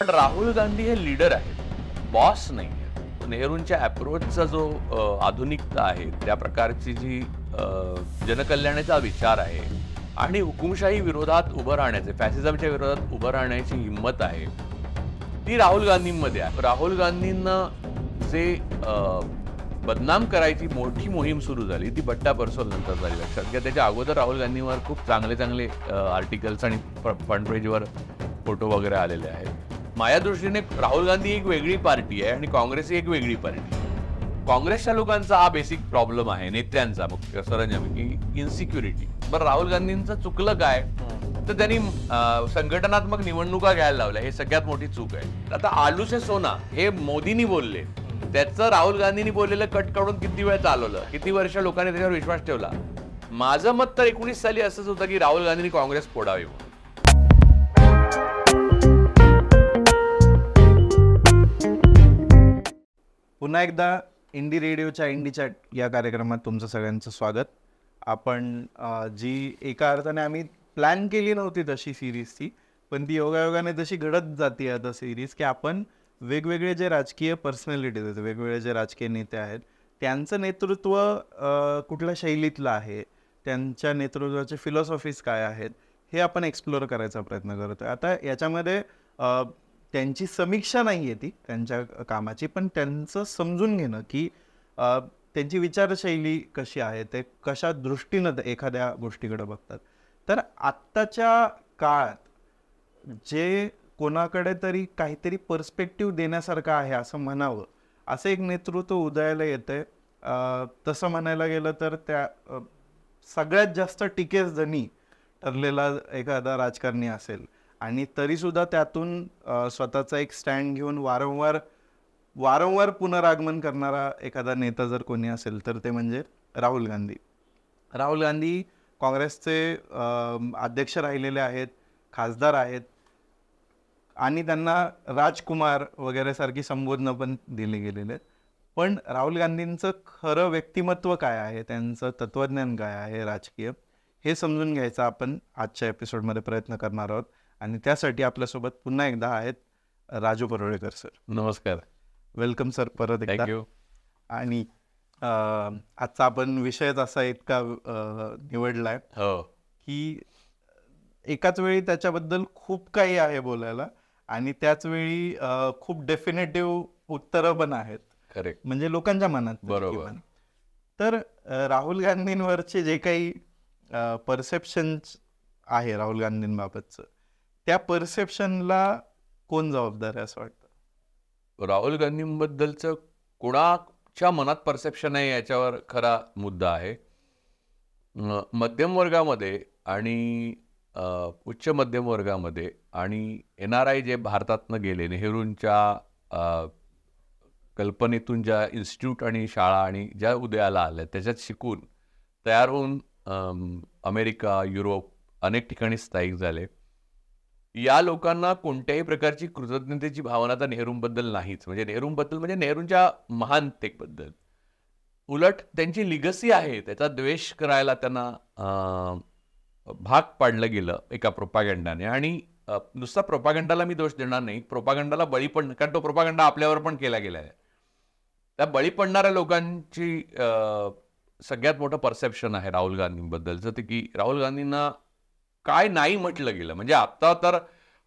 पण राहुल गांधी हे लीडर आहेत बॉस नाही नेहरूंच्या अप्रोचचा जो आधुनिकता आहे त्या प्रकारची जी जनकल्याणाचा विचार आहे आणि हुकुमशाही विरोधात उभं राहण्याचे फॅसिझमच्या विरोधात उभं राहण्याची हिंमत आहे ती राहुल गांधींमध्ये आहे राहुल गांधींना जे बदनाम करायची मोठी मोहीम सुरू झाली ती बट्टा परसोल नंतर झाली लक्षात घ्या त्याच्या अगोदर राहुल गांधींवर खूप चांगले चांगले आर्टिकल्स आणि फ्रंट पेजवर फोटो वगैरे आलेले आहेत माझ्या दृष्टीने राहुल गांधी एक वेगळी पार्टी आहे आणि काँग्रेस ही एक वेगळी पार्टी काँग्रेसच्या लोकांचा हा बेसिक प्रॉब्लेम आहे नेत्यांचा मुख्य सरंजाम इन्सिक्युरिटी बरं राहुल गांधींचं चुकलं काय तर त्यांनी संघटनात्मक निवडणुका घ्यायला लावल्या हे सगळ्यात मोठी चूक आहे आता आलूचे सोना हे मोदींनी बोलले त्याचं राहुल गांधींनी बोललेलं कट काढून किती वेळ चालवलं किती वर्ष लोकांनी त्याच्यावर विश्वास ठेवला माझं मत तर एकोणीस साली असंच होतं की राहुल गांधींनी काँग्रेस फोडावी म्हणून पुन्हा एकदा इंडी रेडिओच्या इंडी चॅट या कार्यक्रमात तुमचं सगळ्यांचं स्वागत आपण जी एका अर्थाने आम्ही प्लॅन केली नव्हती तशी सिरीजची पण ती योगायोगाने तशी घडत जाते आता सिरीज की आपण वेगवेगळे जे राजकीय पर्सनॅलिटीज आहेत वेगवेगळे जे राजकीय नेते आहेत त्यांचं नेतृत्व कुठल्या शैलीतलं आहे त्यांच्या नेतृत्वाचे फिलॉसॉफीज काय आहेत हे आपण एक्सप्लोअर करायचा प्रयत्न करतो आता याच्यामध्ये त्यांची समीक्षा नाही आहे ती त्यांच्या कामाची पण त्यांचं समजून घेणं की त्यांची विचारशैली कशी आहे ते कशा दृष्टीनं एखाद्या गोष्टीकडे बघतात तर आत्ताच्या काळात जे कोणाकडे तरी काहीतरी पर्स्पेक्टिव्ह देण्यासारखं आहे असं म्हणावं असं एक नेतृत्व उदयाला येतं आहे तसं म्हणायला गेलं तर त्या सगळ्यात जास्त टीकेस धनी ठरलेला एखादा राजकारणी असेल आणि तरीसुद्धा त्यातून स्वतःचा एक स्टँड घेऊन वारंवार वारंवार पुनरागमन करणारा एखादा नेता जर कोणी असेल तर ते म्हणजे राहुल गांधी राहुल गांधी काँग्रेसचे अध्यक्ष राहिलेले आहेत खासदार आहेत आणि त्यांना राजकुमार वगैरे सारखी संबोधनं पण दिली गेलेले आहेत पण राहुल गांधींचं खरं व्यक्तिमत्व काय आहे त्यांचं तत्त्वज्ञान काय आहे राजकीय हे समजून घ्यायचा आपण आजच्या एपिसोडमध्ये प्रयत्न करणार आहोत आणि त्यासाठी आपल्यासोबत पुन्हा एकदा आहेत राजू परोळेकर सर नमस्कार वेलकम सर परत एकदा आणि आजचा आपण विषयच असा इतका निवडला आहे हो की एकाच वेळी त्याच्याबद्दल खूप काही आहे बोलायला आणि त्याच वेळी खूप डेफिनेटिव्ह उत्तरं पण आहेत करेक्ट म्हणजे लोकांच्या मनात बरोबर तर राहुल गांधींवरचे जे काही परसेप्शन आहे राहुल गांधींबाबतचं त्या परसेप्शनला कोण जबाबदार आहे असं वाटतं राहुल गांधींबद्दलचं कोणाच्या मनात परसेप्शन आहे याच्यावर खरा मुद्दा आहे मध्यम वर्गामध्ये आणि उच्च मध्यम वर्गामध्ये आणि एन आर आय जे भारतातनं गेले नेहरूंच्या कल्पनेतून ज्या इन्स्टिट्यूट आणि शाळा आणि ज्या उदयाला आल्या त्याच्यात शिकून तयार होऊन अमेरिका युरोप अनेक ठिकाणी स्थायिक झाले या लोकांना कोणत्याही प्रकारची कृतज्ञतेची भावना आता नेहरूंबद्दल नाहीच म्हणजे नेहरूंबद्दल म्हणजे नेहरूंच्या महानतेबद्दल उलट त्यांची लिगसी आहे त्याचा द्वेष करायला त्यांना भाग पाडलं गेलं एका प्रोपागंडाने आणि नुसता प्रोपागंडाला मी दोष देणार नाही प्रोपागंडाला बळी पण कारण तो प्रोपागंडा आपल्यावर पण केला गेला आहे त्या बळी पडणाऱ्या लोकांची सगळ्यात मोठं परसेप्शन आहे राहुल गांधींबद्दलचं ते की राहुल गांधींना काय नाही म्हटलं गेलं म्हणजे आत्ता तर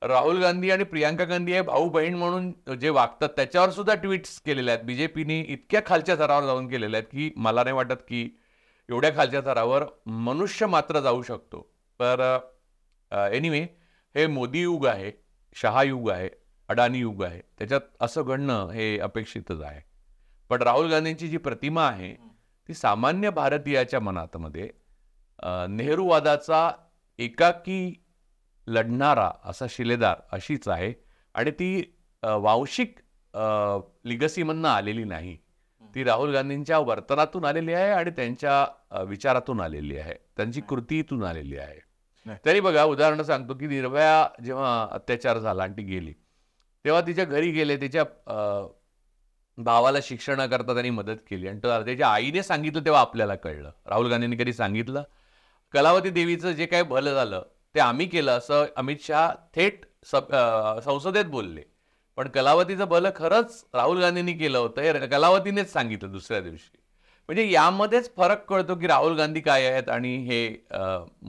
राहुल गांधी आणि प्रियांका गांधी हे भाऊ बहीण म्हणून जे वागतात त्याच्यावर सुद्धा ट्विट्स केलेल्या आहेत बीजेपीने इतक्या खालच्या थरावर जाऊन केलेल्या आहेत की मला नाही वाटत की एवढ्या खालच्या थरावर मनुष्य मात्र जाऊ शकतो तर एनिवे हे मोदी युग आहे शहायुग आहे अडाणी युग आहे त्याच्यात असं घडणं हे अपेक्षितच आहे पण राहुल गांधींची जी प्रतिमा आहे ती सामान्य भारतीयाच्या मनातमध्ये नेहरूवादाचा एकाकी लढणारा असा शिलेदार अशीच आहे आणि ती वांशिक लिगसीमधनं आलेली नाही ती राहुल गांधींच्या वर्तनातून आलेली आहे आणि त्यांच्या विचारातून आलेली आहे त्यांची कृतीतून आलेली आहे तरी बघा उदाहरण सांगतो की निर्भया जेव्हा अत्याचार झाला आणि ती गेली तेव्हा तिच्या घरी गेले तिच्या भावाला शिक्षणाकरता त्यांनी मदत केली आणि त्याच्या आईने सांगितलं तेव्हा आपल्याला कळलं राहुल गांधींनी कधी सांगितलं कलावती देवीचं जे काही भलं झालं ते आम्ही केलं असं अमित शहा थेट संसदेत बोलले पण कलावतीचं भलं खरंच राहुल गांधींनी केलं होतं हे कलावतीनेच सांगितलं दुसऱ्या दिवशी म्हणजे यामध्येच फरक कळतो की राहुल गांधी काय आहेत आणि हे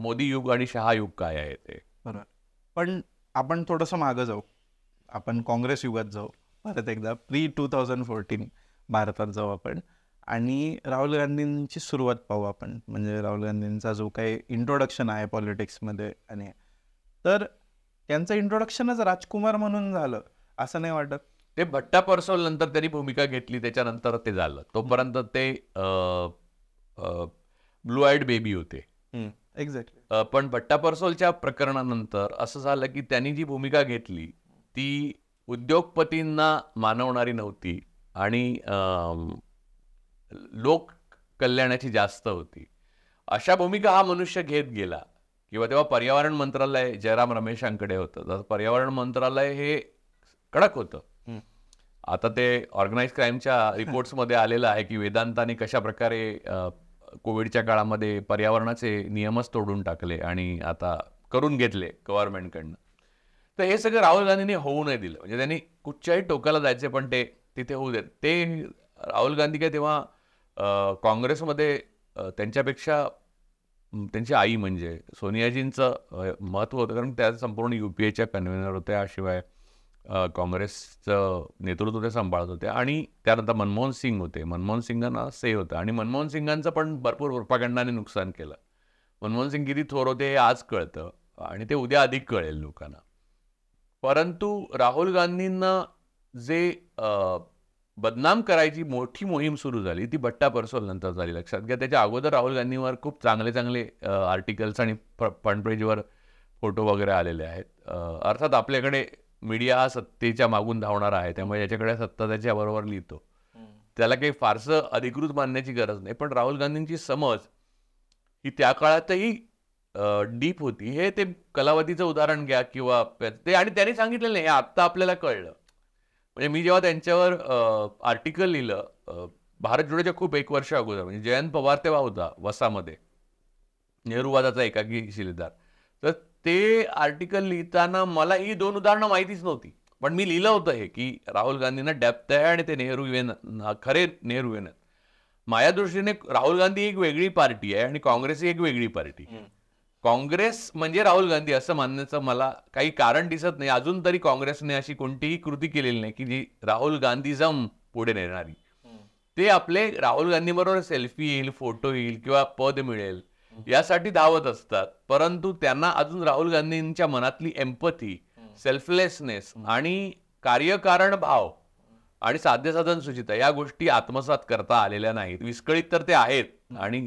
मोदी युग आणि शहा युग काय आहे ते पण आपण थोडंसं मागं जाऊ आपण काँग्रेस युगात जाऊ परत एकदा प्री टू थाउजंड फोर्टीन भारतात जाऊ आपण आणि राहुल गांधींची सुरुवात पाहू आपण म्हणजे राहुल गांधींचा जो काही इंट्रोडक्शन आहे पॉलिटिक्समध्ये आणि तर त्यांचं इंट्रोडक्शनच राजकुमार म्हणून झालं असं नाही वाटत ते भट्टा परसोल नंतर त्यांनी भूमिका घेतली त्याच्यानंतर ते झालं तोपर्यंत ते ब्लू आयड बेबी होते एक्झॅक्टली पण भट्टा परसोलच्या प्रकरणानंतर असं झालं की त्यांनी जी भूमिका घेतली ती उद्योगपतींना मानवणारी नव्हती आणि लोक कल्याणाची जास्त होती अशा भूमिका हा मनुष्य घेत गेला किंवा तेव्हा पर्यावरण मंत्रालय जयराम रमेशांकडे होतं जसं पर्यावरण मंत्रालय हे कडक होतं आता ते ऑर्गनाईज क्राईमच्या रिपोर्ट्समध्ये आलेलं आहे की वेदांताने कशा प्रकारे कोविडच्या काळामध्ये पर्यावरणाचे नियमच तोडून टाकले आणि आता करून घेतले गव्हर्नमेंटकडनं तर हे सगळं राहुल गांधींनी होऊ नाही दिलं म्हणजे त्यांनी कुठच्याही टोकाला जायचे पण ते तिथे होऊ देत ते राहुल गांधी काय तेव्हा काँग्रेसमध्ये त्यांच्यापेक्षा त्यांची आई म्हणजे सोनियाजींचं महत्त्व होतं कारण त्या संपूर्ण यू पी एच्या कन्व्हेनर होत्या शिवाय काँग्रेसचं नेतृत्व ते सांभाळत होते आणि त्यानंतर मनमोहन सिंग होते मनमोहन सिंगांना से होतं आणि मनमोहन सिंगांचं पण भरपूर उर्पाखंडाने नुकसान केलं मनमोहन सिंग किती थोर होते हे आज कळतं आणि ते उद्या अधिक कळेल लोकांना परंतु राहुल गांधींना जे बदनाम करायची मोठी मोहीम सुरू झाली ती बट्टा परसोल नंतर झाली लक्षात घ्या त्याच्या अगोदर राहुल गांधींवर खूप चांगले चांगले आर्टिकल्स आणि फंडपेजवर फोटो वगैरे आलेले आहेत अर्थात आपल्याकडे मीडिया हा सत्तेच्या मागून धावणारा आहे त्यामुळे याच्याकडे सत्ता त्याच्या बरोबर लिहितो त्याला काही फारसं अधिकृत मानण्याची गरज नाही पण राहुल गांधींची समज ही त्या काळातही डीप होती हे ते कलावतीचं उदाहरण घ्या किंवा ते आणि त्यांनी सांगितलेलं नाही हे आत्ता आपल्याला कळलं म्हणजे मी जेव्हा त्यांच्यावर आर्टिकल लिहिलं भारत जोडोच्या खूप एक वर्ष अगोदर म्हणजे जयंत पवार तेव्हा होता वसामध्ये नेहरूवादाचा एकाकी शिलेदार तर ते आर्टिकल लिहिताना मला ही दोन उदाहरणं माहितीच नव्हती पण मी लिहिलं होतं हे की राहुल गांधींना डेप्थ आहे आणि ते नेहरू वेन खरे नेहरू वेन माझ्या दृष्टीने राहुल गांधी एक वेगळी पार्टी आहे आणि काँग्रेस ही एक वेगळी पार्टी काँग्रेस म्हणजे राहुल गांधी असं मानण्याचं मला काही कारण दिसत नाही अजून तरी काँग्रेसने अशी कोणतीही कृती केलेली नाही की जी राहुल गांधीजम पुढे नेणारी ते आपले राहुल गांधी बरोबर सेल्फी येईल फोटो येईल किंवा पद मिळेल यासाठी धावत असतात परंतु त्यांना अजून राहुल गांधींच्या मनातली एम्पथी सेल्फलेसनेस आणि कार्यकारण भाव आणि साध्य साधन सुचिता या गोष्टी आत्मसात करता आलेल्या नाहीत विस्कळीत तर ते आहेत आणि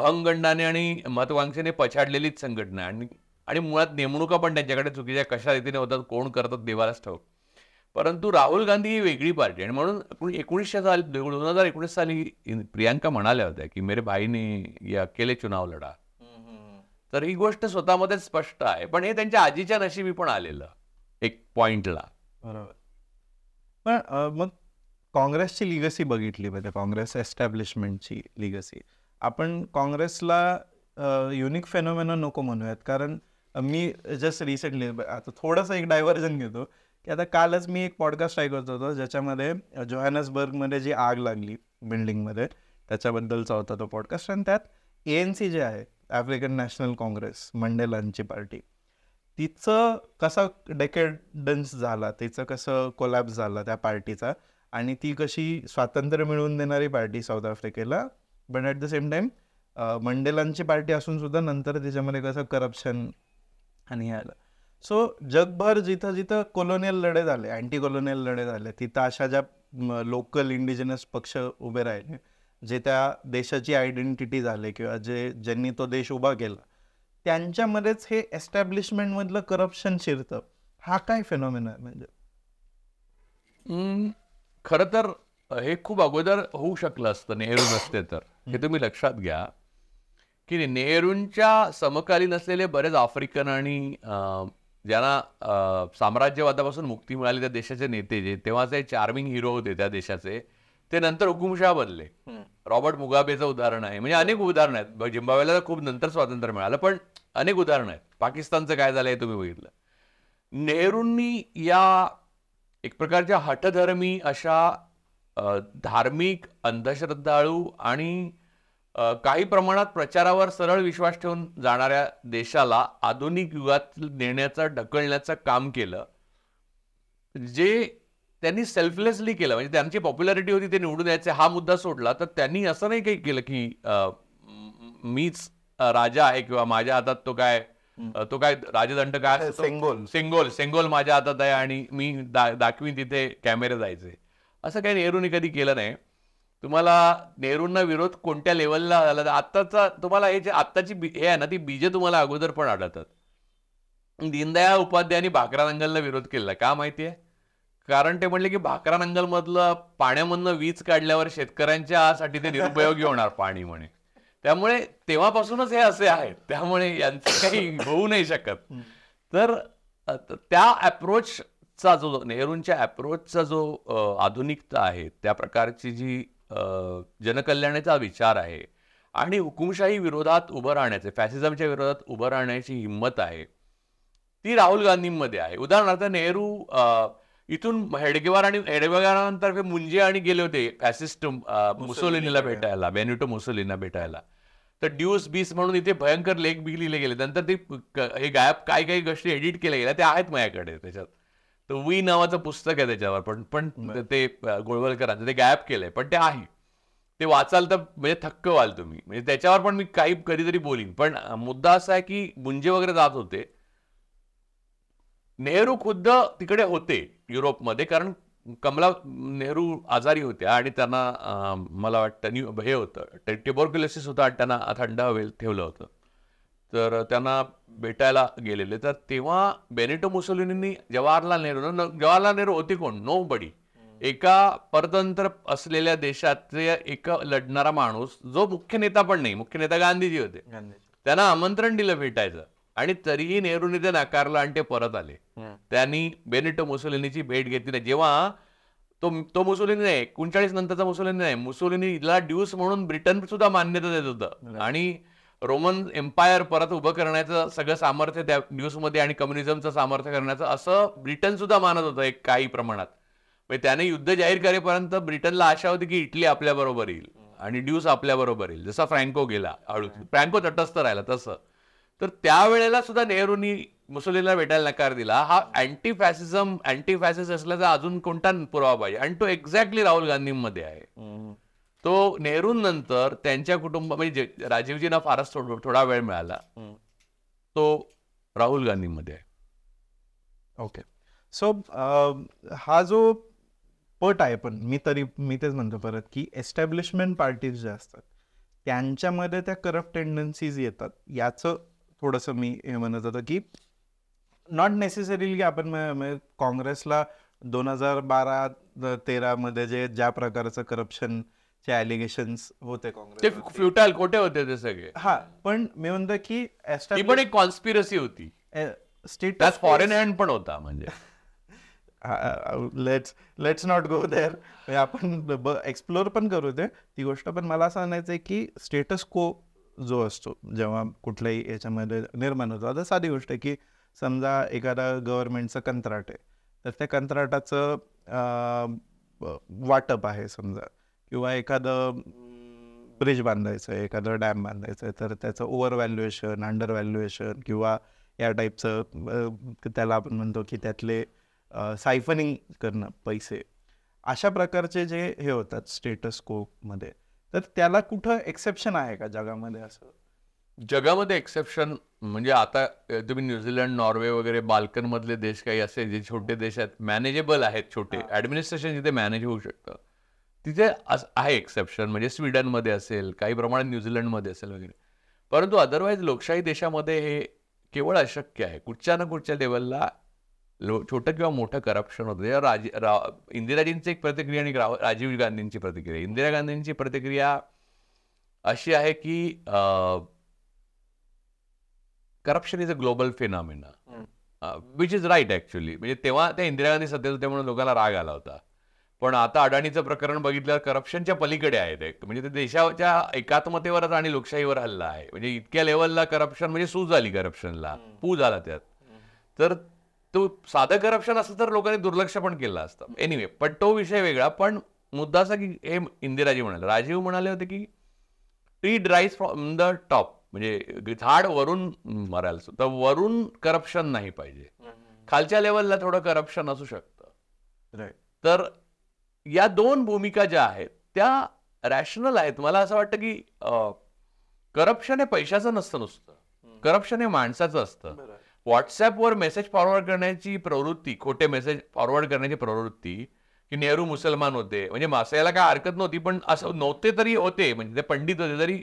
अहंगंडाने आणि मतवांक्षेने पछाडलेलीच संघटना आणि आणि मुळात नेमणुका पण त्यांच्याकडे चुकीच्या कशा रीतीने होतात कोण करतात देवालाच ठाऊक परंतु राहुल गांधी ही वेगळी पार्टी आणि म्हणून एकोणीसशे साल दोन हजार एकोणीस साली प्रियांका म्हणाल्या होत्या की मेरे भाईने या अकेले चुनाव लढा तर ही गोष्ट स्वतःमध्ये स्पष्ट आहे पण हे त्यांच्या आजीच्या नशिबी पण आलेलं एक पॉइंटला बरोबर पण मग काँग्रेसची लिगसी बघितली म्हणजे काँग्रेस एस्टॅब्लिशमेंटची लिगसी आपण काँग्रेसला युनिक फेनोमेनो नको म्हणूयात कारण मी जस्ट रिसेंटली आता थोडंसं एक डायव्हर्जन घेतो की आता कालच मी एक पॉडकास्ट ऐकत होतो ज्याच्यामध्ये मध्ये जी आग लागली बिल्डिंगमध्ये त्याच्याबद्दलचा होता तो पॉडकास्ट आणि त्यात ए एन सी जे आहे आफ्रिकन नॅशनल काँग्रेस मंडेलांची पार्टी तिचं कसा डेकेडन्स झाला तिचं कसं कोलॅप्स झाला त्या पार्टीचा आणि ती कशी स्वातंत्र्य मिळवून देणारी पार्टी साऊथ आफ्रिकेला but at the same time मंडेलांची पार्टी असून सुद्धा नंतर त्याच्यामध्ये कसं करप्शन आणि हे आलं सो जगभर जिथं जिथं कोलोनियल लढे झाले अँटी कोलोनियल लढे झाले तिथं अशा ज्या लोकल इंडिजिनस पक्ष उभे राहिले जे त्या देशाची आयडेंटिटी झाले किंवा जे ज्यांनी तो देश उभा केला त्यांच्यामध्येच हे एस्टॅब्लिशमेंटमधलं करप्शन शिरतं हा काय फेनॉमिन आहे म्हणजे खरं तर हे खूप अगोदर होऊ शकलं असतं नेहरू नसते तर हे तुम्ही लक्षात घ्या की नेहरूंच्या समकालीन असलेले बरेच आफ्रिकन आणि ज्यांना साम्राज्यवादापासून मुक्ती मिळाली त्या देशाचे नेते जे तेव्हाचे चार्मिंग हिरो होते त्या देशाचे ते नंतर हुकुमशहा बनले रॉबर्ट मुगाबेचं उदाहरण आहे म्हणजे अनेक उदाहरणं आहेत झिम्बावेला खूप नंतर स्वातंत्र्य मिळालं पण अनेक उदाहरणं आहेत पाकिस्तानचं काय झालं हे तुम्ही बघितलं नेहरूंनी या एक प्रकारच्या हटधर्मी अशा धार्मिक अंधश्रद्धाळू आणि काही प्रमाणात प्रचारावर सरळ विश्वास ठेवून जाणाऱ्या देशाला आधुनिक युगात नेण्याचं ढकलण्याचं काम केलं जे त्यांनी सेल्फलेसली केलं म्हणजे त्यांची पॉप्युलॅरिटी होती ते निवडून द्यायचे हा मुद्दा सोडला तर त्यांनी असं नाही काही केलं की मीच राजा आहे किंवा माझ्या हातात तो काय तो काय राजदंड काय सेंगोल सेंगोल सेंगोल माझ्या हातात आहे आणि मी दाखवीन तिथे कॅमेरे जायचे असं काही नेहरूने कधी केलं नाही तुम्हाला नेहरूंना विरोध कोणत्या लेवलला झाला आत्ताचा तुम्हाला हे जे आत्ताची बी हे आहे ना ती बीजे तुम्हाला अगोदर पण आढळतात दीनदयाळ उपाध्यायांनी भाकरा नंगलला विरोध केला का माहिती आहे कारण ते म्हणले की भाकरा नंगलमधलं पाण्यामधनं वीज काढल्यावर शेतकऱ्यांच्यासाठी ते निरुपयोगी होणार पाणी म्हणे त्यामुळे तेव्हापासूनच हे असे आहेत त्यामुळे यांचं काही होऊ नाही शकत तर त्या अप्रोच चा जो नेहरूंच्या ॲप्रोचचा जो आधुनिकता आहे त्या प्रकारची जी जनकल्याणाचा विचार आहे आणि हुकुमशाही विरोधात उभं राहण्याचे फॅसिझमच्या विरोधात उभं राहण्याची हिंमत आहे ती राहुल गांधींमध्ये आहे उदाहरणार्थ नेहरू इथून हेडगेवार आणि हेडगेवारांतर्फे मुंजे आणि गेले होते फॅसिस्ट मुसोलिनीला भेटायला बेन्युटो मुसोलिनीला भेटायला तर ड्यूस बीस म्हणून इथे भयंकर लेख लिहिले गेले नंतर ते हे गायब काही काही गोष्टी एडिट केल्या गेल्या त्या आहेत माझ्याकडे त्याच्यात तर वी नावाचं पुस्तक आहे त्याच्यावर पण पण ते गोळवलकरांचं ते गॅप केलंय पण ते आहे ते वाचाल तर म्हणजे थक्क व्हाल तुम्ही म्हणजे त्याच्यावर पण मी काही कधीतरी बोलीन पण मुद्दा असा आहे की मुंजे वगैरे जात होते नेहरू खुद्द तिकडे होते युरोपमध्ये कारण कमला नेहरू आजारी होत्या आणि त्यांना मला वाटतं हे होतं टेबोर्क्युलोसिस होता त्यांना थंड हवेल ठेवलं होतं तर त्यांना भेटायला गेलेले तर तेव्हा बेनेटो मुसोलिनींनी जवाहरलाल नेहरू जवाहरलाल नेहरू होते कोण नो बडी एका परतंत्र असलेल्या देशात एक लढणारा माणूस जो मुख्य नेता पण नाही मुख्य नेता गांधीजी होते त्यांना आमंत्रण दिलं भेटायचं आणि तरीही नेहरूने ते नाकारलं आणि ते परत आले त्यांनी बेनेटो मुसोलिनीची भेट घेतली नाही जेव्हा तो तो मुसोलिनी नाही एकोणचाळीस नंतरचा मुसोलिनी नाही मुसोलिनीला ड्यूस म्हणून ब्रिटन सुद्धा मान्यता देत होतं आणि रोमन एम्पायर परत उभं करण्याचं सगळं सामर्थ्य त्या न्यूजमध्ये आणि कम्युनिझमचं सामर्थ्य करण्याचं असं ब्रिटन सुद्धा मानत होतं एक काही प्रमाणात म्हणजे त्याने युद्ध जाहीर करेपर्यंत ब्रिटनला आशा होती की इटली आपल्याबरोबर येईल आणि ड्यूस आपल्याबरोबर येईल जसा फ्रँको गेला हळू फ्रँको तटस्थ राहिला तसं तर त्यावेळेला सुद्धा नेहरूंनी मुसोलीला भेटायला नकार दिला हा अँटी फॅसिझम अँटी फॅसिस असल्याचा अजून कोणता पुरावा पाहिजे आणि तो एक्झॅक्टली राहुल गांधींमध्ये आहे तो नंतर त्यांच्या कुटुंब म्हणजे राजीवजींना फारच थोडा वेळ मिळाला तो राहुल गांधीमध्ये मध्ये ओके सो हा जो पट आहे पण मी तरी मी तेच म्हणतो परत की एस्टॅब्लिशमेंट पार्टीज ज्या असतात त्यांच्यामध्ये त्या करप्ट टेंडन्सीज येतात याचं थोडस मी हे म्हणत होतं की नॉट नेसेसरी की आपण काँग्रेसला दोन हजार बारा तेरामध्ये जे ज्या प्रकारचं करप्शन चे होते काँग्रेस ते फ्युटाल खोटे होते ते सगळे हा पण मी म्हणतो की ती पण एक कॉन्स्पिरसी होती स्टेट फॉरेन हँड पण होता म्हणजे let's let's not go there आपण एक्सप्लोअर पण करू दे ती गोष्ट पण मला असं म्हणायचं आहे की स्टेटस को जो असतो जेव्हा कुठल्याही याच्यामध्ये निर्माण होतो आता साधी गोष्ट आहे की समजा एखादा गव्हर्नमेंटचं कंत्राट आहे तर त्या कंत्राटाचं वाटप आहे समजा किंवा एखादं ब्रिज बांधायचं आहे एखादं डॅम बांधायचं आहे तर त्याचं ओव्हर व्हॅल्युएशन अंडर व्हॅल्युएशन किंवा या टाईपचं त्याला आपण म्हणतो की त्यातले सायफनिंग करणं पैसे अशा प्रकारचे जे हे होतात स्टेटस कोमध्ये तर त्याला कुठं एक्सेप्शन आहे का जगामध्ये असं जगामध्ये एक्सेप्शन म्हणजे आता तुम्ही न्यूझीलंड नॉर्वे वगैरे बाल्कन मधले देश काही असे जे छोटे देश आहेत मॅनेजेबल आहेत छोटे ॲडमिनिस्ट्रेशन जिथे मॅनेज होऊ शकतं तिथे आहे एक्सेप्शन म्हणजे स्वीडनमध्ये असेल काही प्रमाणात न्यूझीलंडमध्ये असेल वगैरे परंतु अदरवाईज लोकशाही देशामध्ये हे केवळ अशक्य आहे कुठच्या ना कुठच्या लेवलला लो छोटं किंवा मोठं करप्शन होतं रा इंदिराजींची एक प्रतिक्रिया आणि राजीव गांधींची प्रतिक्रिया इंदिरा गांधींची प्रतिक्रिया अशी आहे की corruption is a global phenomena which is right actually म्हणजे तेव्हा त्या इंदिरा गांधी सध्या होते म्हणून लोकांना राग आला होता पण आता अडाणीचं प्रकरण बघितलं करप्शनच्या पलीकडे आहे ते म्हणजे ते देशाच्या एकात्मतेवरच आणि लोकशाहीवर हल्ला आहे म्हणजे इतक्या लेवलला करप्शन म्हणजे सू झाली करप्शनला पू झाला त्यात तर तो साधं करप्शन असं तर लोकांनी दुर्लक्ष पण केलं असतं एनिवे पण तो विषय वेगळा पण मुद्दा असा की हे इंदिराजी म्हणाले राजीव म्हणाले होते की tree dries from the top म्हणजे झाड वरून मरायला तर वरून करप्शन नाही पाहिजे खालच्या लेवलला थोडं करप्शन असू शकतं तर या दोन भूमिका ज्या आहेत त्या रॅशनल आहेत मला असं वाटतं की करप्शन हे पैशाचं नसतं नुसतं करप्शन हे माणसाचं असतं व्हॉट्सॲपवर मेसेज फॉरवर्ड करण्याची प्रवृत्ती खोटे मेसेज फॉरवर्ड करण्याची प्रवृत्ती की नेहरू मुसलमान होते म्हणजे याला काय हरकत नव्हती पण असं नव्हते तरी होते म्हणजे ते पंडित होते तरी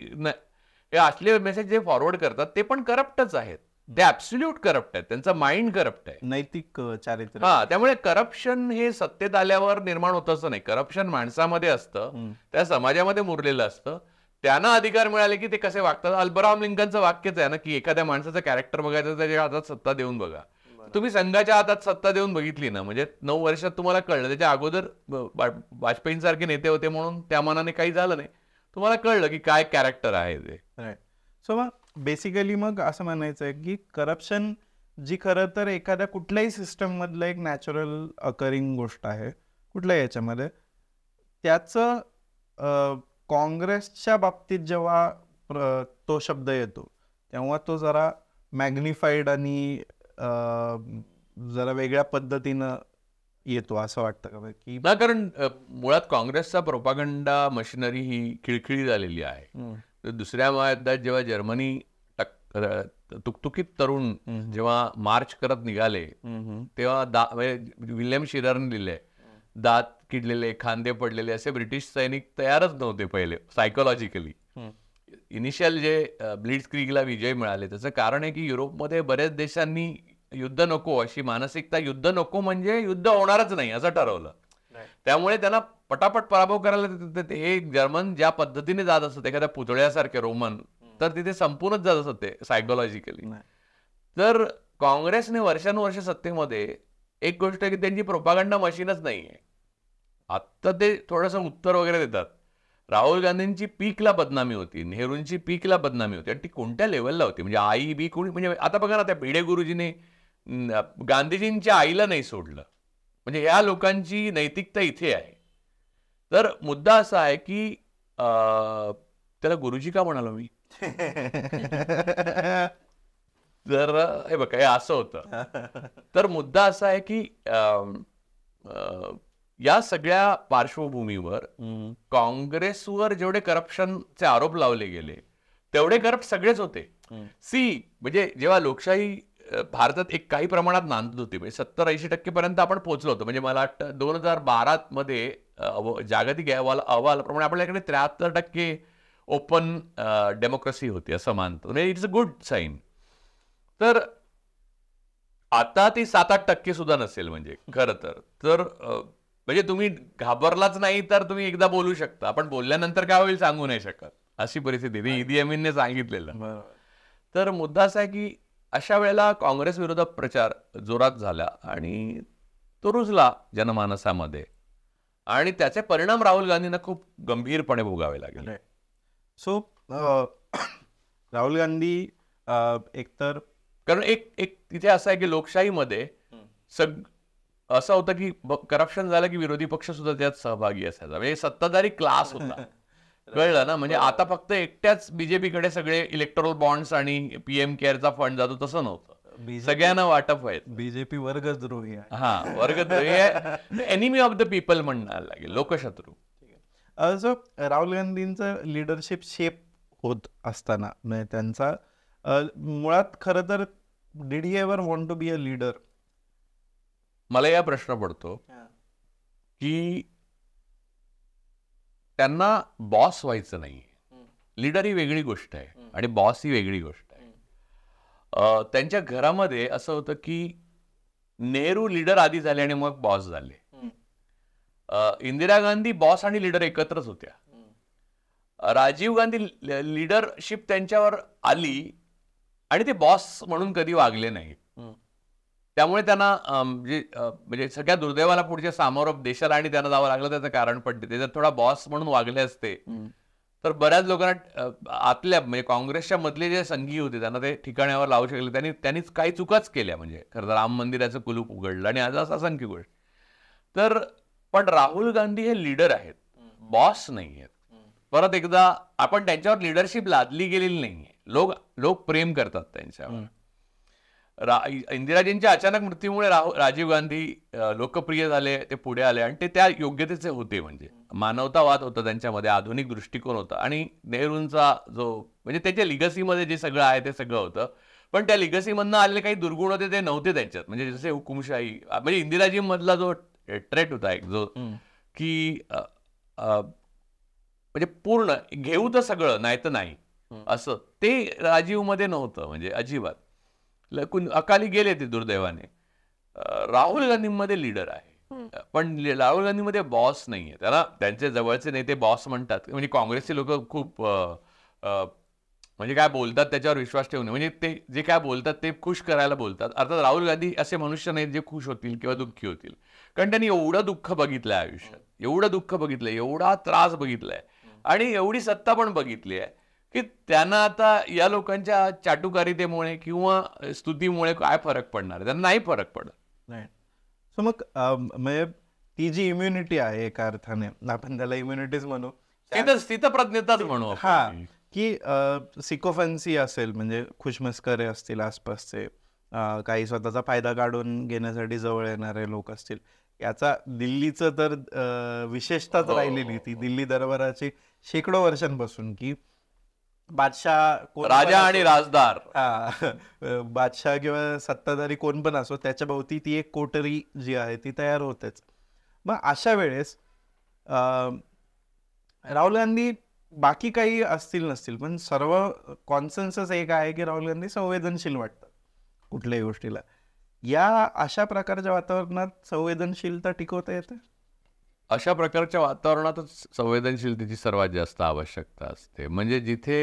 हे असले मेसेज जे फॉरवर्ड करतात ते पण करप्टच आहेत दे ऍब्सुल्यूट करप्ट आहेत त्यांचा माइंड करप्ट आहे नैतिक चारित्र्य हा त्यामुळे करप्शन हे सत्तेत आल्यावर निर्माण होत असं नाही करप्शन माणसामध्ये असतं त्या समाजामध्ये मुरलेलं असतं त्यांना अधिकार मिळाले की ते कसे वागतात अल्बराम लिंकनचं वाक्यच आहे ना की एखाद्या माणसाचं कॅरेक्टर बघायचं त्याच्या हातात सत्ता देऊन बघा तुम्ही संघाच्या हातात सत्ता देऊन बघितली ना म्हणजे नऊ वर्षात तुम्हाला कळलं त्याच्या अगोदर वाजपेयींसारखे नेते होते म्हणून त्या मनाने काही झालं नाही तुम्हाला कळलं की काय कॅरेक्टर आहे ते सो बेसिकली मग असं म्हणायचं आहे की करप्शन जी खरं तर एखाद्या कुठल्याही सिस्टममधलं एक नॅचरल अकरिंग गोष्ट आहे कुठल्याही याच्यामध्ये त्याचं काँग्रेसच्या बाबतीत जेव्हा तो शब्द येतो तेव्हा तो जरा मॅग्निफाईड आणि जरा वेगळ्या पद्धतीनं येतो असं वाटतं का की कारण मुळात काँग्रेसचा प्रोपागंडा मशिनरी ही खिळखिळी झालेली आहे दुसऱ्या महायुद्धात जेव्हा जर्मनी तुकतुकीत तरुण जेव्हा मार्च करत निघाले तेव्हा म्हणजे विल्यम शिरारने लिहिले दात किडलेले खांदे पडलेले असे ब्रिटिश सैनिक तयारच नव्हते पहिले सायकोलॉजिकली इनिशियल जे ब्लिड क्रीगला विजय मिळाले त्याचं कारण आहे की युरोपमध्ये बऱ्याच देशांनी युद्ध नको अशी मानसिकता युद्ध नको म्हणजे युद्ध होणारच नाही असं ठरवलं त्यामुळे त्यांना पटापट पराभव करायला हे जर्मन ज्या पद्धतीने जात असत एखाद्या पुतळ्यासारखे रोमन तर तिथे संपूर्णच जात असत ते सायकोलॉजिकली तर काँग्रेसने वर्षानुवर्ष सत्तेमध्ये एक गोष्ट की त्यांची प्रोपागंडा मशीनच नाही आहे आत्ता ते थोडंसं उत्तर वगैरे देतात राहुल गांधींची पीकला बदनामी होती नेहरूंची पीकला बदनामी होती आणि ती कोणत्या लेवलला होती म्हणजे आई बी कोणी म्हणजे आता बघा ना त्या भिडे गुरुजीने गांधीजींच्या आईला नाही सोडलं म्हणजे या लोकांची नैतिकता इथे आहे तर मुद्दा असा आहे की त्याला गुरुजी का म्हणालो मी तर हे बघ असं होतं तर मुद्दा असा आहे की या सगळ्या पार्श्वभूमीवर काँग्रेसवर जेवढे करप्शनचे आरोप लावले गेले तेवढे करप्ट सगळेच होते सी म्हणजे जेव्हा लोकशाही भारतात एक काही प्रमाणात नांदत होती म्हणजे सत्तर ऐंशी टक्के पर्यंत आपण पोहोचलो होतो म्हणजे मला वाटतं दोन हजार बारा मध्ये जागतिक अहवाल अहवाल प्रमाणे आपल्याकडे त्र्याहत्तर टक्के ओपन डेमोक्रेसी होती असं मानतो म्हणजे इट्स अ गुड साईन तर आता ती सात आठ टक्के सुद्धा नसेल म्हणजे खरं तर तर म्हणजे तुम्ही घाबरलाच नाही तर तुम्ही एकदा बोलू शकता पण बोलल्यानंतर काय होईल सांगू नाही शकत अशी परिस्थिती ती सांगितलेलं तर मुद्दा असा आहे की अशा वेळेला काँग्रेस विरोधात प्रचार जोरात झाला आणि तो रुजला जनमानसामध्ये आणि त्याचे परिणाम राहुल गांधींना खूप गंभीरपणे भोगावे लागले सो राहुल गांधी एकतर कारण एक एक तिथे असं आहे की लोकशाहीमध्ये सग असं होतं की करप्शन झालं की विरोधी पक्ष सुद्धा त्यात सहभागी असायचा म्हणजे सत्ताधारी क्लास होता कळलं ना म्हणजे आता फक्त एकट्याच बीजेपीकडे सगळे इलेक्ट्रोल बॉन्ड्स आणि पीएम केअरचा फंड जातो तसं नव्हतं सगळ्यांना वाटप व्हायचं बीजेपी वर्गद्रोही हा वर्गद्रोही एनिमी ऑफ द पीपल म्हणायला लागेल लोकशत्रू सो राहुल गांधींचं लिडरशिप शेप होत असताना म्हणजे त्यांचा मुळात खरं तर did he ever want to be a leader मला या प्रश्न पडतो की त्यांना बॉस व्हायचं नाही लीडर ही वेगळी गोष्ट आहे आणि बॉस ही वेगळी गोष्ट आहे त्यांच्या घरामध्ये असं होतं की नेहरू लीडर आधी झाले आणि मग बॉस झाले इंदिरा गांधी बॉस आणि लीडर एकत्रच होत्या राजीव गांधी लिडरशिप त्यांच्यावर आली आणि ते बॉस म्हणून कधी वागले नाहीत त्यामुळे त्यांना म्हणजे, म्हणजे सगळ्या दुर्दैवाला पुढच्या सामोर देशाला आणि त्यांना जावं लागलं त्याचं कारण पडते ते जर थोडा बॉस म्हणून वागले असते तर बऱ्याच लोकांना आतल्या म्हणजे काँग्रेसच्या मधले जे संघी होते त्यांना ते ठिकाण्यावर लावू शकले त्यांनी त्यांनीच काही चुकाच केल्या म्हणजे खरं तर राम मंदिराचं कुलूप उघडलं आणि आज असा संख्य गोष्ट तर पण राहुल गांधी हे लीडर आहेत बॉस नाही आहेत परत एकदा आपण त्यांच्यावर लिडरशिप लादली गेलेली नाहीये लोक लोक प्रेम करतात त्यांच्यावर इंदिराजींच्या अचानक मृत्यूमुळे राजीव गांधी लोकप्रिय झाले ते पुढे आले आणि ते त्या योग्यतेचे होते म्हणजे मानवतावाद होता त्यांच्यामध्ये आधुनिक दृष्टिकोन होता आणि नेहरूंचा जो म्हणजे त्याच्या लिगसीमध्ये जे सगळं आहे ते सगळं होतं पण त्या लिगसीमधनं आलेले काही दुर्गुण होते ते नव्हते त्यांच्यात म्हणजे जसे हुकुमशाही म्हणजे मधला जो ट्रेट होता एक जो की म्हणजे पूर्ण घेऊ तर सगळं नाही तर नाही असं ते राजीव मध्ये नव्हतं म्हणजे अजिबात अकाली गेले ते दुर्दैवाने राहुल गांधीमध्ये लीडर आहे पण राहुल गांधीमध्ये बॉस नाहीये त्याला त्यांचे जवळचे नेते बॉस म्हणतात म्हणजे काँग्रेसचे लोक खूप म्हणजे काय बोलतात त्याच्यावर विश्वास नये म्हणजे ते जे काय बोलतात ते खुश करायला बोलतात अर्थात राहुल गांधी असे मनुष्य नाहीत जे खुश होतील किंवा दुःखी होतील कारण त्यांनी एवढं दुःख बघितलं आयुष्यात एवढं दुःख बघितलंय एवढा त्रास बघितलाय आणि एवढी सत्ता पण बघितली आहे की त्यांना आता या लोकांच्या चाटुकारितेमुळे किंवा स्तुतीमुळे काय फरक पडणार त्यांना नाही फरक पडत नाही मग म्हणजे ती जी इम्युनिटी आहे एका अर्थाने आपण त्याला इम्युनिटीज म्हणू तिथं प्रज्ञताच म्हणू हा की सिकोफन्सी असेल म्हणजे खुशमस्करे असतील आसपासचे काही स्वतःचा फायदा काढून घेण्यासाठी जवळ येणारे लोक असतील याचा दिल्लीचं तर विशेषताच हो, राहिलेली हो, ती हो. दिल्ली दरबाराची शेकडो वर्षांपासून की बादशाह राजा आणि राजदार बादशाह किंवा सत्ताधारी कोण पण असो त्याच्या भोवती ती एक कोटरी जी आहे ती तयार होतेच मग अशा वेळेस राहुल गांधी बाकी काही असतील नसतील पण सर्व कॉन्सन्सच एक आहे की राहुल गांधी संवेदनशील वाटतात कुठल्याही गोष्टीला या अशा प्रकारच्या वातावरणात संवेदनशीलता टिकवता येते अशा प्रकारच्या वातावरणातच संवेदनशीलतेची सर्वात जास्त आवश्यकता असते म्हणजे जिथे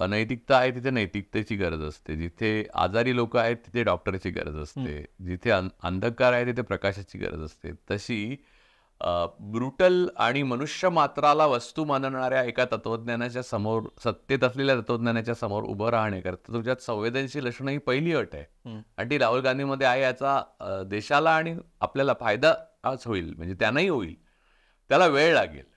अनैतिकता आहे तिथे नैतिकतेची गरज असते जिथे आजारी लोक आहेत तिथे डॉक्टरची गरज असते जिथे अंधकार आहे तिथे प्रकाशाची गरज असते तशी ब्रुटल आणि मनुष्य मात्राला वस्तू मानणाऱ्या एका तत्वज्ञानाच्या समोर सत्तेत असलेल्या तत्वज्ञानाच्या समोर उभं राहण्याकरता तुझ्यात संवेदनशील असणं ही पहिली अट आहे आणि ती राहुल गांधीमध्ये आहे याचा देशाला आणि आपल्याला फायदाच होईल म्हणजे त्यांनाही होईल त्याला वेळ लागेल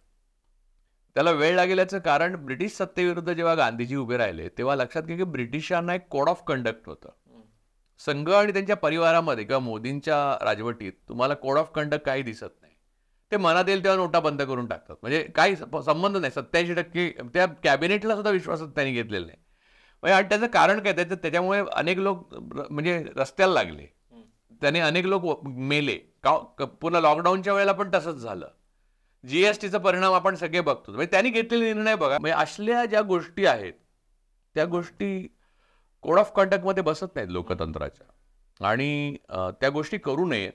त्याला वेळ लागेल याचं कारण ब्रिटिश सत्तेविरुद्ध जेव्हा गांधीजी उभे राहिले तेव्हा लक्षात घे की ब्रिटिशांना एक कोड ऑफ कंडक्ट होतं संघ आणि त्यांच्या परिवारामध्ये किंवा मोदींच्या राजवटीत तुम्हाला कोड ऑफ कंडक्ट काही दिसत ते मनात येईल तेव्हा नोटा बंद करून टाकतात म्हणजे काही संबंध नाही सत्याऐंशी टक्के त्या कॅबिनेटला सुद्धा विश्वासात त्यांनी घेतलेला नाही म्हणजे आणि त्याचं कारण काय त्याचं त्याच्यामुळे अनेक लोक म्हणजे रस्त्याला लागले त्याने अनेक लोक मेले का पुन्हा लॉकडाऊनच्या वेळेला पण तसंच झालं जीएसटीचा परिणाम आपण सगळे बघतो म्हणजे त्यांनी घेतलेले निर्णय बघा म्हणजे असल्या ज्या गोष्टी आहेत त्या गोष्टी कोड ऑफ कंडक्टमध्ये बसत नाहीत लोकतंत्राच्या आणि त्या गोष्टी करू नयेत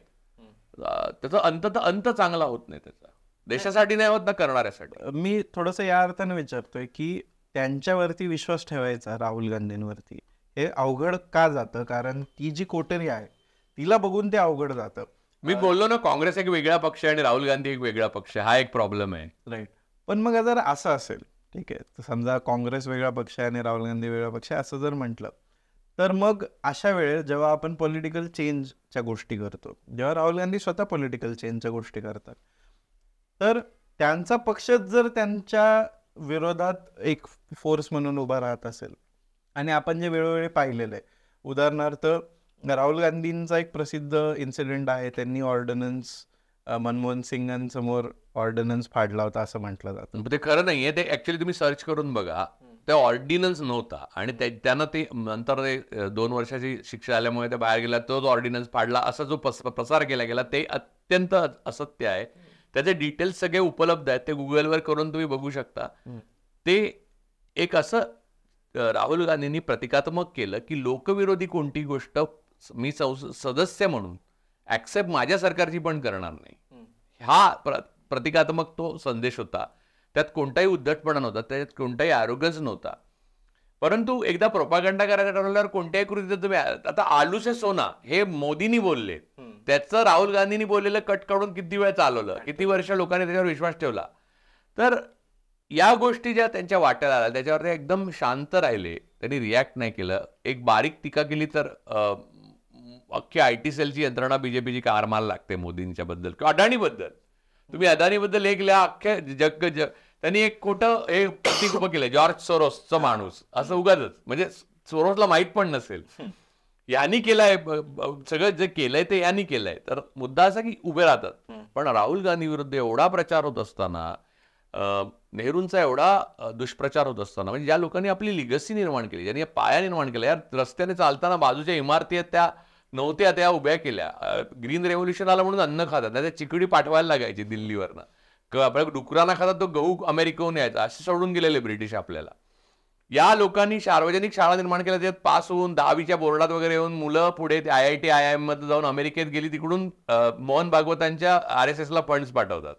त्याचा अंत तर अंत चांगला होत नाही त्याचा देशासाठी नाही होत ना करणाऱ्यासाठी मी थोडस या अर्थाने विचारतोय की त्यांच्यावरती विश्वास ठेवायचा राहुल गांधींवरती हे अवघड का जातं कारण ती जी कोटरी आहे तिला बघून ते अवघड जातं मी बोललो ना काँग्रेस एक वेगळा पक्ष आहे आणि राहुल गांधी एक वेगळा पक्ष हा एक प्रॉब्लेम आहे राईट पण मग जर असं असेल ठीक आहे समजा काँग्रेस वेगळा पक्ष आहे आणि राहुल गांधी वेगळा पक्ष आहे असं जर म्हटलं तर मग अशा वेळेस जेव्हा आपण पॉलिटिकल चेंजच्या गोष्टी करतो जेव्हा राहुल गांधी स्वतः पॉलिटिकल चेंजच्या गोष्टी करतात तर त्यांचा पक्ष जर त्यांच्या विरोधात एक फोर्स म्हणून उभा राहत असेल आणि आपण जे वेळोवेळी पाहिलेलं आहे उदाहरणार्थ राहुल गांधींचा एक प्रसिद्ध इन्सिडेंट आहे त्यांनी ऑर्डनन्स मनमोहन सिंगांसमोर ऑर्डनन्स फाडला होता असं म्हटलं जातं ते खरं नाहीये ते ॲक्च्युली तुम्ही सर्च करून बघा त्या ऑर्डिनन्स नव्हता आणि त्यानं ते नंतर ते दोन वर्षाची शिक्षा आल्यामुळे ते बाहेर गेला तोच ऑर्डिनन्स पाडला असा जो प्रसार केला गेला ते अत्यंत असत्य आहे त्याचे डिटेल्स सगळे उपलब्ध आहेत ते गुगलवर करून तुम्ही बघू शकता ते एक असं राहुल गांधींनी प्रतिकात्मक केलं की लोकविरोधी कोणती गोष्ट मी सदस्य म्हणून ऍक्सेप्ट माझ्या सरकारची पण करणार नाही हा प्रतिकात्मक तो संदेश होता त्यात कोणताही उद्धटपणा नव्हता त्यात कोणताही आरोग्यच नव्हता परंतु एकदा प्रोपागंडा करायचा ठरवल्यावर कोणत्याही कृतीचं तुम्ही आता आलू से सोना हे मोदींनी बोलले त्याचं राहुल गांधींनी बोललेलं कट काढून किती वेळ चालवलं किती वर्ष लोकांनी त्याच्यावर विश्वास ठेवला तर या गोष्टी ज्या त्यांच्या वाट्यात आल्या त्याच्यावर ते एकदम शांत राहिले त्यांनी रिॲक्ट नाही केलं एक बारीक टीका केली तर अख्खी आय टी सेलची यंत्रणा बीजेपीची कार लागते मोदींच्या बद्दल किंवा अडाणीबद्दल तुम्ही अदानीबद्दल एक लिहा अख्ख्या जग जग त्यांनी एक खोटं हे प्रतीक उभं केलं जॉर्ज सोरोसचा माणूस असं उगाच म्हणजे सोरोसला माहीत पण नसेल यांनी केलंय सगळं जे केलंय ते यांनी केलंय तर मुद्दा असा की उभे राहतात पण राहुल गांधी विरुद्ध एवढा प्रचार होत असताना नेहरूंचा एवढा दुष्प्रचार होत असताना म्हणजे ज्या लोकांनी आपली लिगसी निर्माण केली ज्यांनी पाया निर्माण केला या रस्त्याने चालताना बाजूच्या इमारती आहेत त्या नव्हत्या त्या उभ्या केल्या ग्रीन रेव्होल्युशन आलं म्हणून अन्न खातात त्या चिकडी पाठवायला लागायची दिल्लीवरनं आपल्या डुकरांना खातात तो गहू अमेरिकेहून यायचा असे सोडून गेलेले ब्रिटिश आपल्याला या लोकांनी सार्वजनिक शाळा निर्माण केल्या त्यात पास होऊन दहावीच्या बोर्डात वगैरे येऊन मुलं पुढे I I T I I मध्ये जाऊन अमेरिकेत गेली तिकडून मोहन भागवतांच्या आर एस एसला फंड्स पाठवतात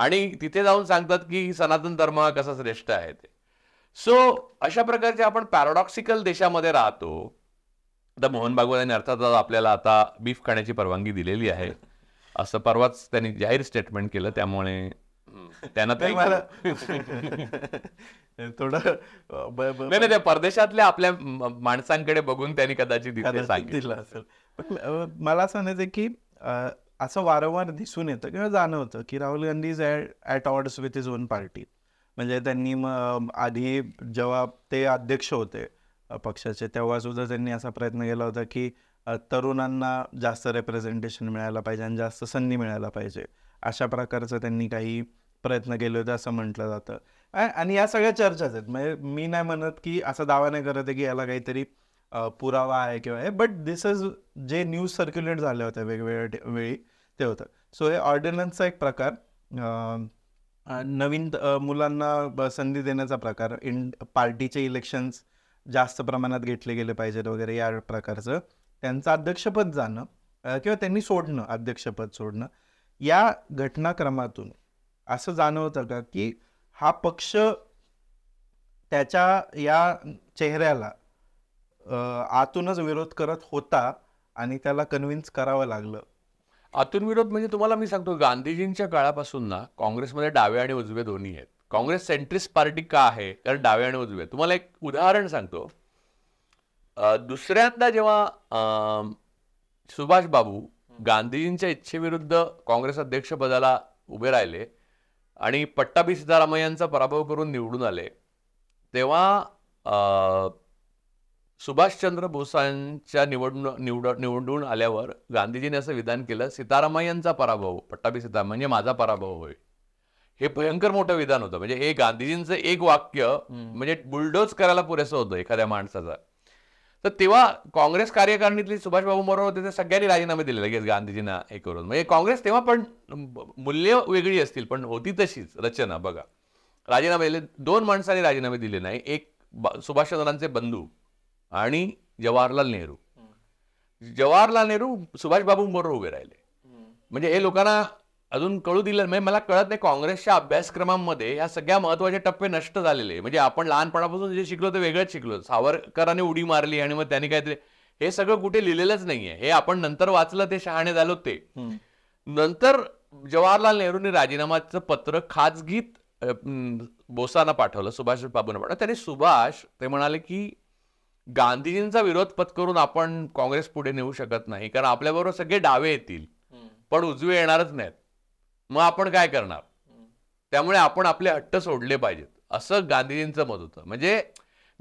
आणि तिथे जाऊन सांगतात की सनातन धर्म हा कसा श्रेष्ठ आहे ते सो अशा प्रकारचे आपण पॅराडॉक्सिकल देशामध्ये राहतो तर मोहन भागवतांनी अर्थात आपल्याला आता बीफ खाण्याची परवानगी दिलेली आहे असं परवाच त्यांनी जाहीर स्टेटमेंट केलं त्यामुळे त्यांना ते मला थोडं नाही त्या परदेशातल्या आपल्या माणसांकडे बघून त्यांनी कदाचित दिलं असेल पण मला असं म्हणायचं की असं वारंवार दिसून येतं किंवा जाणवतं की Rahul Gandhi is at with is own party म्हणजे त्यांनी आधी जेव्हा ते अध्यक्ष होते पक्षाचे तेव्हा सुद्धा त्यांनी असा प्रयत्न केला होता की तरुणांना जास्त रेप्रेझेंटेशन मिळायला पाहिजे आणि जास्त संधी मिळायला पाहिजे अशा प्रकारचं त्यांनी काही प्रयत्न केले होते असं म्हटलं जातं आणि या सगळ्या चर्चाच आहेत म्हणजे मी नाही म्हणत की असा दावा नाही करत आहे की याला काहीतरी पुरावा आहे किंवा हे बट दिस इज जे न्यूज सर्क्युलेट झाल्या होत्या वेगवेगळ्या वेळी ते होतं सो हे ऑर्डिनन्सचा एक प्रकार नवीन मुलांना संधी देण्याचा प्रकार इन पार्टीचे इलेक्शन्स जास्त प्रमाणात घेतले गेले पाहिजेत वगैरे या प्रकारचं त्यांचं अध्यक्षपद जाणं किंवा त्यांनी सोडणं अध्यक्षपद सोडणं या घटनाक्रमातून असं जाणवत का की हा पक्ष त्याच्या या चेहऱ्याला आतूनच विरोध करत होता आणि त्याला कन्व्हिन्स करावं लागलं आतून विरोध म्हणजे तुम्हाला मी सांगतो गांधीजींच्या काळापासून ना काँग्रेसमध्ये डावे आणि उजवे दोन्ही आहेत काँग्रेस सेंट्रिस्ट पार्टी का आहे कारण डावे आणि उजवे तुम्हाला एक उदाहरण सांगतो दुसऱ्यांदा जेव्हा सुभाष बाबू गांधीजींच्या इच्छेविरुद्ध काँग्रेस अध्यक्षपदाला उभे राहिले आणि पट्टाभी यांचा पराभव करून निवडून आले तेव्हा सुभाषचंद्र बोसांच्या निवडणूक निवड निवडून आल्यावर गांधीजींनी असं विधान केलं सीतारामय्यांचा पराभव पट्टाभी सीताराम म्हणजे माझा पराभव होय हे भयंकर मोठं विधान होतं म्हणजे हे गांधीजींचं एक वाक्य म्हणजे बुलडोज करायला पुरेसं होतं एखाद्या माणसाचा तर तेव्हा काँग्रेस कार्यकारिणीतली सुभाषबाबू मोरावर होते ते सगळ्यांनी राजीनामे दिले लगेच गांधीजींना एक करून म्हणजे काँग्रेस तेव्हा पण मूल्य वेगळी असतील पण होती तशीच रचना बघा राजीनामे दिले दोन माणसांनी राजीनामे दिले नाही एक सुभाषचंद्रांचे बंधू आणि जवाहरलाल नेहरू जवाहरलाल नेहरू सुभाषबाबू बरोबर उभे राहिले म्हणजे हे लोकांना अजून कळू दिलं म्हणजे मला कळत नाही काँग्रेसच्या अभ्यासक्रमामध्ये या सगळ्या महत्त्वाचे टप्पे नष्ट झालेले म्हणजे आपण लहानपणापासून जे शिकलो ते वेगळंच शिकलो सावरकरांनी उडी मारली आणि मग त्यांनी काहीतरी हे सगळं कुठे लिहिलेलंच नाहीये हे आपण नंतर वाचलं ते शहाणे झालो ते नंतर जवाहरलाल नेहरूंनी राजीनामाचं पत्र खाजगीत बोसांना पाठवलं सुभाष बाबूंना पाठवलं त्याने सुभाष ते म्हणाले की गांधीजींचा विरोध पत्करून आपण काँग्रेस पुढे नेऊ शकत नाही कारण आपल्याबरोबर सगळे डावे येतील पण उजवे येणारच नाहीत मग आपण काय करणार त्यामुळे आपण आपले हट्ट सोडले पाहिजेत असं गांधीजींचं मत होतं म्हणजे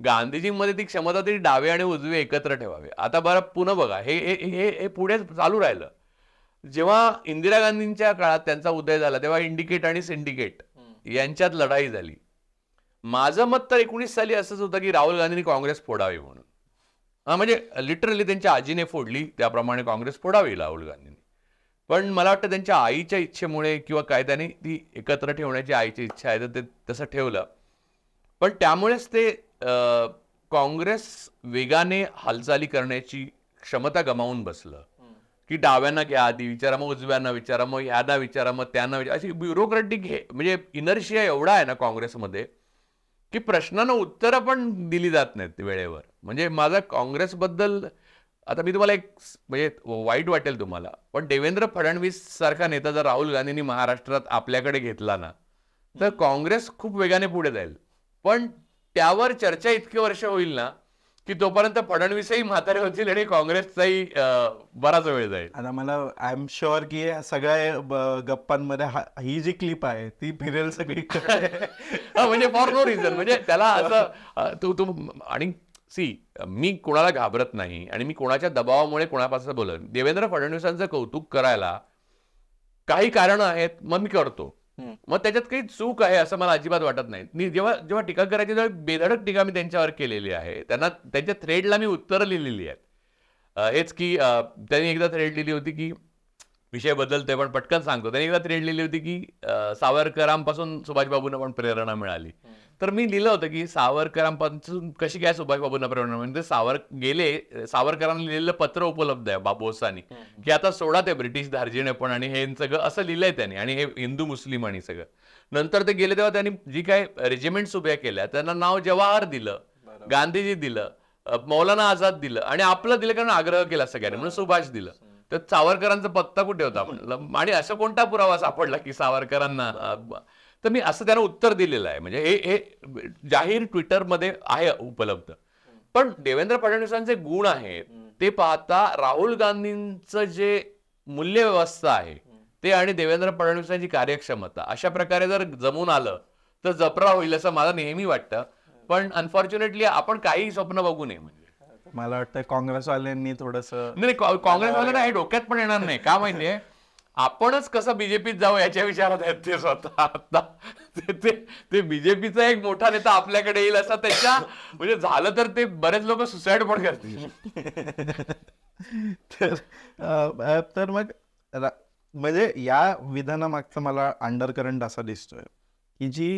गांधीजींमध्ये ती क्षमता तरी डावे आणि उजवे एकत्र ठेवावे आता बरं पुन्हा बघा हे हे हे पुढे चालू राहिलं जेव्हा इंदिरा गांधींच्या काळात त्यांचा उदय झाला तेव्हा इंडिकेट आणि सिंडिकेट यांच्यात लढाई झाली माझं मत तर एकोणीस साली असंच होतं की राहुल गांधींनी काँग्रेस फोडावी म्हणून म्हणजे लिटरली त्यांच्या आजीने फोडली त्याप्रमाणे काँग्रेस फोडावी राहुल गांधींनी पण मला वाटतं त्यांच्या आईच्या इच्छेमुळे किंवा कायद्याने ती एकत्र ठेवण्याची आईची इच्छा आहे तर ते तसं ठेवलं पण त्यामुळेच ते काँग्रेस वेगाने हालचाली करण्याची क्षमता गमावून बसलं की डाव्यांना घ्या आधी विचारा मग उजव्यांना विचारा मग यादा विचारा मग त्यांना विचारा अशी ब्युरोक्रॅटिक हे म्हणजे इनर्शिया एवढा आहे ना काँग्रेसमध्ये की प्रश्नांना उत्तरं पण दिली जात नाहीत वेळेवर म्हणजे माझा काँग्रेसबद्दल आता मी तुम्हाला एक म्हणजे वाईट वाटेल तुम्हाला पण देवेंद्र फडणवीस सारखा नेता जर राहुल गांधींनी महाराष्ट्रात आपल्याकडे घेतला ना तर काँग्रेस खूप वेगाने पुढे जाईल पण त्यावर चर्चा इतकी वर्ष होईल ना की तोपर्यंत फडणवीसही म्हातारे होतील आणि काँग्रेसचाही बराच वेळ जाईल आता मला आय एम शुअर की सगळ्या गप्पांमध्ये ही जी क्लिप आहे ती फिरेल सगळी म्हणजे फॉर नो रिझन म्हणजे त्याला असं तू तू आणि सी मी कोणाला घाबरत नाही आणि मी कोणाच्या दबावामुळे कोणापासून बोलत देवेंद्र फडणवीसांचं कौतुक करायला काही कारण आहेत मग मी करतो मग त्याच्यात काही चूक आहे असं मला अजिबात वाटत नाही मी जेव्हा जेव्हा टीका करायची तेव्हा बेधडक टीका मी त्यांच्यावर केलेली आहे त्यांना त्यांच्या थ्रेडला मी उत्तरं लिहिलेली आहेत हेच की त्यांनी एकदा थ्रेड लिहिली होती की विषय बदलतोय पण पटकन सांगतो त्यांनी एकदा थ्रेड लिहिली होती की सावरकरांपासून सुभाषबाबूंना पण प्रेरणा मिळाली तर मी लिहिलं होतं की सावरकरांपासून कशी काय बाबूंना प्रेरणा म्हणजे सावर गेले सावरकरांनी लिहिलेलं पत्र उपलब्ध आहे बाबोसानी की आता सोडा ते ब्रिटिश पण आणि हे सगळं असं लिहिलंय त्यांनी आणि हे हिंदू मुस्लिम आणि सगळं नंतर ते गेले तेव्हा त्यांनी जी काय रेजिमेंट्स उभ्या केल्या त्यांना नाव जवाहर दिलं गांधीजी दिलं मौलाना आझाद दिलं आणि आपलं दिलं कारण आग्रह केला सगळ्यांनी म्हणून सुभाष दिलं तर सावरकरांचा पत्ता कुठे होता आणि असा कोणता पुरावा सापडला की सावरकरांना तर मी असं त्यांना उत्तर दिलेलं आहे म्हणजे हे हे जाहीर ट्विटरमध्ये आहे उपलब्ध पण देवेंद्र फडणवीसांचे गुण आहेत ते पाहता राहुल गांधींचं जे मूल्यव्यवस्था आहे ते आणि देवेंद्र फडणवीसांची कार्यक्षमता अशा प्रकारे जर जमून आलं तर जपरा होईल असं मला नेहमी वाटतं पण अनफॉर्च्युनेटली आपण काही स्वप्न बघू नये म्हणजे मला वाटतं काँग्रेसवाल्यांनी थोडस नाही काँग्रेसवाल्यांना हे डोक्यात पण येणार नाही का माहितीये आपणच कसं बीजेपीत जाऊ याच्या विचारात आहेत ते स्वतः आता ते ते बीजेपीचा एक मोठा नेता आपल्याकडे येईल असा त्याच्या म्हणजे झालं तर ते बरेच लोक सुसाईड पण करतील तर मग म्हणजे या विधानामागचं मला अंडर करंट असा दिसतोय की जी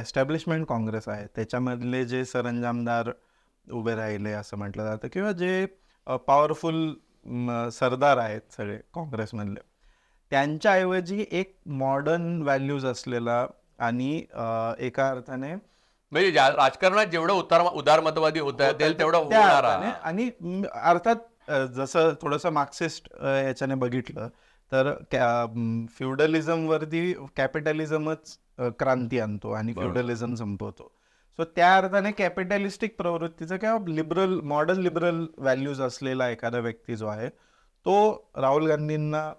एस्टॅब्लिशमेंट काँग्रेस आहे त्याच्यामधले जे सरंजामदार उभे राहिले असं म्हटलं जातं किंवा जे पॉवरफुल सरदार आहेत सगळे काँग्रेसमधले त्यांच्याऐवजी एक मॉडर्न व्हॅल्यूज असलेला आणि एका अर्थाने म्हणजे राजकारणात जेवढं उतार उदारमतवादी होत तेवढं होणार आणि अर्थात जसं थोडंसं मार्क्सिस्ट याच्याने बघितलं तर फ्युडलिझम वरती कॅपिटलिझमच क्रांती आणतो आणि फ्युडलिझम संपवतो सो त्या अर्थाने कॅपिटलिस्टिक प्रवृत्तीचा किंवा लिबरल मॉडर्न लिबरल व्हॅल्यूज असलेला एखादा व्यक्ती जो आहे तो राहुल गांधींना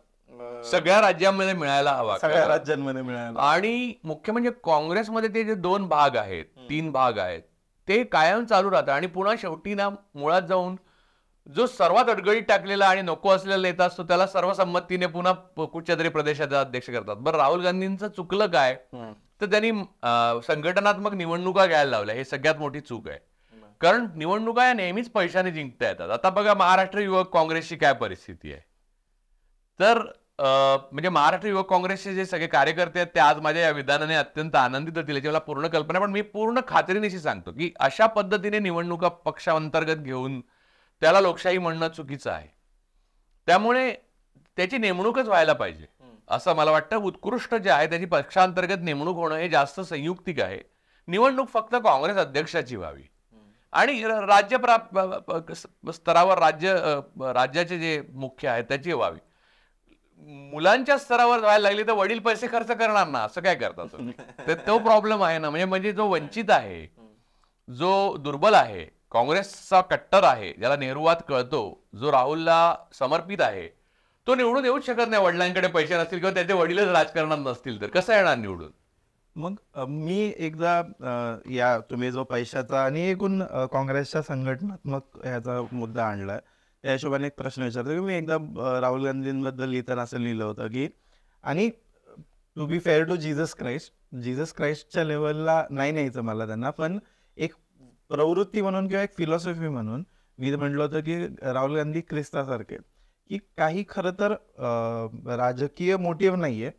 सगळ्या राज्यांमध्ये मिळायला हवा सगळ्या राज्यांमध्ये मिळायला आणि मुख्य म्हणजे काँग्रेसमध्ये ते जे दोन भाग आहेत तीन भाग आहेत ते कायम चालू राहतात आणि पुन्हा शेवटी ना मुळात जाऊन जो सर्वात अडगळीत टाकलेला आणि नको असलेला नेता असतो त्याला सर्वसंमतीने पुन्हा कुठच्या तरी प्रदेशाचा अध्यक्ष करतात बरं राहुल गांधींचं चुकलं काय तर त्यांनी संघटनात्मक निवडणुका घ्यायला लावल्या हे सगळ्यात मोठी चूक आहे कारण निवडणुका या नेहमीच पैशाने जिंकता येतात आता बघा महाराष्ट्र युवक काँग्रेसची काय परिस्थिती आहे तर म्हणजे महाराष्ट्र युवक काँग्रेसचे जे सगळे कार्यकर्ते आहेत ते आज माझ्या या विधानाने अत्यंत आनंदित होतील याची मला पूर्ण कल्पना पण मी पूर्ण खात्रीनेशी सांगतो की अशा पद्धतीने निवडणुका पक्षांतर्गत घेऊन त्याला लोकशाही म्हणणं चुकीचं आहे त्यामुळे त्याची नेमणूकच व्हायला पाहिजे असं मला वाटतं उत्कृष्ट जे आहे त्याची पक्षांतर्गत नेमणूक होणं हे जास्त संयुक्तिक आहे निवडणूक फक्त काँग्रेस अध्यक्षाची व्हावी आणि राज्य स्तरावर राज्य राज्याचे जे मुख्य आहेत त्याची व्हावी मुलांच्या स्तरावर जायला लागली तर वडील पैसे खर्च करणार ना असं काय करतात तर तो प्रॉब्लेम आहे ना म्हणजे म्हणजे जो वंचित आहे जो दुर्बल आहे काँग्रेसचा कट्टर आहे ज्याला नेहरूवाद कळतो जो राहुलला समर्पित आहे तो निवडून येऊच शकत नाही वडिलांकडे पैसे नसतील किंवा त्याचे वडीलच राजकारणात नसतील तर कसं येणार निवडून मग मी एकदा या तुम्ही जो पैशाचा आणि एकूण काँग्रेसच्या संघटनात्मक ह्याचा मुद्दा आणला त्या हिशोबाने एक प्रश्न विचारतो की मी एकदा राहुल गांधींबद्दल लिहिताना असं लिहिलं होतं की आणि to be fair to Jesus Christ Jesus क्राईस्टच्या लेवलला नाही न्यायचं मला त्यांना पण एक प्रवृत्ती म्हणून किंवा एक फिलॉसॉफी म्हणून मी म्हटलं होतं की राहुल गांधी ख्रिस्तासारखे की काही खरं तर राजकीय मोटिव्ह आहे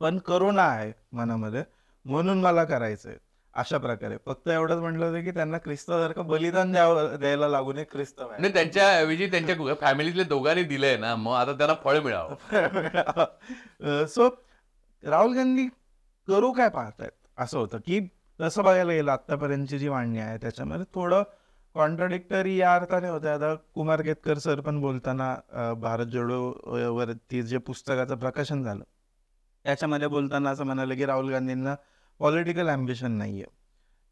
पण करोना आहे मनामध्ये म्हणून मला करायचं आहे अशा प्रकारे फक्त एवढंच म्हटलं होतं की त्यांना सारखं बलिदान द्यावं द्यायला लागून नये ख्रिस्त नाही त्यांच्याऐवजी त्यांच्या फॅमिलीतले दोघांनी दिले ना मग आता त्यांना फळ मिळावं सो राहुल गांधी करू काय पाहतायत असं होतं की तसं बघायला गेलं आतापर्यंतची जी मांडणी आहे त्याच्यामध्ये थोडं कॉन्ट्रडिक्टरी या अर्थाने होतं आता कुमार केतकर सर पण बोलताना भारत जोडो वरती जे पुस्तकाचं प्रकाशन झालं त्याच्यामध्ये बोलताना असं म्हणाले की राहुल गांधींना पॉलिटिकल अम्बिशन नाहीये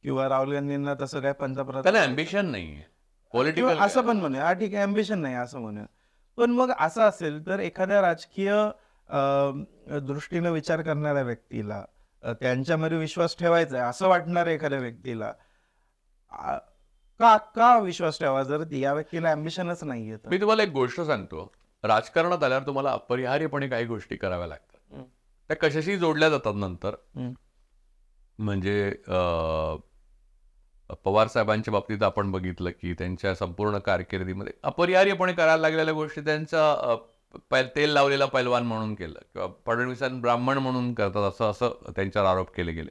किंवा राहुल गांधींना तसं काय पंतप्रधान त्याला अम्बिशन पॉलिटिकल असं पण म्हणूया हा ठीक आहे अम्बिशन नाही असं म्हणूया पण मग असं असेल तर एखाद्या राजकीय दृष्टीने दृष्टीनं विचार करणाऱ्या व्यक्तीला त्यांच्यामध्ये विश्वास ठेवायचा आहे असं वाटणार एखाद्या व्यक्तीला का का विश्वास ठेवा जर या व्यक्तीला अम्बिशनच नाहीये मी तुम्हाला एक गोष्ट सांगतो राजकारणात आल्यावर तुम्हाला अपरिहार्यपणे काही गोष्टी कराव्या लागतात त्या कशाशी जोडल्या जातात नंतर म्हणजे पवार साहेबांच्या बाबतीत आपण बघितलं की त्यांच्या संपूर्ण कारकिर्दीमध्ये अपरिहार्यपणे करायला लागलेल्या गोष्टी त्यांचा तेल लावलेला पैलवान म्हणून केलं किंवा फडणवीसांनी ब्राह्मण म्हणून करतात असं असं त्यांच्यावर आरोप केले गेले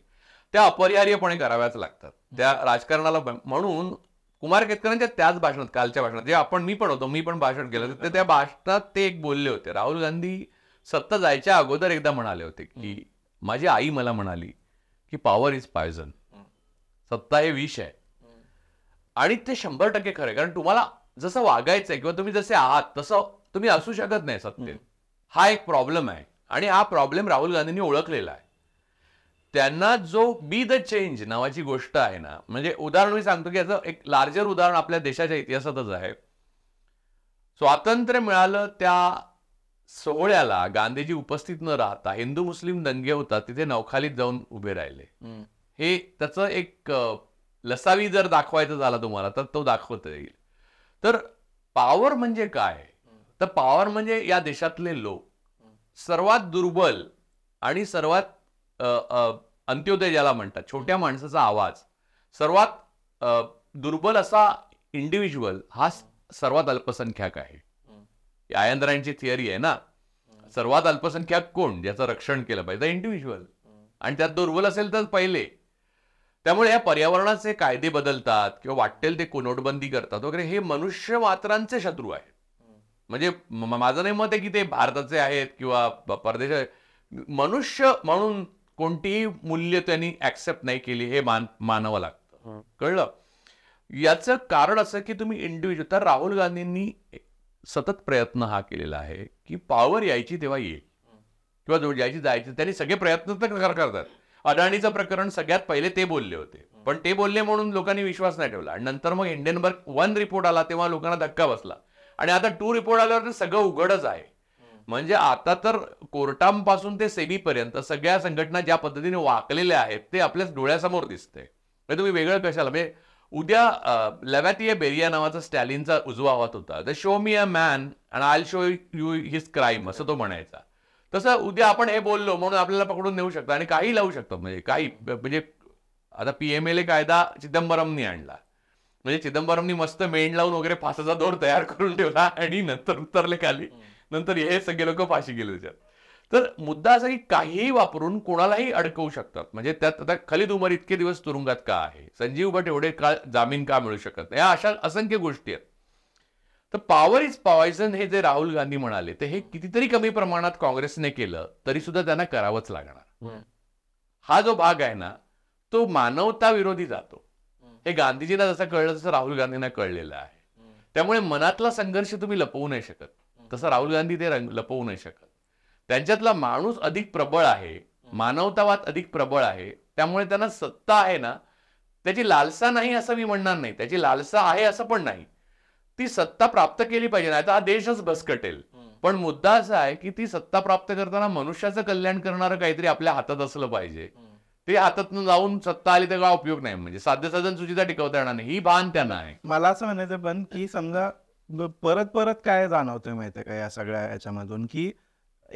त्या अपरिहार्यपणे कराव्याच लागतात त्या राजकारणाला म्हणून कुमार केतकरांच्या त्याच भाषणात कालच्या भाषणात जे आपण मी पण होतो मी पण भाषण केलं तर त्या भाषणात ते एक बोलले होते राहुल गांधी सत्ता जायच्या अगोदर एकदा म्हणाले होते की माझी आई मला म्हणाली की पॉवर इज पायझन सत्ता हे विष आहे आणि ते शंभर टक्के खरं कारण तुम्हाला जसं वागायचं आहे किंवा तुम्ही जसे आहात तसं तुम्ही असू शकत नाही सत्तेत हा एक प्रॉब्लेम आहे आणि हा प्रॉब्लेम राहुल गांधींनी ओळखलेला आहे त्यांना जो बी द चेंज नावाची गोष्ट आहे ना म्हणजे उदाहरण मी सांगतो की याचं एक लार्जर उदाहरण आपल्या देशाच्या इतिहासातच आहे स्वातंत्र्य मिळालं त्या सोहळ्याला गांधीजी उपस्थित न राहता हिंदू मुस्लिम दंगे होता तिथे नवखालीत जाऊन उभे राहिले हे त्याचं एक लसावी जर दाखवायचा झाला तुम्हाला तर तो दाखवता येईल तर पॉवर म्हणजे काय तर पॉवर म्हणजे या देशातले लोक सर्वात दुर्बल आणि सर्वात अंत्योदय ज्याला म्हणतात छोट्या माणसाचा आवाज सर्वात दुर्बल असा इंडिव्हिज्युअल हा सर्वात अल्पसंख्याक आहे आयन थिअरी आहे ना सर्वात अल्पसंख्याक कोण ज्याचं रक्षण केलं पाहिजे इंडिव्हिज्युअल आणि त्यात दुर्बल असेल तर पहिले त्यामुळे या पर्यावरणाचे कायदे बदलतात किंवा वाटेल ते नोटबंदी करतात वगैरे हे मनुष्य मात्रांचे शत्रू आहेत म्हणजे माझं नाही मत आहे की ते भारताचे आहेत किंवा परदेश मनुष्य म्हणून कोणतीही मूल्य त्यांनी ऍक्सेप्ट नाही केली हे मान मानावं लागतं कळलं याचं कारण असं की तुम्ही इंडिव्हिज्युअल तर राहुल गांधींनी सतत प्रयत्न हा केलेला आहे की पॉवर यायची तेव्हा येईल किंवा जो यायची जायची त्यांनी सगळे प्रयत्न तर करतात अडाणीचं प्रकरण सगळ्यात पहिले ते बोलले होते पण ते बोलले म्हणून लोकांनी विश्वास नाही ठेवला आणि नंतर मग इंडियनबर्ग वन रिपोर्ट आला तेव्हा लोकांना धक्का बसला आणि आता टू रिपोर्ट आल्यावर सगळं उघडच आहे म्हणजे आता तर कोर्टांपासून ते पर्यंत सगळ्या संघटना ज्या पद्धतीने वाकलेल्या आहेत ते आपल्याच डोळ्यासमोर दिसते म्हणजे तुम्ही वेगळं कशाला म्हणजे उद्या लॅवॅटिया बेरिया नावाचा स्टॅलिनचा उजवा हात होता the show me a man and I show you his crime असं तो म्हणायचा तसं उद्या आपण हे बोललो म्हणून आपल्याला पकडून नेऊ शकतो आणि काही लावू शकतो म्हणजे काही म्हणजे आता पी एम एल ए कायदा चिदंबरमनी आणला म्हणजे चिदंबरमनी मस्त मेंढ लावून वगैरे फासाचा दोर तयार करून ठेवला आणि नंतर उतरले खाली नंतर हे सगळे लोक फाशी गेले त्याच्यात तर मुद्दा असा की काहीही वापरून कोणालाही अडकवू शकतात म्हणजे त्यात आता खलिद उमर इतके दिवस तुरुंगात का आहे संजीव भट एवढे का जामीन का मिळू शकत या अशा असंख्य गोष्टी आहेत तर पॉवर इज पॉयझन हे जे राहुल गांधी म्हणाले ते हे कितीतरी कमी प्रमाणात काँग्रेसने केलं तरी सुद्धा त्यांना करावंच लागणार हा जो भाग आहे ना तो मानवता विरोधी जातो हे गांधीजींना जसं कळलं तसं राहुल गांधींना कळलेलं आहे त्यामुळे मनातला संघर्ष तुम्ही लपवू नाही शकत तसं राहुल गांधी ते लपवू नाही शकत त्यांच्यातला माणूस अधिक प्रबळ आहे मानवतावाद अधिक प्रबळ आहे त्यामुळे त्यांना सत्ता आहे ना त्याची लालसा नाही असं मी म्हणणार नाही त्याची लालसा आहे असं पण नाही ती सत्ता प्राप्त केली पाहिजे नाही तर हा देशच बसकटेल पण मुद्दा असा आहे की ती सत्ता प्राप्त करताना मनुष्याचं कल्याण करणारं काहीतरी आपल्या हातात असलं पाहिजे ते हातात जाऊन सत्ता आली तर काय उपयोग नाही म्हणजे साध्य साधन सुचिता टिकवता येणार नाही ही भान त्यांना आहे मला असं म्हणायचं पण की समजा परत परत काय जाणवतोय माहितीये का या सगळ्या याच्यामधून की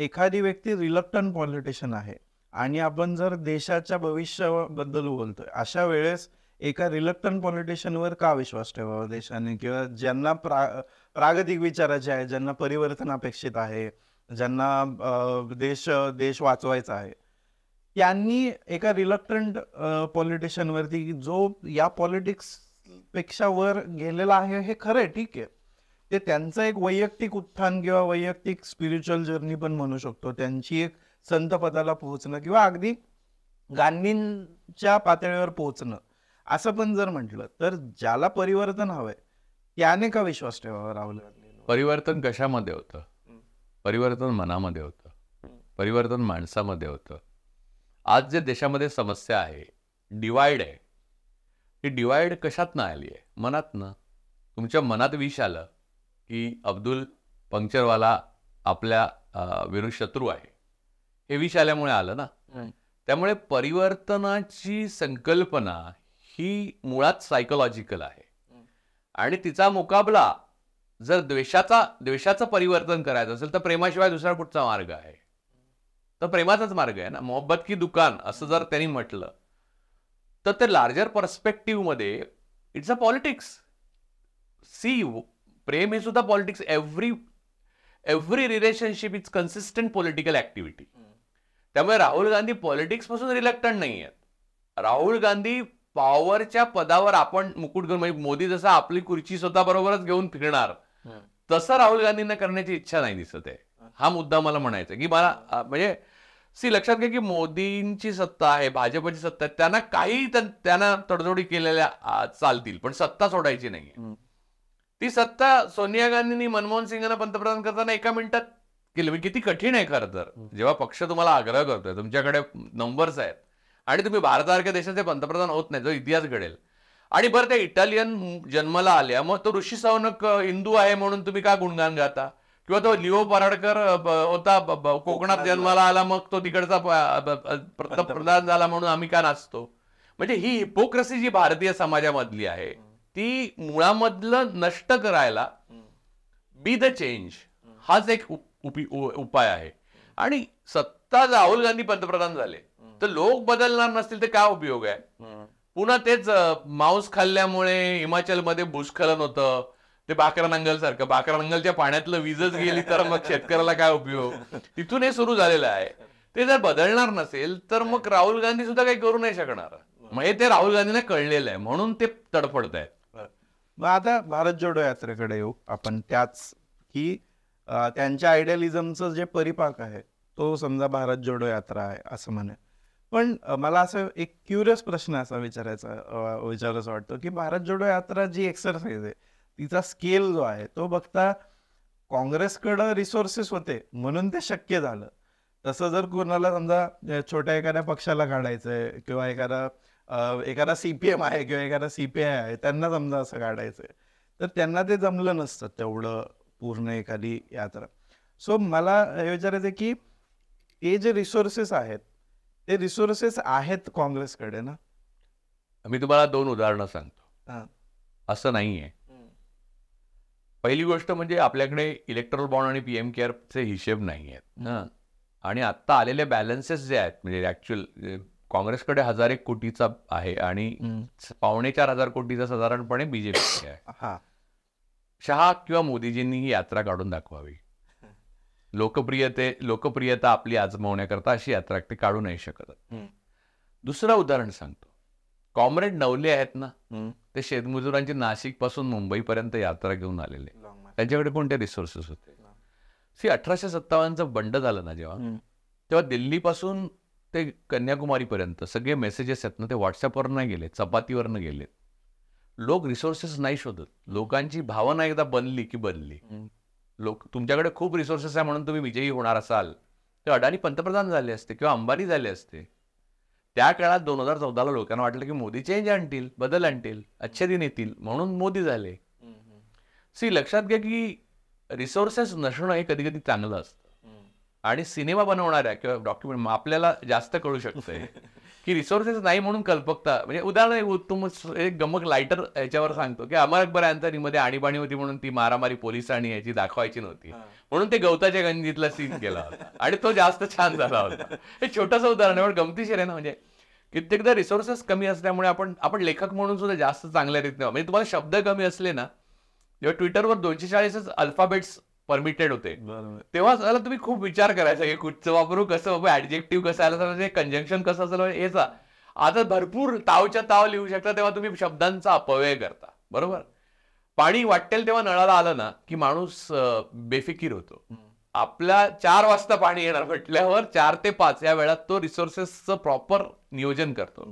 एखादी व्यक्ती रिलक्टंट पॉलिटिशियन आहे आणि आपण जर देशाच्या भविष्याबद्दल बोलतोय अशा वेळेस एका रिलक्टंट पॉलिटिशियनवर का विश्वास ठेवावा देशाने किंवा ज्यांना प्रा प्रागतिक विचाराचे आहे ज्यांना परिवर्तन अपेक्षित आहे ज्यांना देश देश वाचवायचा आहे त्यांनी एका रिलक्टंट पॉलिटिशियनवरती जो या पॉलिटिक्स पेक्षा वर गेलेला आहे हे खरं आहे ठीक आहे ते त्यांचं एक वैयक्तिक उत्थान किंवा वैयक्तिक स्पिरिच्युअल जर्नी पण म्हणू शकतो त्यांची एक संत पदाला पोहोचणं किंवा अगदी गांधींच्या पातळीवर पोहोचणं असं पण जर म्हटलं तर ज्याला परिवर्तन हवंय त्याने का विश्वास ठेवावा राहुल परिवर्तन कशामध्ये होतं परिवर्तन मनामध्ये होतं परिवर्तन माणसामध्ये होतं आज जे देशामध्ये समस्या आहे डिवाइड आहे ती डिवाइड कशातनं आली आहे मनातनं तुमच्या मनात विष आलं की अब्दुल पंक्चरवाला आपल्या विरुद्ध शत्रू आहे हे विष आल्यामुळे आलं ना त्यामुळे परिवर्तनाची संकल्पना ही मुळात सायकोलॉजिकल आहे आणि तिचा मुकाबला जर द्वेषाचा द्वेषाचं परिवर्तन करायचं असेल तर प्रेमाशिवाय दुसरा कुठचा मार्ग आहे तर प्रेमाचाच मार्ग आहे ना मोहब्बत की दुकान असं जर त्यांनी म्हटलं तर ते लार्जर पर्स्पेक्टिव्ह मध्ये इट्स अ पॉलिटिक्स सी प्रेम हे सुद्धा politics every every relationship is consistent political activity त्यामुळे राहुल गांधी पॉलिटिक्स पासून रिलेक्टंट नाही आहेत राहुल गांधी पॉवरच्या पदावर आपण मुकुट घेऊन म्हणजे मोदी जसं आपली खुर्ची स्वतः बरोबरच घेऊन फिरणार तसं राहुल गांधींना करण्याची इच्छा नाही दिसत आहे हा मुद्दा मला म्हणायचा की मला म्हणजे सी लक्षात घ्या की मोदींची सत्ता आहे भाजपची सत्ता आहे त्यांना काही त्यांना तडजोडी केलेल्या चालतील पण सत्ता सोडायची नाहीये ती सत्ता सोनिया गांधींनी मनमोहन सिंगांना पंतप्रधान करताना एका मिनिटात केली म्हणजे किती कठीण आहे खरं तर जेव्हा पक्ष तुम्हाला आग्रह करतोय तुमच्याकडे नंबर्स आहेत आणि तुम्ही भारतासारख्या देशाचे पंतप्रधान होत नाही जो इतिहास घडेल आणि बरं त्या इटालियन जन्माला आल्या मग तो ऋषी सावनक हिंदू आहे म्हणून तुम्ही का गुणगान गाता किंवा तो लिओ पराडकर होता कोकणात जन्माला आला मग तो तिकडचा पंतप्रधान झाला म्हणून आम्ही का नाचतो म्हणजे ही हिपोक्रसी जी भारतीय समाजामधली आहे ती मुळामधलं नष्ट करायला बी द चेंज हाच एक उपाय आहे आणि सत्ता राहुल गांधी पंतप्रधान झाले तर लोक बदलणार नसतील तर काय उपयोग आहे पुन्हा तेच मांस खाल्ल्यामुळे हिमाचलमध्ये भूस्खलन होतं ते बाकरा नंगल सारखं बाकरा नंगलच्या पाण्यातलं वीजच गेली तर मग शेतकऱ्याला काय उपयोग तिथून हे सुरू झालेलं आहे ते जर बदलणार नसेल तर मग राहुल गांधी सुद्धा काही करू नाही शकणार मग हे ते राहुल गांधीने कळलेलं आहे म्हणून ते तडफडत आहेत मग आता भारत जोडो यात्रेकडे येऊ आपण त्याच की त्यांच्या आयडियलिझमचं जे परिपाक आहे तो समजा भारत जोडो यात्रा आहे असं म्हणे पण मला असं एक क्युरियस प्रश्न असा विचारायचा विचारायचं वाटतो की भारत जोडो यात्रा जी एक्सरसाइज आहे तिचा स्केल जो आहे तो बघता काँग्रेसकडं रिसोर्सेस होते म्हणून ते शक्य झालं तसं जर कोणाला समजा छोट्या एखाद्या पक्षाला आहे किंवा एखादा एखादा सीपीएम आहे किंवा एखादा सीपीआय आहे त्यांना समजा असं काढायचं तर त्यांना ते जमलं नसतं तेवढं पूर्ण एखादी यात्रा सो मला हे विचारायचं की ते जे रिसोर्सेस आहेत ते रिसोर्सेस आहेत काँग्रेसकडे ना मी तुम्हाला दोन उदाहरणं सांगतो असं नाही आहे पहिली गोष्ट म्हणजे आपल्याकडे इलेक्ट्रॉल बॉन्ड आणि पीएम केअरचे हिशेब नाही आहेत आणि आत्ता आलेले बॅलन्सेस जे आहेत म्हणजे ॲक्च्युअल काँग्रेसकडे हजार एक कोटीचा आहे आणि पावणे चार हजार कोटीचा साधारणपणे बीजेपी आहे शहा किंवा मोदीजींनी ही यात्रा काढून दाखवावी लोकप्रियते लोकप्रियता आपली आजमावण्याकरता अशी यात्रा ते काढू नाही शकत दुसरं उदाहरण सांगतो कॉम्रेड नवले आहेत ना ते शेतमजुरांची नाशिक पासून मुंबईपर्यंत यात्रा घेऊन आलेले त्यांच्याकडे कोणते रिसोर्सेस होते सी अठराशे सत्तावन्नचं बंड झालं ना जेव्हा तेव्हा दिल्लीपासून ते कन्याकुमारीपर्यंत सगळे मेसेजेस आहेत ना ते व्हॉट्सॲपवर नाही गेले चपातीवरनं गेलेत लोक रिसोर्सेस नाही शोधत लोकांची भावना एकदा बनली की बनली लोक तुमच्याकडे खूप रिसोर्सेस आहे म्हणून तुम्ही विजयी होणार असाल तर अडाणी पंतप्रधान झाले असते किंवा अंबानी झाले असते त्या काळात दोन हजार चौदाला लोकांना वाटलं की मोदी चेंज आणतील बदल आणतील अच्छे दिन येतील म्हणून मोदी झाले सी लक्षात घ्या की रिसोर्सेस नसणं हे कधी कधी चांगलं असतं आणि सिनेमा बनवणाऱ्या किंवा डॉक्युमेंट आपल्याला जास्त कळू शकते की रिसोर्सेस नाही म्हणून कल्पकता म्हणजे उदाहरण तुम एक गमक लायटर याच्यावर सांगतो की अमर अकबर अँथनीमध्ये आणीबाणी होती म्हणून ती मारामारी पोलिसांनी याची दाखवायची नव्हती म्हणून ते गवताच्या गंजीतला सीन केला होता आणि तो जास्त छान झाला होता हे छोटंसं उदाहरण पण गमतीशीर आहे ना म्हणजे कित्येकदा रिसोर्सेस कमी असल्यामुळे आपण आपण लेखक म्हणून सुद्धा जास्त चांगल्या रीतीने म्हणजे तुम्हाला शब्द कमी असले ना जेव्हा ट्विटरवर दोनशे चाळीसच अल्फाबेट्स परमिटेड होते तेव्हा तुम्ही खूप विचार करायचा की कुठचं वापरू कसं ऍडजेक्टिव्ह कसं आलं पाहिजे कंजंक्शन कसं असलं हे याचा आता भरपूर तावच्या ताव लिहू शकता तेव्हा तुम्ही शब्दांचा अपव्यय करता बरोबर पाणी वाटेल तेव्हा नळाला आलं ना की माणूस बेफिकीर होतो आपल्या चार वाजता पाणी येणार म्हटल्यावर चार ते पाच या वेळात तो रिसोर्सेसचं प्रॉपर नियोजन करतो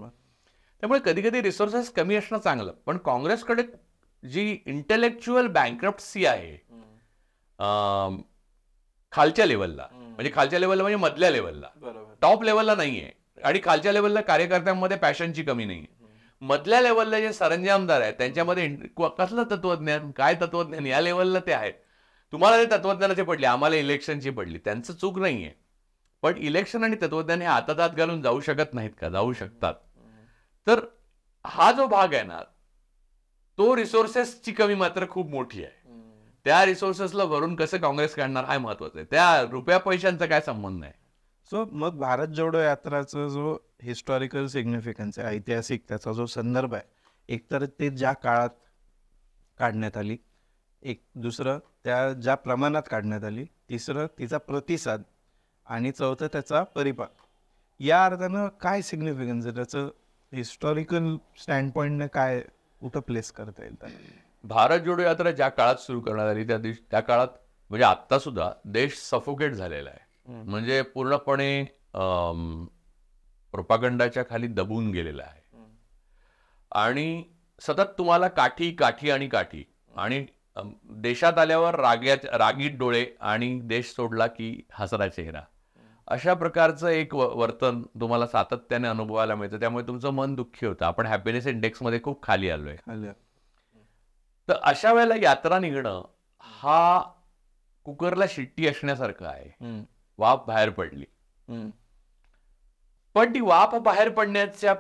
त्यामुळे कधी कधी रिसोर्सेस कमी असणं चांगलं पण काँग्रेसकडे जी इंटेलेक्च्युअल सी आहे खालच्या लेवलला म्हणजे खालच्या लेवलला म्हणजे मधल्या लेवलला टॉप लेवलला नाहीये आणि खालच्या लेवलला कार्यकर्त्यांमध्ये पॅशनची कमी नाहीये मधल्या लेवलला जे सरंजामदार आहेत त्यांच्यामध्ये कसलं तत्वज्ञान काय तत्वज्ञान या लेवलला ते आहेत तुम्हाला ते तत्वज्ञानाचे पडले आम्हाला इलेक्शनची पडली त्यांचं चूक आहे पण इलेक्शन आणि तत्वज्ञान हे आतात घालून जाऊ शकत नाहीत का जाऊ शकतात तर हा जो भाग आहे ना तो रिसोर्सेसची कमी मात्र खूप मोठी आहे त्या रिसोर्सेसला भरून कसं काँग्रेस काढणार काय महत्वाचं आहे त्या रुपया पैशांचा काय संबंध नाही सो मग भारत जोडो यात्राचा जो हिस्टॉरिकल सिग्निफिकन्स आहे ऐतिहासिक त्याचा जो संदर्भ आहे एकतर ते ज्या काळात काढण्यात आली एक दुसरं त्या ज्या प्रमाणात काढण्यात आली तिसरं तिचा प्रतिसाद आणि चौथं त्याचा परिपाक या अर्थानं काय सिग्निफिकन्स आहे त्याचं हिस्टॉरिकल स्टँडपॉईंटनं काय कुठं प्लेस करता येईल भारत जोडो यात्रा ज्या काळात सुरू करण्यात आली त्या दिवशी त्या काळात म्हणजे आत्ता सुद्धा देश सफोकेट झालेला आहे म्हणजे पूर्णपणे प्रोपागंडाच्या खाली दबून गेलेला आहे आणि सतत तुम्हाला काठी काठी आणि काठी आणि देशात आल्यावर राग्या रागीत डोळे आणि देश सोडला की हसरा चेहरा अशा प्रकारचं एक वर्तन तुम्हाला सातत्याने अनुभवायला मिळतं त्यामुळे तुमचं मन दुःखी होतं आपण हॅपीनेस इंडेक्समध्ये खूप खाली आलोय तर अशा वेळेला यात्रा निघणं हा कुकरला शिट्टी असण्यासारखं आहे वाफ बाहेर पडली पण ती वाफ बाहेर पडण्याच्या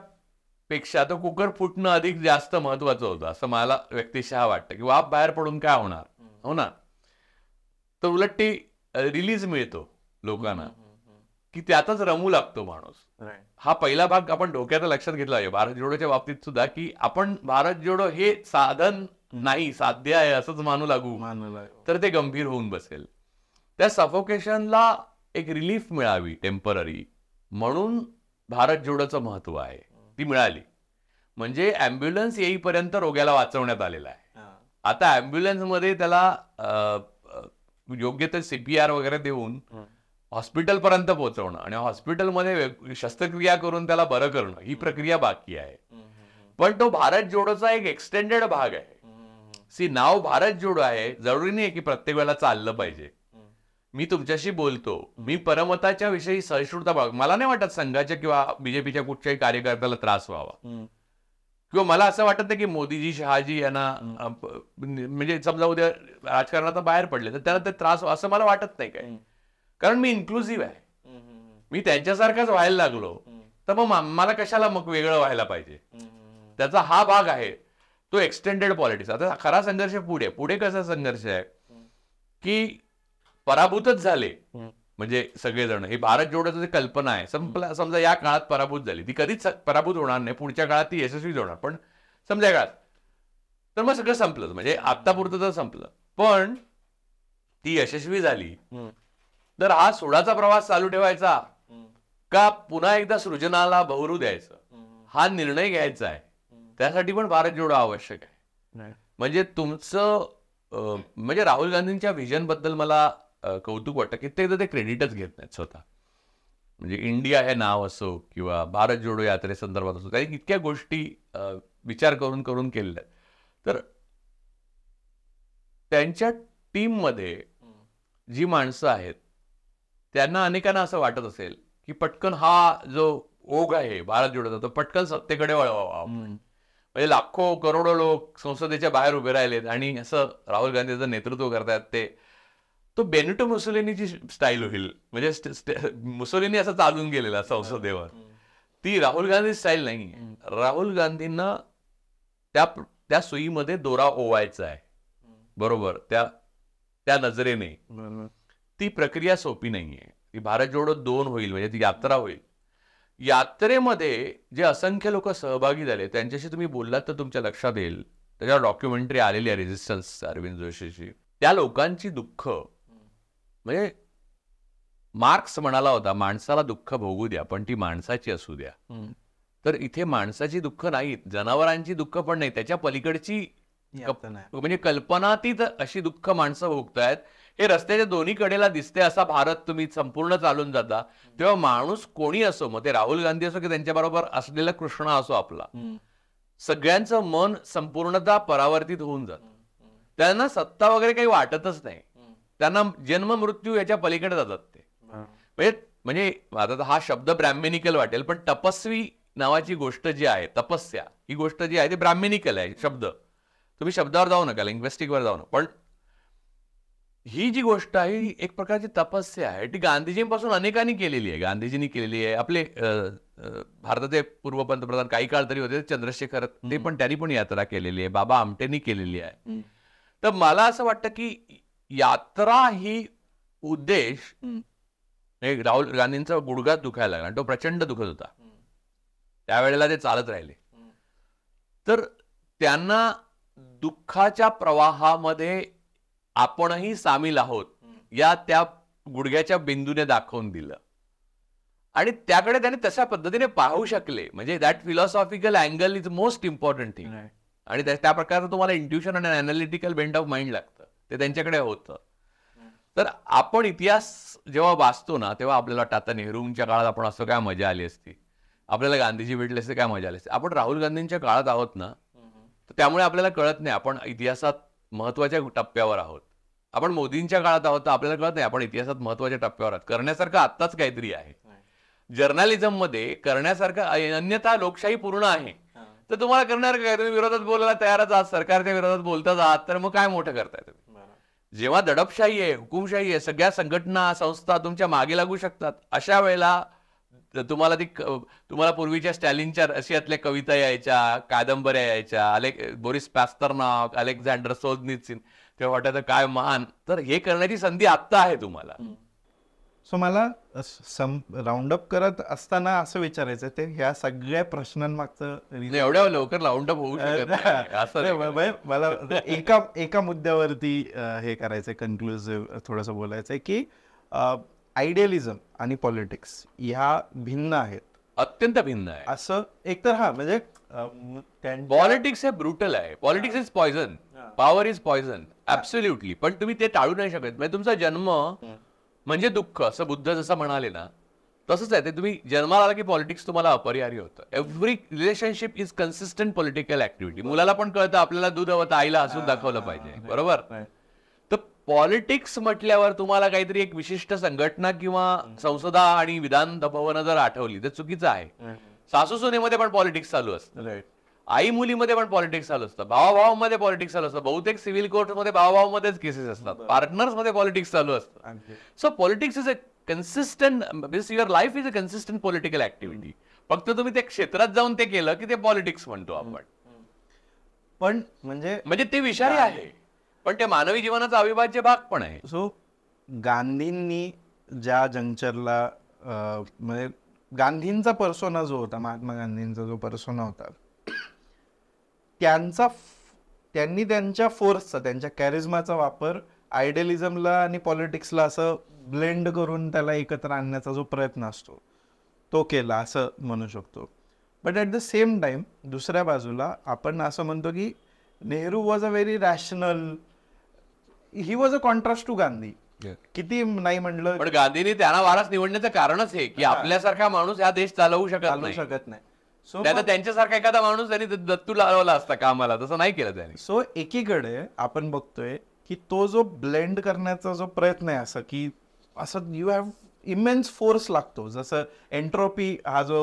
पेक्षा तो कुकर फुटणं अधिक जास्त महत्वाचं होतं असं मला व्यक्तिशः वाटतं की वाफ बाहेर पडून काय होणार हो ना तर उलट ती रिलीज मिळतो लोकांना की त्यातच रमू लागतो माणूस हा पहिला भाग आपण डोक्यात लक्षात घेतला आहे भारत जोडोच्या बाबतीत सुद्धा की आपण भारत जोडो हे साधन नाही साध्य आहे असंच मानू लागू मानू लागू तर ते गंभीर होऊन बसेल त्या सफोकेशनला एक रिलीफ मिळावी टेम्पररी म्हणून भारत जोडोचं महत्व आहे ती मिळाली म्हणजे अँब्युलन्स येईपर्यंत रोग्याला वाचवण्यात आलेला आहे आता मध्ये त्याला योग्य ते सीपीआर वगैरे देऊन हॉस्पिटल पर्यंत पोहोचवणं आणि हॉस्पिटलमध्ये शस्त्रक्रिया करून त्याला बरं करणं ही प्रक्रिया बाकी आहे पण तो भारत जोडोचा एक एक्सटेंडेड भाग आहे सी नाव भारत जोडो आहे जरुरी नाही की प्रत्येक वेळेला चाललं पाहिजे मी तुमच्याशी बोलतो मी परमताच्या विषयी सहिष्णुता मला नाही वाटत संघाच्या किंवा बीजेपीच्या कुठच्याही कार्यकर्त्याला त्रास व्हावा किंवा मला असं वाटत नाही की मोदीजी शहाजी यांना म्हणजे समजा उद्या राजकारणात बाहेर पडले तर त्याला ते त्रास असं मला वाटत नाही काय कारण मी इन्क्लुझिव्ह आहे मी त्यांच्यासारखाच व्हायला लागलो तर मग मला कशाला मग वेगळं व्हायला पाहिजे त्याचा हा भाग आहे तो एक्सटेंडेड पॉलिटिक्स आता खरा संघर्ष पुढे पुढे कसा संघर्ष आहे की पराभूतच झाले म्हणजे सगळेजण हे भारत जोडोचं जे कल्पना आहे संपला समजा या काळात पराभूत झाली ती कधीच पराभूत होणार नाही पुढच्या काळात ती यशस्वी होणार पण समजा काळात तर मग सगळं संपलं म्हणजे आत्तापुरतं तर संपलं पण ती यशस्वी झाली तर हा सोडाचा प्रवास चालू ठेवायचा का पुन्हा एकदा सृजनाला भवरू द्यायचं हा निर्णय घ्यायचा आहे त्यासाठी पण भारत जोडो आवश्यक आहे म्हणजे तुमचं म्हणजे राहुल गांधींच्या व्हिजन बद्दल मला कौतुक वाटतं कित्येकदा ते क्रेडिटच घेत नाहीत स्वतः म्हणजे इंडिया हे नाव असो किंवा भारत जोडो यात्रेसंदर्भात असो त्यांनी इतक्या गोष्टी विचार करून करून केलेल्या तर त्यांच्या टीममध्ये जी माणसं आहेत त्यांना अनेकांना असं वाटत असेल की पटकन हा जो ओघ आहे भारत जोडोचा तो पटकन सत्तेकडे वळवावा म्हणजे लाखो करोडो लोक संसदेच्या बाहेर उभे राहिलेत आणि असं राहुल गांधीचं नेतृत्व करतात ते तो बेनिटो मुसोलिनीची स्टाईल होईल म्हणजे मुसोलिनी असं चालून गेलेला संसदेवर ती राहुल गांधी स्टाईल नाही राहुल गांधींना त्या त्या सुईमध्ये दोरा ओवायचा आहे बरोबर त्या त्या नजरेने ती प्रक्रिया सोपी नाहीये ती भारत जोडो दोन होईल म्हणजे ती यात्रा होईल यात्रेमध्ये जे असंख्य लोक सहभागी झाले त्यांच्याशी तुम्ही बोललात तर तुमच्या लक्षात येईल त्याच्यावर डॉक्युमेंटरी आलेली आहे रेझिस्टन्स अरविंद जोशीची त्या लोकांची दुःख म्हणजे मार्क्स म्हणाला होता माणसाला दुःख भोगू द्या पण ती माणसाची असू द्या तर इथे माणसाची दुःख नाहीत जनावरांची दुःख पण नाही त्याच्या पलीकडची म्हणजे कल्पना अशी दुःख माणसं भोगतायत हे रस्त्याच्या दोन्ही कडेला दिसते असा भारत तुम्ही संपूर्ण चालून जाता तेव्हा माणूस कोणी असो मग ते राहुल गांधी असो की त्यांच्याबरोबर असलेला कृष्णा असो आपला सगळ्यांचं मन संपूर्णता परावर्तित होऊन जात त्यांना सत्ता वगैरे काही वाटतच नाही त्यांना जन्म मृत्यू याच्या पलीकडे जातात ते म्हणजे म्हणजे आता हा शब्द ब्राह्मिनिकल वाटेल पण तपस्वी नावाची गोष्ट जी आहे तपस्या ही गोष्ट जी आहे ती ब्राह्मणिकल आहे शब्द तुम्ही शब्दावर जाऊ नका लिंग्वेस्टिकवर जाऊ नका पण ही जी गोष्ट आहे ही एक प्रकारची तपस्या आहे ती गांधीजींपासून अनेकांनी केलेली आहे गांधीजींनी केलेली आहे आपले भारताचे पूर्व पंतप्रधान काही काळ तरी होते चंद्रशेखर ते पण त्यांनी पण यात्रा केलेली आहे बाबा आमटेंनी केलेली आहे तर मला असं वाटतं की यात्रा ही उद्देश राहुल गांधींचा गुडघा दुखायला लागला तो प्रचंड दुखत होता त्यावेळेला ते चालत राहिले तर त्यांना दुःखाच्या प्रवाहामध्ये आपणही सामील आहोत या त्या गुडघ्याच्या बिंदूने दाखवून दिलं आणि त्याकडे त्याने तशा पद्धतीने पाहू शकले म्हणजे that philosophical angle is most important thing आणि त्या प्रकारचं तुम्हाला इंट्युशन आणि अनालिटिकल बेंड ऑफ माइंड लागतं ते त्यांच्याकडे होतं तर आपण इतिहास जेव्हा वाचतो ना तेव्हा आपल्याला टाटा नेहरूंच्या काळात आपण असं काय मजा आली असती आपल्याला गांधीजी भेटले असते काय मजा आली असते आपण राहुल गांधींच्या काळात आहोत ना तर त्यामुळे आपल्याला कळत नाही आपण इतिहासात महत्वाच्या टप्प्यावर आहोत आपण मोदींच्या काळात आहोत आपल्याला कळत नाही आपण इतिहासात महत्वाच्या टप्प्यावर आहोत करण्यासारखं आत्ताच काहीतरी आहे जर्नालिझम मध्ये करण्यासारखं अन्यथा लोकशाही पूर्ण आहे तर तुम्हाला करणार काय तुम्ही विरोधात बोलायला तयारच आहात सरकारच्या विरोधात बोलताच आहात तर मग काय मोठं करताय तुम्ही जेव्हा दडपशाही आहे हुकुमशाही आहे सगळ्या संघटना संस्था तुमच्या मागे लागू शकतात अशा वेळेला तुम्हाला ती तुम्हाला पूर्वीच्या स्टॅलिनच्या रशियातल्या कविता यायच्या कादंबऱ्या यायच्या अलेक बोरिस पॅस्तरनाक अलेक्झांडर सोजनिसिन तेव्हा वाटायचं काय मान तर हे करण्याची संधी आत्ता आहे तुम्हाला सो मला सम राऊंड अप करत असताना असं विचारायचं ते ह्या सगळ्या प्रश्नांमागचं एवढ्या लवकर राऊंड अप होऊ असं मला एका एका मुद्द्यावरती हे करायचं कन्क्लुझिव्ह थोडंसं बोलायचं आहे की आयडियलिझम आणि पॉलिटिक्स ह्या भिन्न आहेत अत्यंत भिन्न आहे असं एकतर हा म्हणजे पॉलिटिक्स हे ब्रुटल आहे politics is poison power is poison absolutely पण तुम्ही ते टाळू नाही शकत म्हणजे तुमचा जन्म म्हणजे दुःख असं बुद्ध जसं म्हणाले ना तसंच आहे ते तुम्ही जन्माला आला की पॉलिटिक्स तुम्हाला अपरिहार्य होतं every relationship is consistent political activity मुलाला पण कळतं आपल्याला दूध हवं तर आईला असून दाखवलं पाहिजे बरोबर तर पॉलिटिक्स म्हटल्यावर तुम्हाला काहीतरी एक विशिष्ट संघटना किंवा संसदा आणि विधान दबावनं जर आठवली तर चुकीचं आहे सासू सुनेमध्ये पण पॉलिटिक्स चालू असतं आई मुलीमध्ये पण पॉलिटिक्स चालू असतं भावाभावामध्ये पॉलिटिक्स चालू असतं बहुतेक सिव्हिल भावा भावाभावामध्येच केसेस असतात पार्टनर्स मध्ये पॉलिटिक्स चालू असतं so politics is a consistent your life is a consistent political activity फक्त तुम्ही त्या क्षेत्रात जाऊन ते केलं की ते पॉलिटिक्स म्हणतो आपण पण म्हणजे म्हणजे ते विषारी आहे पण ते मानवी जीवनाचा अविभाज्य भाग पण आहे सो गांधींनी ज्या जंक्चरला म्हणजे गांधींचा पर्सोना जो होता महात्मा गांधींचा जो पर्सोना होता त्यांचा त्यांनी त्यांच्या फोर्सचा त्यांच्या कॅरिझमाचा वापर आयडियलिझमला आणि पॉलिटिक्सला असं ब्लेंड करून त्याला एकत्र आणण्याचा जो प्रयत्न असतो तो केला असं म्हणू शकतो but at the same time दुसऱ्या बाजूला आपण असं म्हणतो की Nehru was a very rational he was a contrast to Gandhi किती नाही म्हणलं पण गांधीनी त्यांना वारस निवडण्याचं कारणच हे की आपल्यासारखा माणूस हा देश चालवू शकत नाही शकत नाही सो आता त्यांच्यासारखा एखादा माणूस त्यांनी दत्तू लावला असता कामाला तसं नाही केलं त्याने सो एकीकडे आपण बघतोय की तो जो ब्लेंड करण्याचा जो प्रयत्न आहे असं की असं यू हॅव इमेन्स फोर्स लागतो जसं एन्ट्रोपी हा जो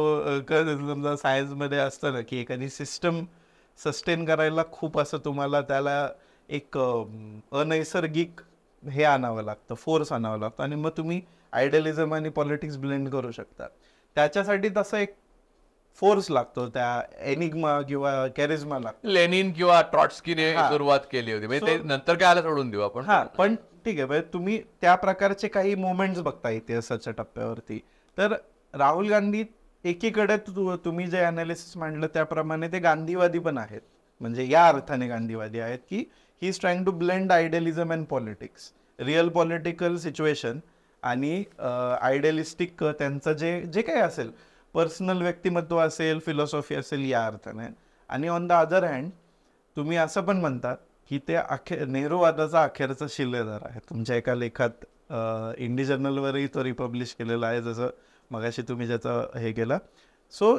समजा सायन्समध्ये असतं ना की एखादी सिस्टम सस्टेन करायला खूप असं तुम्हाला त्याला एक अनैसर्गिक हे आणावं लागतं फोर्स आणावं लागतं आणि मग तुम्ही आयडियलिझम आणि पॉलिटिक्स ब्लेंड करू शकता त्याच्यासाठी तसं एक फोर्स लागतो त्या एनिग्मा किंवा लागतो लेनिन किंवा ट्रॉट्सकीने सुरुवात केली होती म्हणजे ते नंतर काय आलं सोडून देऊ आपण पण ठीक आहे म्हणजे तुम्ही त्या प्रकारचे काही मुवमेंट्स बघता इतिहासाच्या टप्प्यावरती तर राहुल गांधी एकीकडे तुम्ही जे अनालिसिस मांडलं त्याप्रमाणे ते गांधीवादी पण आहेत म्हणजे या अर्थाने गांधीवादी आहेत की he is trying to blend idealism and politics real political situation आणि आयडियलिस्टिक त्यांचं जे जे काही असेल पर्सनल व्यक्तिमत्व असेल फिलॉसॉफी असेल या अर्थाने आणि ऑन द अदर हँड तुम्ही असं पण म्हणतात की ते अखेर नेहरूवादाचा अखेरचा शिलेदार आहे तुमच्या एका लेखात इंडी जर्नलवरही तो रिपब्लिश केलेला आहे जसं मगाशी तुम्ही ज्याचा हे केलं सो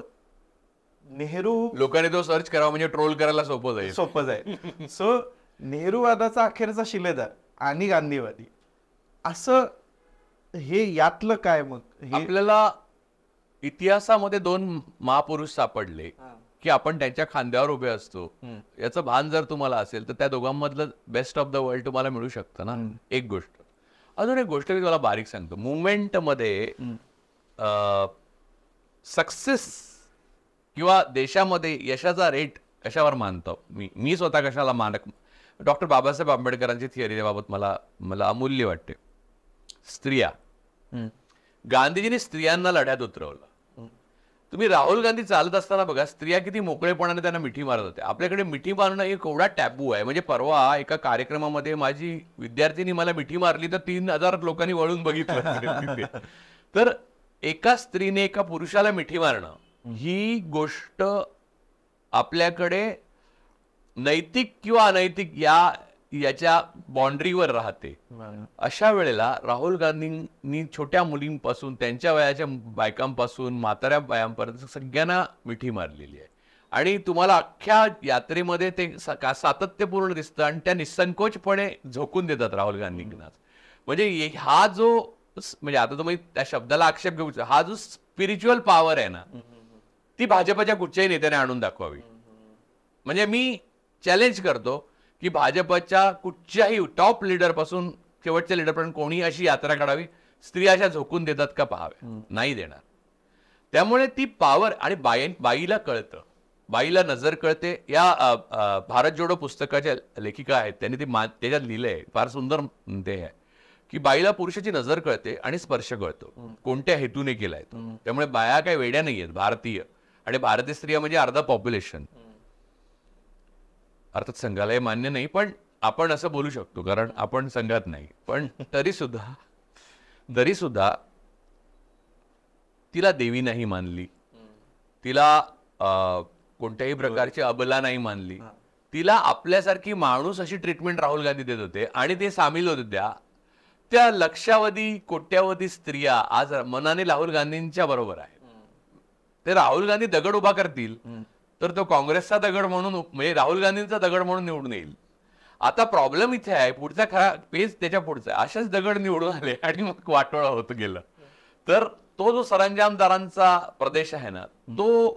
नेहरू लोकांनी तो सर्च करावा म्हणजे ट्रोल करायला सोपं जाईल सोपं जाईल सो नेहरूवादाचा अखेरचा शिलेदार आणि गांधीवादी असं हे यातलं काय मग आपल्याला इतिहासामध्ये दोन महापुरुष सापडले की आपण त्यांच्या खांद्यावर उभे असतो याचं भान जर तुम्हाला असेल तर त्या दोघांमधलं बेस्ट ऑफ द वर्ल्ड तुम्हाला मिळू शकतं ना एक गोष्ट अजून एक गोष्ट मी तुम्हाला बारीक सांगतो मध्ये सक्सेस किंवा देशामध्ये यशाचा रेट कशावर मानतो मी मी स्वतः कशाला मानक डॉक्टर बाबासाहेब आंबेडकरांची थिअरी बाबत मला मला अमूल्य वाटते स्त्रिया गांधीजींनी स्त्रियांना लढ्यात उतरवलं तुम्ही राहुल गांधी चालत असताना बघा स्त्रिया किती मोकळेपणाने त्यांना मिठी मारत होत्या आपल्याकडे मिठी मारणं हे केवढा टॅबू आहे म्हणजे परवा एका कार्यक्रमामध्ये माझी विद्यार्थिनी मला मिठी मारली तर तीन हजार लोकांनी वळून बघितलं तर एका स्त्रीने एका पुरुषाला मिठी मारणं ही गोष्ट आपल्याकडे नैतिक किंवा अनैतिक या याच्या बाउंड्रीवर राहते अशा वेळेला राहुल गांधींनी छोट्या मुलींपासून त्यांच्या वयाच्या बायकांपासून म्हाताऱ्या बायांपर्यंत सगळ्यांना मिठी मारलेली आहे आणि तुम्हाला अख्ख्या यात्रेमध्ये ते सातत्यपूर्ण दिसतं आणि त्या निसंकोचपणे झोकून देतात राहुल गांधींना म्हणजे हा जो म्हणजे आता तुम्ही त्या शब्दाला आक्षेप घेऊ हा जो स्पिरिच्युअल पॉवर आहे ना ती भाजपच्या कुठच्याही नेत्याने आणून दाखवावी म्हणजे मी चॅलेंज करतो की भाजपच्या कुठच्याही टॉप पासून शेवटच्या लीडरपर्यंत कोणी अशी यात्रा काढावी स्त्री अशा झोकून देतात का पाहावे नाही देणार त्यामुळे ती पावर आणि बाई बाईला कळतं बाईला नजर कळते या भारत जोडो पुस्तकाच्या लेखिका आहेत त्यांनी ती मा त्याच्यात लिहिलं आहे फार सुंदर ते आहे की बाईला पुरुषाची नजर कळते आणि स्पर्श कळतो कोणत्या हेतूने केलाय त्यामुळे बाया काय वेड्या नाही आहेत भारतीय आणि भारतीय स्त्रिया म्हणजे अर्धा पॉप्युलेशन अर्थात संघाला हे मान्य नाही पण आपण असं बोलू शकतो कारण आपण संघात नाही पण तरी सुद्धा तिला देवी नाही मानली तिला कोणत्याही प्रकारची अबला नाही मानली तिला आपल्यासारखी माणूस अशी ट्रीटमेंट राहुल गांधी देत होते आणि ते सामील होते होत्या त्या लक्षावधी कोट्यावधी स्त्रिया आज मनाने राहुल गांधींच्या बरोबर आहेत ते राहुल गांधी दगड उभा करतील तर तो काँग्रेसचा दगड म्हणून म्हणजे राहुल गांधींचा दगड म्हणून निवडून येईल आता प्रॉब्लेम इथे आहे पुढचा खरा पेज त्याच्या पुढचा अशाच दगड निवडून आले आणि मग वाटोळा होत गेलं तर तो जो सरंजामदारांचा प्रदेश आहे ना तो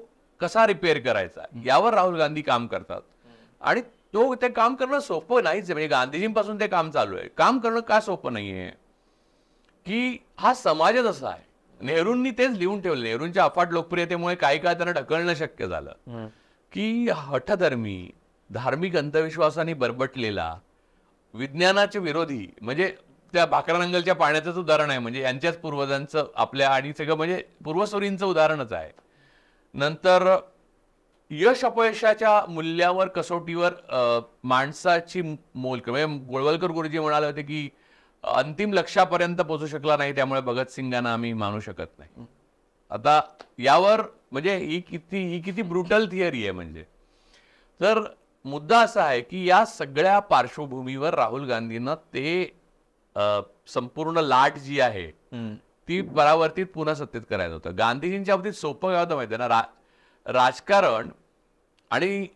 कसा रिपेअर करायचा यावर राहुल गांधी काम करतात आणि तो ते काम करणं सोपं नाहीच म्हणजे गांधीजींपासून ते काम चालू आहे काम करणं का सोपं नाहीये की हा समाजच असा आहे नेहरूंनी तेच लिहून ठेवलं नेहरूंच्या अफाट लोकप्रियतेमुळे काही काय त्यांना ढकलणं शक्य झालं की हठधर्मी धार्मिक अंधविश्वासाने बरबटलेला विज्ञानाचे विरोधी म्हणजे त्या भाकरानंगलच्या पाण्याचंच उदाहरण आहे म्हणजे यांच्याच पूर्वजांचं आपल्या आणि सगळं म्हणजे पूर्वसुरींचं उदाहरणच आहे नंतर यश अपयशाच्या मूल्यावर कसोटीवर माणसाची मोलक म्हणजे गोळवलकर गुरुजी म्हणाले होते की अंतिम लक्षापर्यंत पोचू शकला नाही त्यामुळे भगतसिंगांना आम्ही मानू शकत नाही आता यावर म्हणजे ही किती ही किती ब्रुटल थिअरी आहे म्हणजे तर मुद्दा असा आहे की या सगळ्या पार्श्वभूमीवर राहुल गांधींना ते संपूर्ण लाट जी आहे ती परावर्तित पुन्हा सत्तेत करायचं होतं गांधीजींच्या बाबतीत सोपं काय होतं माहिती ना रा, राजकारण आणि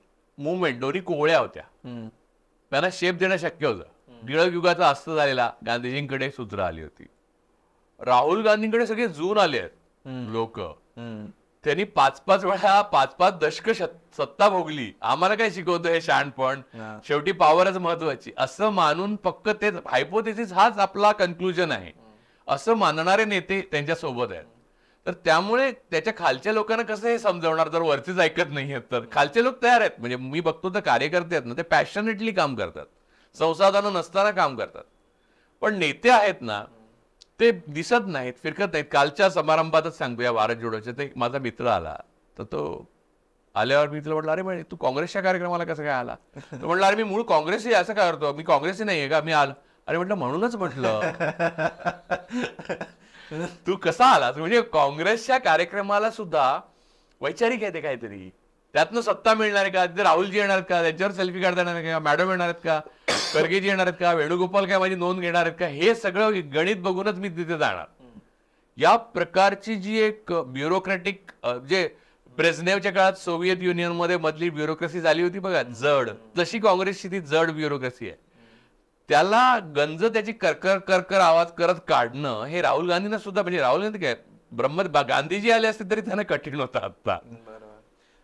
मुवमेंट दोन्ही कोवळ्या होत्या त्यांना शेप देणं शक्य होतं युगाचा अस्त झालेला गांधीजींकडे सूत्र आली होती राहुल गांधींकडे सगळे जून आले आहेत लोक त्यांनी पाच पाच वेळा पाच पाच दशक सत्ता भोगली आम्हाला काय शिकवतो हे शहाणपण शेवटी पॉवरच महत्वाची असं मानून पक्क तेच हायपोथेसिस हाच आपला कन्क्लुजन आहे असं मानणारे नेते त्यांच्या सोबत आहेत तर त्यामुळे त्याच्या खालच्या लोकांना कसं हे समजवणार जर वरचेच ऐकत नाही आहेत तर खालचे लोक तयार आहेत म्हणजे मी बघतो तर कार्यकर्ते आहेत ना ते पॅशनेटली काम करतात संसाधनं नसताना काम करतात पण नेते आहेत ना ते दिसत नाहीत फिरकत नाहीत कालच्या समारंभातच या भारत जोडोच्या ते माझा मित्र आला तर तो आल्यावर मी म्हटला म्हटलं अरे म्हणजे तू काँग्रेसच्या कार्यक्रमाला कसं काय आला तो म्हटलं अरे मी मूळ काँग्रेसही असं काय करतो मी काँग्रेसही नाही आहे का मी आलो अरे म्हटलं म्हणूनच म्हटलं तू कसा आलास म्हणजे काँग्रेसच्या कार्यक्रमाला सुद्धा वैचारिक आहे ते काहीतरी त्यातनं सत्ता मिळणार आहे का तिथे राहुलजी येणार का त्यांच्यावर सेल्फी काढता येणार का मॅडम येणार आहेत का जी येणार आहेत का वेणुगोपाल काय माझी नोंद घेणार आहेत का हे सगळं गणित बघूनच मी तिथे जाणार या प्रकारची जी एक ब्युरोक्रॅटिक जे ब्रेझनेवच्या काळात सोव्हिएत युनियनमध्ये मधली ब्युरोक्रेसी झाली होती बघा जड जशी काँग्रेसची ती जड ब्युरोक्रेसी आहे त्याला गंज त्याची करकर करकर आवाज करत काढणं हे राहुल गांधींना सुद्धा म्हणजे राहुल गांधी काय ब्रह्म गांधीजी आले असते तरी त्यांना कठीण होतं आता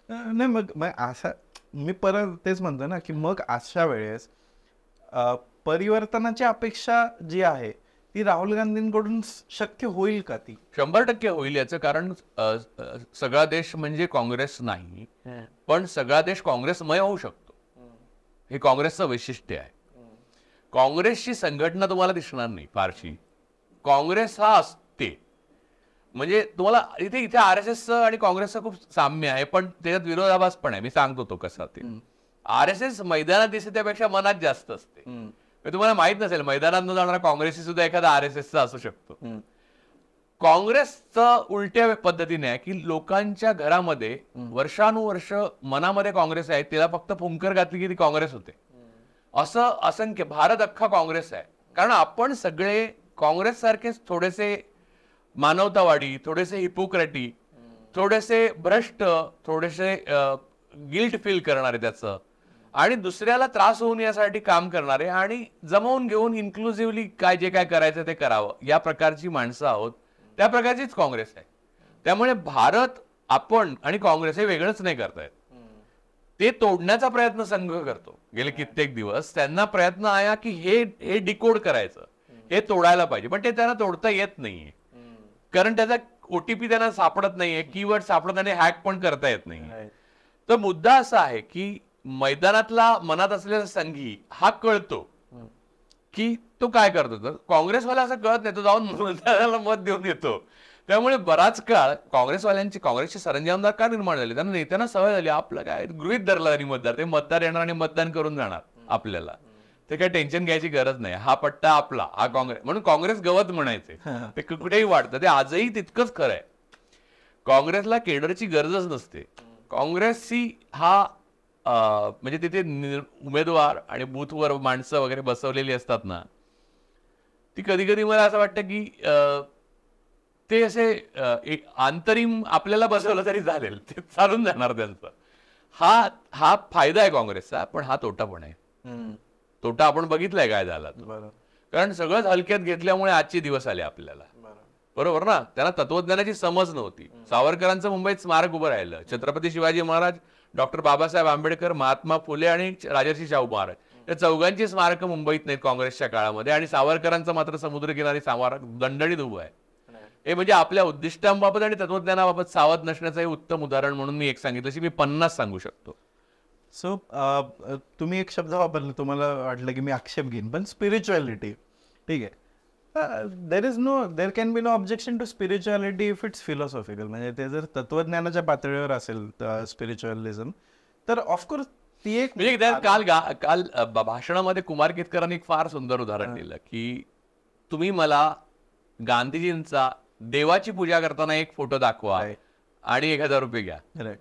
नाही मग असा मी परत तेच म्हणतो ना की मग अशा वेळेस परिवर्तनाची अपेक्षा जी आहे ती राहुल गांधींकडून शक्य होईल का ती शंभर टक्के होईल याचं कारण सगळा देश म्हणजे काँग्रेस नाही पण सगळा देश काँग्रेसमय होऊ शकतो हे काँग्रेसचं वैशिष्ट्य आहे काँग्रेसची संघटना तुम्हाला दिसणार नाही फारशी काँग्रेस हा असते म्हणजे तुम्हाला इथे इथे आर एस एसचं आणि काँग्रेसचं खूप साम्य आहे पण त्याच्यात विरोधाभास पण आहे मी सांगतो तो कसा ते आर एस एस मैदानात दिसते त्यापेक्षा मनात जास्त असते म्हणजे तुम्हाला माहित नसेल मैदानात न जाणारा काँग्रेस सुद्धा एखादा आर एस एसचा असू शकतो काँग्रेसचं उलट्या पद्धतीने आहे की लोकांच्या घरामध्ये वर्षानुवर्ष मनामध्ये काँग्रेस आहे तिला फक्त फुंकर घातली की ती काँग्रेस होते असं असंख्य भारत अख्खा काँग्रेस आहे कारण आपण सगळे काँग्रेस सारखेच थोडेसे मानवतावाडी थोडेसे हिपोक्रॅटी थोडेसे भ्रष्ट थोडेसे गिल्ट फील करणारे त्याचं आणि दुसऱ्याला त्रास होऊन यासाठी काम करणारे आणि जमवून घेऊन इन्क्लुझिव्हली काय जे काय करायचं ते करावं या प्रकारची माणसं आहोत त्या प्रकारचीच काँग्रेस आहे त्यामुळे भारत आपण आणि काँग्रेस हे वेगळंच नाही करतायत ते तोडण्याचा प्रयत्न संघ करतो गेले कित्येक दिवस त्यांना प्रयत्न आया की हे हे डिकोड करायचं हे तोडायला पाहिजे पण ते त्यांना तोडता येत नाहीये कारण त्याचा ओटीपी त्यांना सापडत नाहीये कीवर्ड सापडत आणि हॅक पण करता येत नाही तर मुद्दा असा आहे की मैदानातला मनात असलेला संघी हा कळतो की तो काय करतो तर काँग्रेसवाला असं कळत नाही तो जाऊन मतदाराला मत देऊन येतो त्यामुळे बराच काळ काँग्रेसवाल्यांची काँग्रेसचे सरंजामदार का निर्माण झाले त्यांना नेत्यांना सवय झाली आपलं काय गृहित धरला त्यांनी मतदार ते मतदार येणार आणि मतदान करून जाणार आपल्याला ते काय टेन्शन घ्यायची गरज नाही हा पट्टा आपला हा काँग्रेस म्हणून काँग्रेस गवत म्हणायचे ते कुठेही वाटतं ते आजही तितकंच खरं आहे काँग्रेसला केडरची गरजच नसते काँग्रेसची हा म्हणजे तिथे उमेदवार आणि बूथवर माणसं वगैरे बसवलेली असतात ना ती कधी कधी मला असं वाटतं की ते असे आंतरिम आपल्याला बसवलं तरी चालेल ते चालून जाणार त्यांचं हा हा फायदा आहे काँग्रेसचा पण हा तोटा पण आहे तोटा आपण बघितलाय काय झाला कारण सगळंच हलक्यात घेतल्यामुळे आजचे दिवस आले आपल्याला बरोबर ना त्यांना तत्वज्ञानाची समज नव्हती सावरकरांचं मुंबईत स्मारक उभं राहिलं छत्रपती शिवाजी महाराज डॉक्टर बाबासाहेब आंबेडकर महात्मा फुले आणि राजर्षी शाहू महाराज त्या चौघांची स्मारक मुंबईत नाहीत काँग्रेसच्या काळामध्ये आणि सावरकरांचं मात्र समुद्रकिनारी स्मारक दंडणीत उभं आहे हे म्हणजे आपल्या उद्दिष्टांबाबत आणि तत्वज्ञानाबाबत सावध नसण्याचं हे उत्तम उदाहरण म्हणून मी एक सांगितलं की मी पन्नास सांगू शकतो सो तुम्ही एक शब्द वापरला तुम्हाला वाटलं की मी आक्षेप घेईन पण स्पिरिच्युअलिटी ठीक आहे there is no there can be no objection to spirituality if it's philosophical म्हणजे ते जर तत्वज्ञानाच्या पातळीवर असेल स्पिरिच्युअलिझम तर ऑफकोर्स ती एक म्हणजे काल काल भाषणामध्ये कुमार केतकरांनी एक फार सुंदर उदाहरण दिलं की तुम्ही मला गांधीजींचा देवाची पूजा करताना एक फोटो दाखवा आणि एक हजार रुपये घ्या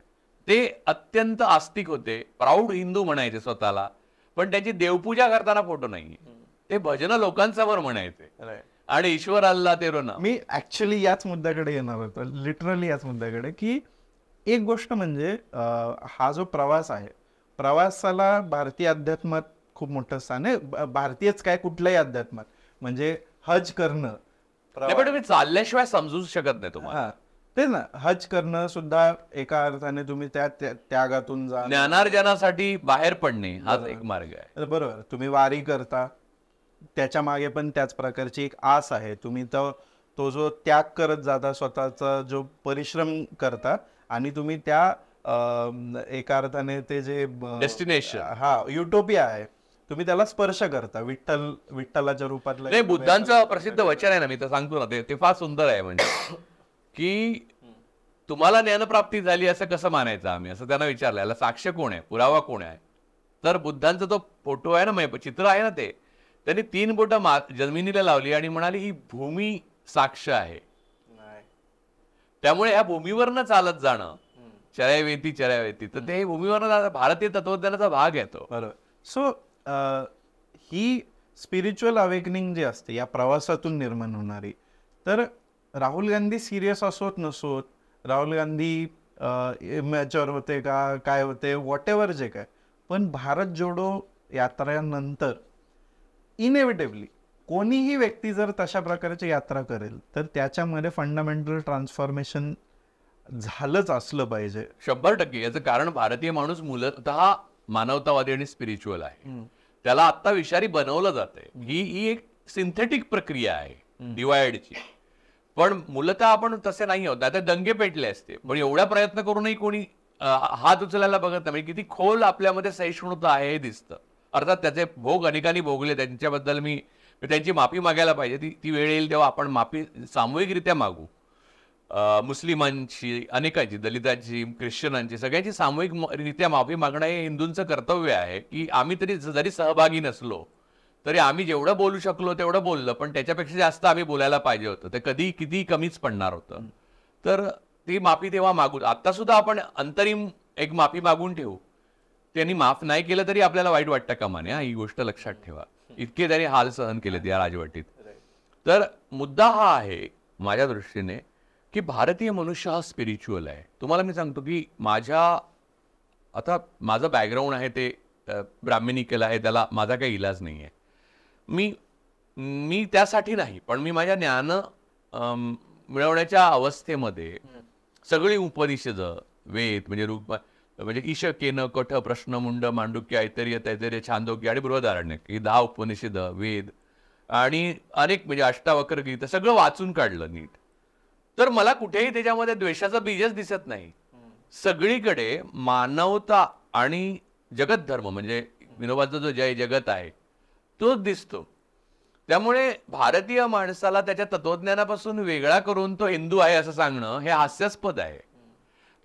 ते अत्यंत आस्तिक होते प्राऊड हिंदू म्हणायचे स्वतःला पण त्याची देवपूजा करताना फोटो नाही ते भजन लोकांसमोर म्हणायचे आणि ईश्वर आल्ला ते रोना मी ऍक्च्युली याच मुद्द्याकडे येणार होतो लिटरली याच मुद्द्याकडे की एक गोष्ट म्हणजे हा जो प्रवास आहे प्रवासाला भारतीय अध्यात्मात खूप मोठं स्थान आहे भारतीयच काय कुठल्याही अध्यात्मात म्हणजे हज करणं पण तुम्ही चालल्याशिवाय समजू शकत नाही तुम्हाला ते ना हज करणं सुद्धा एका अर्थाने तुम्ही त्या त्यागातून जा ज्ञानार्जनासाठी बाहेर पडणे हा एक मार्ग आहे बरोबर तुम्ही वारी करता त्याच्या मागे पण त्याच प्रकारची एक आस आहे तुम्ही तर तो जो त्याग करत जाता स्वतःचा जो परिश्रम करता आणि तुम्ही त्या एका अर्थाने ते जे डेस्टिनेशन हा युटोपिया आहे तुम्ही त्याला स्पर्श करता विठ्ठल विठ्ठलाच्या रूपातलं नाही बुद्धांचं प्रसिद्ध वचन आहे ना मी तर सांगतो ना ते फार सुंदर आहे म्हणजे की तुम्हाला ज्ञानप्राप्ती झाली असं कसं मानायचं आम्ही असं त्यांना विचारलं याला साक्ष कोण आहे पुरावा कोण आहे तर बुद्धांचा तो फोटो आहे ना चित्र आहे ना ते त्यांनी तीन बोटं मा जमिनीला लावली आणि म्हणाली ही भूमी साक्ष आहे त्यामुळे या भूमीवरनं चालत जाणं चरायवेती चरायवेती तर ते भूमीवरनं भारतीय तत्वज्ञानाचा भाग येतो बरोबर सो ही स्पिरिच्युअल अवेकनिंग जी असते या प्रवासातून निर्माण होणारी तर राहुल गांधी सिरियस असोत नसोत राहुल गांधी मॅचवर होते का काय होते व्हॉट जे काय पण भारत जोडो यात्रानंतर इनएव्हिटेबली कोणीही व्यक्ती जर तशा प्रकारची यात्रा करेल तर त्याच्यामध्ये फंडामेंटल ट्रान्सफॉर्मेशन झालंच असलं पाहिजे शंभर टक्के याचं कारण भारतीय माणूस मूलत मानवतावादी आणि स्पिरिच्युअल आहे त्याला आता विषारी बनवलं जाते ही ही एक सिंथेटिक प्रक्रिया आहे डिवायडची पण मूलतः आपण तसे नाही आहोत आता दंगे पेटले असते पण एवढा प्रयत्न करूनही कोणी हात उचलायला बघत नाही म्हणजे किती खोल आपल्यामध्ये सहिष्णुता आहे हे दिसतं अर्थात त्याचे भोग अनेकांनी भोगले त्यांच्याबद्दल मी त्यांची माफी मागायला पाहिजे ती ती वेळ येईल तेव्हा आपण माफी सामूहिकरित्या मागू मुस्लिमांची अनेकांची दलितांची ख्रिश्चनांची सगळ्यांची सामूहिक रित्या माफी मागणं हे हिंदूंचं कर्तव्य आहे की आम्ही तरी जरी सहभागी नसलो तरी आम्ही जेवढं बोलू शकलो तेवढं बोललं पण त्याच्यापेक्षा जास्त आम्ही बोलायला पाहिजे होतं ते कधी किती कमीच पडणार होतं तर ती माफी तेव्हा मागू आत्तासुद्धा आपण अंतरिम एक माफी मागून ठेवू त्यांनी माफ नाही केलं तरी आपल्याला वाईट वाटतं का माने हा ही गोष्ट लक्षात ठेवा इतके त्यांनी हाल सहन केले या राजवटीत तर मुद्दा हा आहे माझ्या दृष्टीने की भारतीय मनुष्य हा स्पिरिच्युअल आहे तुम्हाला मी सांगतो की माझ्या आता माझं बॅकग्राऊंड आहे ते ब्राह्मिणी केलं आहे त्याला माझा काही इलाज नाही आहे मी मी त्यासाठी नाही पण मी माझ्या ज्ञान मिळवण्याच्या अवस्थेमध्ये सगळी उपनिषद वेद म्हणजे रूप म्हणजे ईश केन कठ मुंड मांडुक्य ऐतर्य तैतर्य छांदोग्य आणि बृहदारण्यक ही दहा उपनिषद वेद आणि अनेक म्हणजे अष्टावक्र गीत सगळं वाचून काढलं नीट तर मला कुठेही त्याच्यामध्ये द्वेषाचा बीजच दिसत नाही सगळीकडे मानवता आणि जगत धर्म म्हणजे विनोबाचा जो जय जगत आहे तोच दिसतो त्यामुळे भारतीय माणसाला त्याच्या तत्वज्ञानापासून वेगळा करून तो हिंदू आहे असं सांगणं हे हास्यास्पद आहे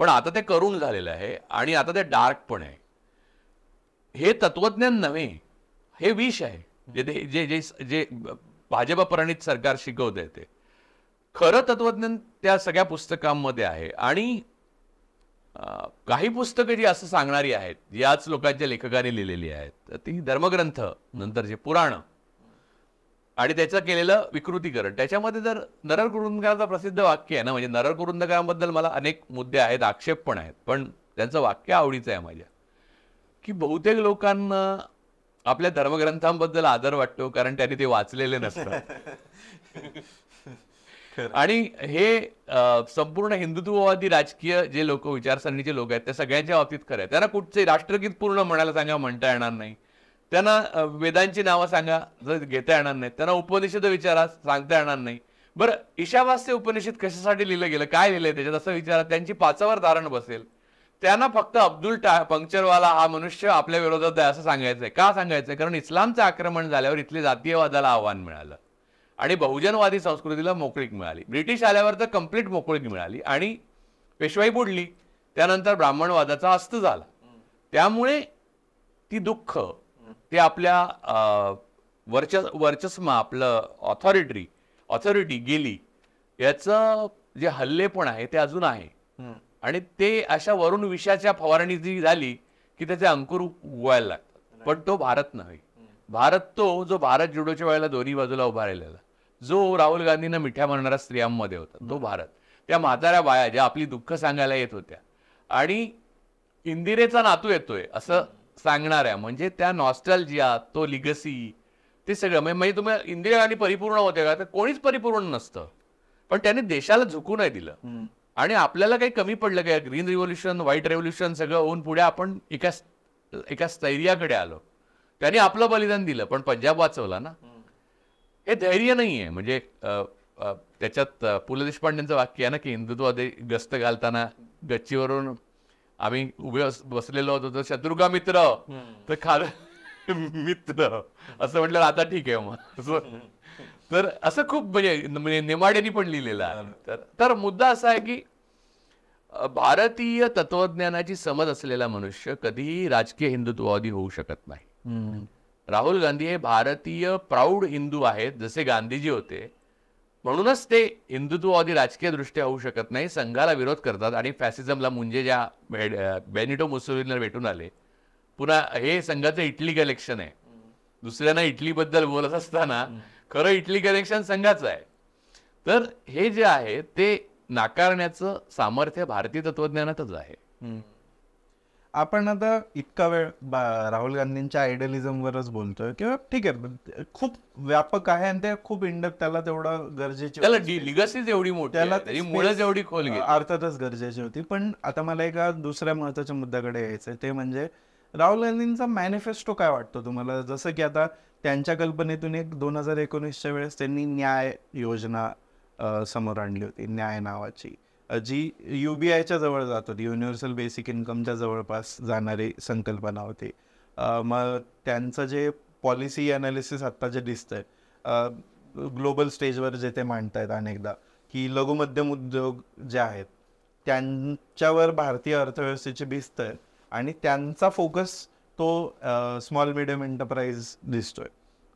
पण आता ते करून झालेलं आहे आणि आता ते डार्क पण आहे हे तत्वज्ञान नव्हे हे विष आहे जे जे जे जे भाजपप्रणित सरकार शिकवत आहे ते खरं तत्वज्ञान त्या सगळ्या पुस्तकांमध्ये आहे आणि काही पुस्तकं जी असं सांगणारी आहेत आज लोकांच्या लेखकाने लिहिलेली आहेत ती धर्मग्रंथ नंतर जे पुराणं आणि त्याचं केलेलं विकृतीकरण त्याच्यामध्ये जर नरर कुरुंदकरांचं प्रसिद्ध वाक्य आहे ना म्हणजे नरर कुरुंदकरांबद्दल मला अनेक मुद्दे आहेत आक्षेप पण आहेत पण त्यांचं वाक्य आवडीचं आहे माझ्या की बहुतेक लोकांना आपल्या धर्मग्रंथांबद्दल आदर वाटतो कारण त्यांनी ते वाचलेले नसतात आणि हे संपूर्ण हिंदुत्ववादी राजकीय जे लोक विचारसरणीचे लोक आहेत त्या सगळ्यांच्या बाबतीत खरं आहे त्यांना कुठचे राष्ट्रगीत पूर्ण म्हणायला सांगा म्हणता येणार नाही त्यांना वेदांची नावं सांगा जर घेता येणार नाही त्यांना उपनिषद विचारा सांगता येणार नाही बरं ईशावास्य उपनिषद कशासाठी लिहिलं गेलं काय लिहिलंय त्याच्यात असं विचारा त्यांची पाचावर धारण बसेल त्यांना फक्त अब्दुल टा पंक्चरवाला हा मनुष्य आपल्या विरोधात आहे असं सांगायचंय का सांगायचंय कारण इस्लामचं आक्रमण झाल्यावर इथले जातीयवादाला आव्हान मिळालं आणि बहुजनवादी संस्कृतीला मोकळीक मिळाली ब्रिटिश आल्यावर तर कम्प्लीट मोकळीक मिळाली आणि पेशवाई बुडली त्यानंतर ब्राह्मणवादाचा अस्त झाला त्यामुळे ती दुःख ते आपल्या वर्च वर्चस्व आपलं ऑथॉरिटी ऑथॉरिटी गेली याचं जे हल्ले पण आहे ते अजून आहे आणि ते अशा वरून विषाच्या फवारणी जी झाली की त्याचे अंकुर उगवायला लागतात पण तो भारत नव्हे भारत तो जो भारत जुडोच्या वेळेला दोन्ही बाजूला उभा राहिलेला जो राहुल गांधींना मिठ्या मारणाऱ्या स्त्रियांमध्ये होता तो भारत त्या म्हाताऱ्या बाया ज्या आपली दुःख सांगायला येत होत्या आणि इंदिरेचा नातू येतोय असं सांगणाऱ्या म्हणजे त्या नॉस्टॅल्जिया तो लिगसी ते सगळं म्हणजे, म्हणजे तुम्ही इंदिरा गांधी परिपूर्ण होते का तर कोणीच परिपूर्ण नसतं पण त्याने देशाला झुकू नाही दिलं आणि आपल्याला काही कमी पडलं काय ग्रीन रिव्होल्युशन व्हाईट रेव्होल्युशन सगळं होऊन पुढे आपण एका एका स्थैर्याकडे आलो त्याने आपलं बलिदान दिलं पण पंजाब वाचवला ना हे धैर्य नाही आहे म्हणजे त्याच्यात पु ल देशपांडेंचं वाक्य आहे ना की हिंदुत्वादे गस्त घालताना गच्चीवरून आम्ही उभे बसलेलो होतो तर शत्रुगा मित्र तर खाल मित्र असं म्हटलं आता ठीक आहे मग तर असं खूप म्हणजे, म्हणजे नेमाड्यानी पण लिहिलेलं आहे तर मुद्दा असा आहे की भारतीय तत्वज्ञानाची समज असलेला मनुष्य कधीही राजकीय हिंदुत्ववादी होऊ शकत नाही राहुल गांधी हे भारतीय प्राऊड हिंदू आहेत जसे गांधीजी होते म्हणूनच ते हिंदुत्ववादी राजकीय दृष्ट्या होऊ शकत नाही संघाला विरोध करतात आणि फॅसिझमला मुंजे ज्या बेनिटो मुसोलिनला भेटून आले पुन्हा हे संघाचं इटली कलेक्शन आहे दुसऱ्यांना बद्दल बोलत असताना खरं इटली कनेक्शन संघाचं आहे तर हे जे आहे ते नाकारण्याचं सामर्थ्य भारतीय तत्वज्ञानातच आहे आपण आता इतका वेळ राहुल गांधींच्या आयडियलिझमवरच बोलतोय किंवा ठीक आहे खूप व्यापक आहे आणि ते खूप इंडक त्याला तेवढं गरजेचे त्याला एवढी मोठी एवढी खोल अर्थातच गरजेची होती पण आता मला एका दुसऱ्या महत्वाच्या मुद्द्याकडे यायचंय ते म्हणजे राहुल गांधींचा मॅनिफेस्टो काय वाटतो तुम्हाला जसं की आता त्यांच्या कल्पनेतून एक दोन हजार एकोणीसच्या वेळेस त्यांनी न्याय योजना समोर आणली होती न्याय नावाची जी यू बी आयच्या जवळ जात होती युनिव्हर्सल बेसिक इन्कमच्या जवळपास जाणारी संकल्पना होती मग त्यांचं जे पॉलिसी ॲनालिसिस आत्ता जे दिसतंय ग्लोबल स्टेजवर जे ते आहेत अनेकदा की लघुमध्यम उद्योग जे आहेत त्यांच्यावर भारतीय अर्थव्यवस्थेची आहे आणि त्यांचा फोकस तो स्मॉल मिडियम एंटरप्राईज दिसतोय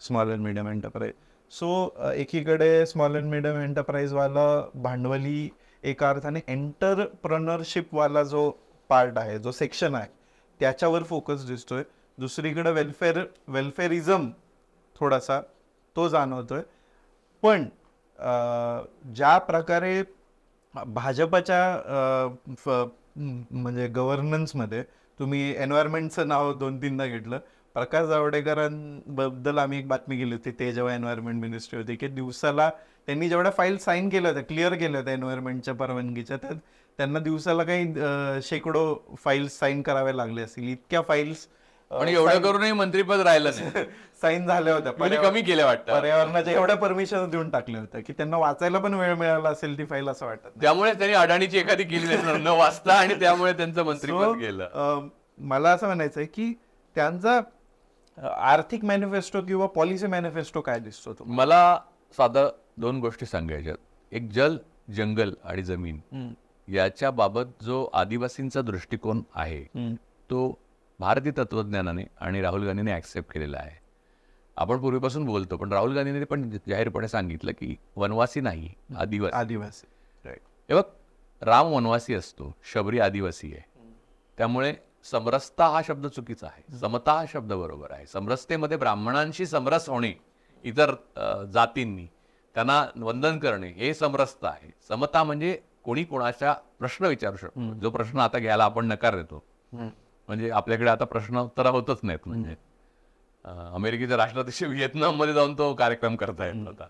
small and medium enterprise so एकीकडे स्मॉल अँड मिडियम एंटरप्राईजवाला भांडवली एका अर्थाने एंटरप्रनरशिपवाला जो पार्ट आहे जो सेक्शन आहे त्याच्यावर फोकस दिसतोय दुसरीकडं वेलफेअर वेलफेअरिझम थोडासा तो जाणवतोय पण ज्या प्रकारे भाजपच्या म्हणजे गव्हर्नन्समध्ये तुम्ही एन्व्हायरमेंटचं नाव दोन तीनदा घेतलं प्रकाश जावडेकरांबद्दल आम्ही एक बातमी केली होती ते जेव्हा एन्व्हायरमेंट मिनिस्ट्री होती की दिवसाला त्यांनी जेवढ्या फाईल साईन केल्या होत्या क्लिअर केल्या होत्या एन्व्हायरमेंटच्या परवानगीच्या त्यात त्यांना दिवसाला काही शेकडो फाईल्स साईन करावे लागले असतील इतक्या फाईल्स आणि एवढं करूनही मंत्रीपद राहिलं नाही साईन झाल्या होत्या म्हणजे कमी केल्या वाटतं पर्यावरणाच्या एवढ्या परमिशन देऊन टाकल्या होत्या की त्यांना वाचायला पण वेळ मिळाला असेल ती फाईल असं वाटत त्यामुळे त्यांनी अडाणीची एखादी केली न वाचता आणि त्यामुळे त्यांचं मंत्रीपद गेलं मला असं म्हणायचं आहे की त्यांचा आर्थिक मॅनिफेस्टो किंवा पॉलिसी मॅनिफेस्टो काय दिसतो मला साधं दोन गोष्टी सांगायच्यात एक जल जंगल आणि जमीन याच्या बाबत जो आदिवासींचा दृष्टिकोन आहे तो भारतीय तत्वज्ञानाने आणि राहुल गांधीने ऍक्सेप्ट केलेला आहे आपण पूर्वीपासून बोलतो पण राहुल गांधीने पण जाहीरपणे सांगितलं की वनवासी नाही आदिवासी आदिवासी हे बघ राम वनवासी असतो शबरी आदिवासी आहे त्यामुळे समरसता हा शब्द चुकीचा आहे समता हा शब्द बरोबर आहे समरसतेमध्ये ब्राह्मणांशी समरस होणे इतर जातींनी त्यांना वंदन करणे हे समरस्त आहे समता म्हणजे कोणी कोणाचा प्रश्न विचारू शकतो जो प्रश्न आता घ्यायला आपण नकार देतो म्हणजे आपल्याकडे आता प्रश्न उत्तर होतच नाहीत म्हणजे अमेरिकेचे राष्ट्राध्यक्ष व्हिएतनाम मध्ये जाऊन तो कार्यक्रम करता येत नव्हता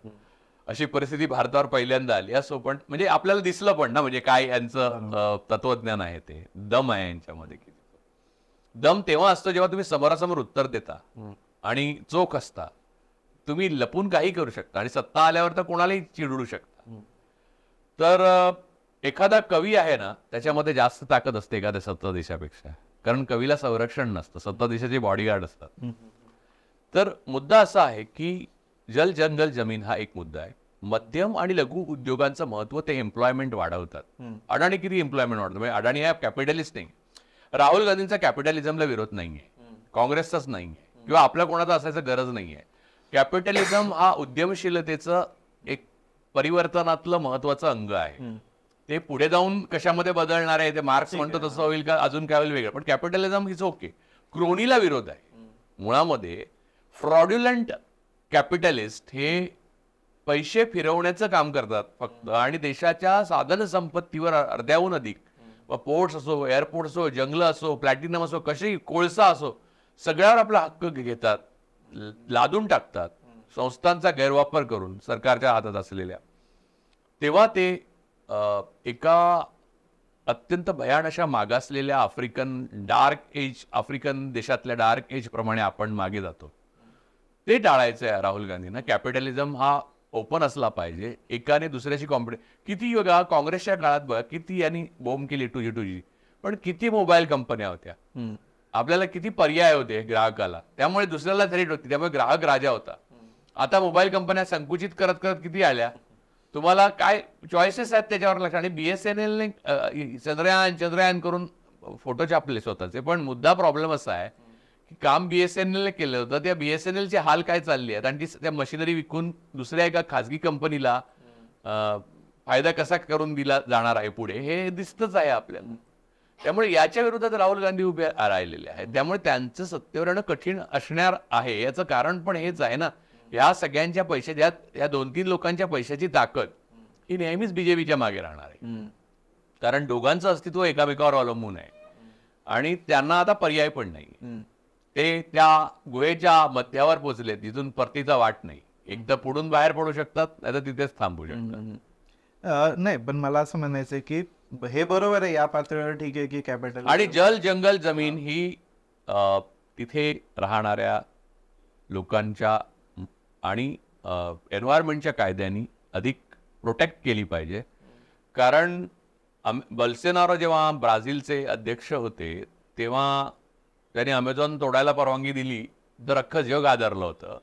अशी परिस्थिती भारतावर पहिल्यांदा आली असो पण म्हणजे आपल्याला दिसलं पण ना म्हणजे काय यांचं तत्वज्ञान आहे ते दम आहे यांच्यामध्ये दम तेव्हा असतो जेव्हा तुम्ही समोरासमोर उत्तर देता आणि चोख असता तुम्ही लपून काही करू शकता आणि सत्ता आल्यावर तर कोणालाही चिडू शकता तर एखादा कवी आहे ना त्याच्यामध्ये जास्त ताकद असते एखाद्या देशापेक्षा कारण कवीला संरक्षण नसतं सत्ताधीशाचे बॉडीगार्ड असतात तर मुद्दा असा आहे की जल जंगल जमीन हा एक मुद्दा आहे मध्यम आणि लघु उद्योगांचं महत्व ते एम्प्लॉयमेंट वाढवतात अडाणी किती एम्प्लॉयमेंट वाढतो म्हणजे अडाणी हा कॅपिटलिस्ट नाही राहुल गांधींचा कॅपिटलिझमला विरोध नाहीये काँग्रेसचाच नाहीये किंवा आपल्या कोणाचा असायचं गरज नाहीये कॅपिटलिझम हा उद्यमशीलतेचं एक परिवर्तनातलं महत्वाचं अंग आहे ते पुढे जाऊन कशामध्ये बदलणार आहे ते मार्क्स म्हणतो तसं होईल का अजून काय होईल वेगळं पण कॅपिटलिझम इज ओके क्रोनीला विरोध आहे मुळामध्ये फ्रॉड्युलंट कॅपिटलिस्ट हे पैसे फिरवण्याचं काम करतात फक्त आणि देशाच्या साधन संपत्तीवर अर्ध्याहून अधिक पोर्ट्स असो एअरपोर्ट असो जंगल असो प्लॅटिनम असो कशी कोळसा असो सगळ्यावर आपला हक्क घेतात लादून टाकतात संस्थांचा गैरवापर करून सरकारच्या हातात असलेल्या तेव्हा ते एका अत्यंत भयान अशा मागासलेल्या आफ्रिकन डार्क एज आफ्रिकन देशातल्या डार्क एज प्रमाणे आपण मागे जातो ते टाळायचं आहे राहुल गांधींना कॅपिटलिझम हा ओपन असला पाहिजे एकाने दुसऱ्याशी कॉम्पिटे किती बघा काँग्रेसच्या काळात बघा किती यांनी बोंब केली टू जी टू जी पण किती मोबाईल कंपन्या होत्या आपल्याला किती पर्याय होते ग्राहकाला त्यामुळे दुसऱ्याला थेट होती त्यामुळे ग्राहक राजा होता आता मोबाईल कंपन्या संकुचित करत करत किती आल्या तुम्हाला काय चॉईसेस आहेत त्याच्यावर लक्ष आणि बीएसएनएलने चंद्रयान चंद्रयान करून फोटो छापले स्वतःचे पण मुद्दा प्रॉब्लेम असा आहे की काम बीएसएनएलने केलं होतं त्या बी एस एन हाल काय चालले आहेत आणि ती त्या मशिनरी विकून दुसऱ्या एका खाजगी कंपनीला फायदा कसा करून दिला जाणार आहे पुढे हे दिसतच आहे आपल्याला त्यामुळे याच्या विरोधात राहुल गांधी उभे राहिलेले आहेत त्यामुळे त्यांचं सत्तेवर येणं कठीण असणार आहे याचं कारण पण हेच आहे ना या सगळ्यांच्या पैशा या दोन तीन लोकांच्या पैशाची ताकद ही नेहमीच बीजेपीच्या मागे राहणार आहे कारण दोघांचं अस्तित्व एकामेकावर अवलंबून आहे आणि त्यांना आता पर्याय पण नाही ते त्या गुहेच्या मध्यावर पोचले तिथून परतीचा वाट नाही एकदा पुढून बाहेर पडू शकतात नाही तर तिथेच थांबू शकतात नाही पण मला असं म्हणायचं की हे बरोबर आहे या पातळीवर ठीक आहे की कॅपिटल आणि जल जंगल जमीन ही तिथे राहणाऱ्या लोकांच्या आणि एन्व्हायरमेंटच्या कायद्यांनी अधिक प्रोटेक्ट केली पाहिजे कारण बल्सेनारो जेव्हा ब्राझीलचे अध्यक्ष होते तेव्हा त्यांनी अमेझॉन तोडायला परवानगी दिली तर अख्खं जग आदरलं होतं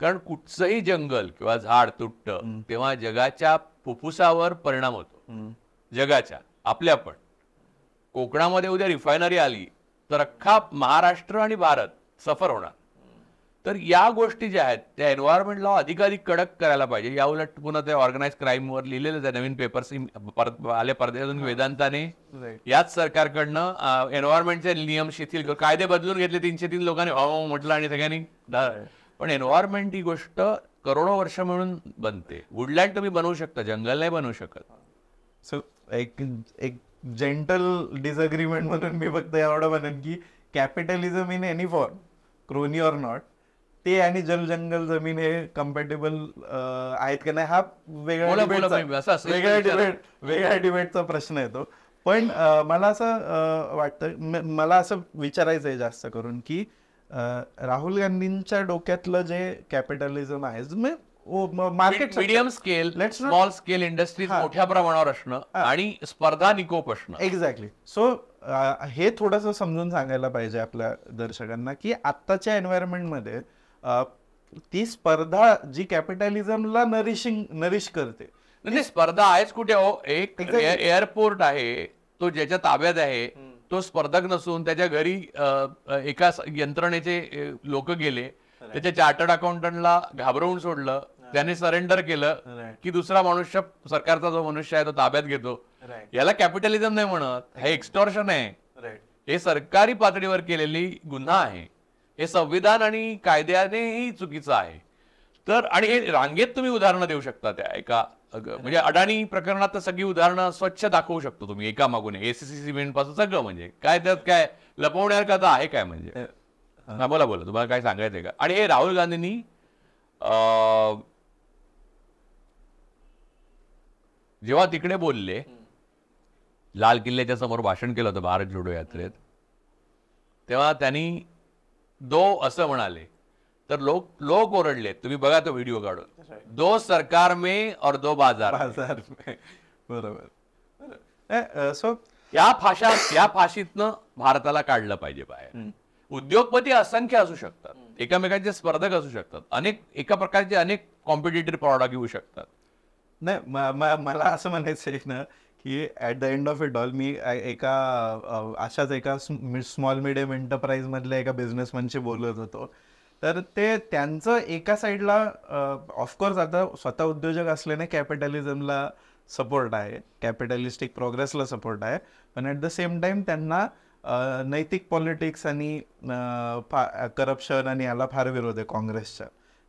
कारण कुठचंही जंगल किंवा झाड तुटतं तेव्हा जगाच्या फुफ्फुसावर परिणाम होतो जगाच्या आपल्या पण कोकणामध्ये उद्या रिफायनरी आली तर अख्खा महाराष्ट्र आणि भारत सफर होणार तर या गोष्टी ज्या आहेत त्या एन्व्हायरमेंटला अधिकाधिक कडक करायला पाहिजे या उलट पुन्हा ते ऑर्गनाईज क्राईमवर लिहिलेलं आहे नवीन पेपर्स आले परदेशातून वेदांताने याच सरकारकडनं एन्व्हायरमेंटचे नियम शिथिल कायदे बदलून घेतले तीनशे तीन लोकांनी हो, म्हटलं आणि सगळ्यांनी पण एन्व्हायरमेंट ही गोष्ट करोडो वर्ष मिळून बनते वुडलँड तुम्ही बनवू शकता जंगल नाही बनवू शकत एक एक जेंटल डिसअग्रीमेंट म्हणून मी फक्त एवढं म्हणेन की capitalism in any form crony or not ते आणि जंगल जमीन हे कम्पॅटेबल आहेत की नाही हा वेगळा वेगळ्या डिबेटचा प्रश्न येतो पण मला असं वाटतं मला असं विचारायचं आहे जास्त करून की राहुल गांधींच्या डोक्यातलं जे कॅपिटलिझम आहे market medium scale small scale industries मोठ्या प्रमाणावर असणं आणि स्पर्धा निकोप असणं एक्झॅक्टली सो हे थोडस समजून सांगायला पाहिजे आपल्या दर्शकांना की आत्ताच्या मध्ये ती स्पर्धा जी कॅपिटॅलिझमला नरिशिंग नरिश करते म्हणजे स्पर्धा आहेच कुठे हो एक एअरपोर्ट आहे तो ज्याच्या ताब्यात आहे तो स्पर्धक नसून त्याच्या घरी एका यंत्रणेचे लोक गेले त्याच्या चार्टर्ड अकाउंटंटला घाबरवून सोडलं त्याने सरेंडर केलं की दुसरा मनुष्य सरकारचा जो मनुष्य आहे तो ताब्यात घेतो याला कॅपिटलिझम नाही म्हणत हे एक्स्टॉर्शन आहे हे सरकारी पातळीवर केलेली गुन्हा आहे हे संविधान आणि कायद्यानेही चुकीचं आहे तर आणि हे रांगेत तुम्ही उदाहरणं देऊ शकता त्या एका म्हणजे अडाणी प्रकरणात तर सगळी उदाहरणं स्वच्छ दाखवू शकतो तुम्ही एका मागून एसीसी सिमेंट पासून सगळं म्हणजे काय त्यात काय लपवण्यासारखं का आहे काय म्हणजे बोला बोला तुम्हाला काय सांगायचंय का आणि हे राहुल गांधींनी जेव्हा तिकडे बोलले लाल किल्ल्याच्या समोर भाषण केलं होतं भारत जोडो यात्रेत तेव्हा त्यांनी दो असं म्हणाले तर लोक लोक ओरडले तुम्ही बघा तो व्हिडिओ काढून दो सरकार मे और दो बाजार बाजार बरोबर सो या भाषा या फाशीतनं भारताला काढलं पाहिजे बाहेर उद्योगपती असंख्य असू शकतात एकामेकांचे स्पर्धक असू शकतात अनेक एका प्रकारचे अनेक कॉम्पिटेटिव्ह प्रॉडक्ट येऊ शकतात नाही मला असं म्हणायचं आहे ना की at the end of it all मी एका अशाच एका स्मॉल मिडियम एंटरप्राईजमधल्या एका बिझनेसमॅनशी बोलत होतो तर ते त्यांचं एका साईडला ऑफकोर्स आता स्वतः उद्योजक असल्याने कॅपिटलिझमला सपोर्ट आहे कॅपिटलिस्टिक प्रोग्रेसला सपोर्ट आहे पण ॲट द सेम टाईम त्यांना नैतिक पॉलिटिक्स आणि करप्शन आणि याला फार विरोध आहे काँग्रेसच्या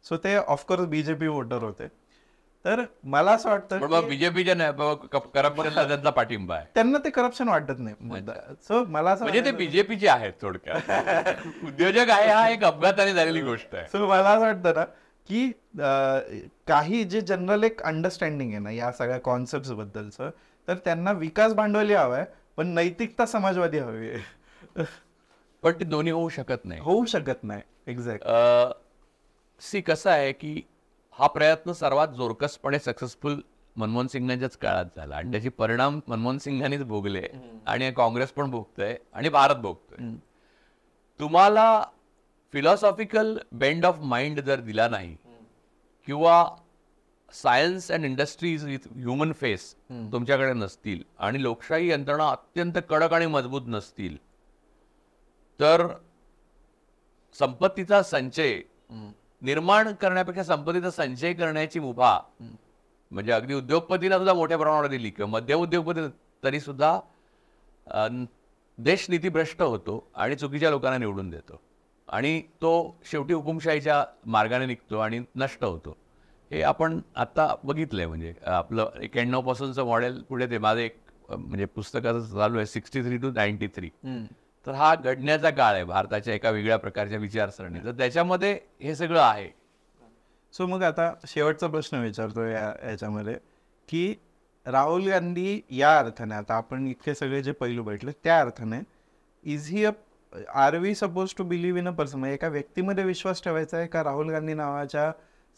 सो ते of course B J P voter होते तर मला असं वाटतं बीजेपीच्या करप्शन पाठिंबा आहे त्यांना ते करप्शन वाटत नाही सो मला असं म्हणजे ते बीजेपीचे आहेत थोडक्या उद्योजक आहे हा एक अपघाताने झालेली गोष्ट आहे सो मला असं वाटतं ना की काही जे जनरल एक अंडरस्टँडिंग आहे ना या सगळ्या कॉन्सेप्ट बद्दलच तर त्यांना विकास भांडवली हवाय पण नैतिकता समाजवादी हवी आहे पण ते दोन्ही होऊ शकत नाही होऊ शकत नाही एक्झॅक्ट सी कसं आहे की हा प्रयत्न सर्वात जोरकसपणे सक्सेसफुल मनमोहन सिंगांच्याच काळात झाला आणि त्याचे परिणाम मनमोहन सिंगांनीच भोगले आणि काँग्रेस पण भोगतोय आणि भारत भोगतोय तुम्हाला फिलॉसॉफिकल बेंड ऑफ माइंड जर दिला नाही किंवा science and industries with human face तुमच्याकडे नसतील आणि लोकशाही यंत्रणा अत्यंत कडक आणि मजबूत नसतील तर संपत्तीचा संचय निर्माण करण्यापेक्षा संपत्तीचा संचय करण्याची मुभा म्हणजे अगदी उद्योगपतीला सुद्धा मोठ्या प्रमाणावर दिली किंवा मध्य उद्योगपती तरी सुद्धा देशनीती भ्रष्ट होतो आणि चुकीच्या लोकांना निवडून देतो आणि तो शेवटी हुकुमशाहीच्या मार्गाने निघतो आणि नष्ट होतो हे आपण आता बघितलं आहे म्हणजे आपलं पासूनचं मॉडेल पुढे ते माझं एक म्हणजे पुस्तकाचं चालू आहे sixty three to ninety three तर हा घडण्याचा काळ आहे भारताच्या एका वेगळ्या प्रकारच्या विचारसरणी तर त्याच्यामध्ये हे सगळं आहे सो मग आता शेवटचा प्रश्न विचारतो याच्यामध्ये की राहुल गांधी या अर्थाने आता आपण इतके सगळे जे पैलू भेटले त्या अर्थाने is he a are we suppose to believe in a person म्हणजे एका व्यक्तीमध्ये विश्वास ठेवायचा आहे का राहुल गांधी नावाच्या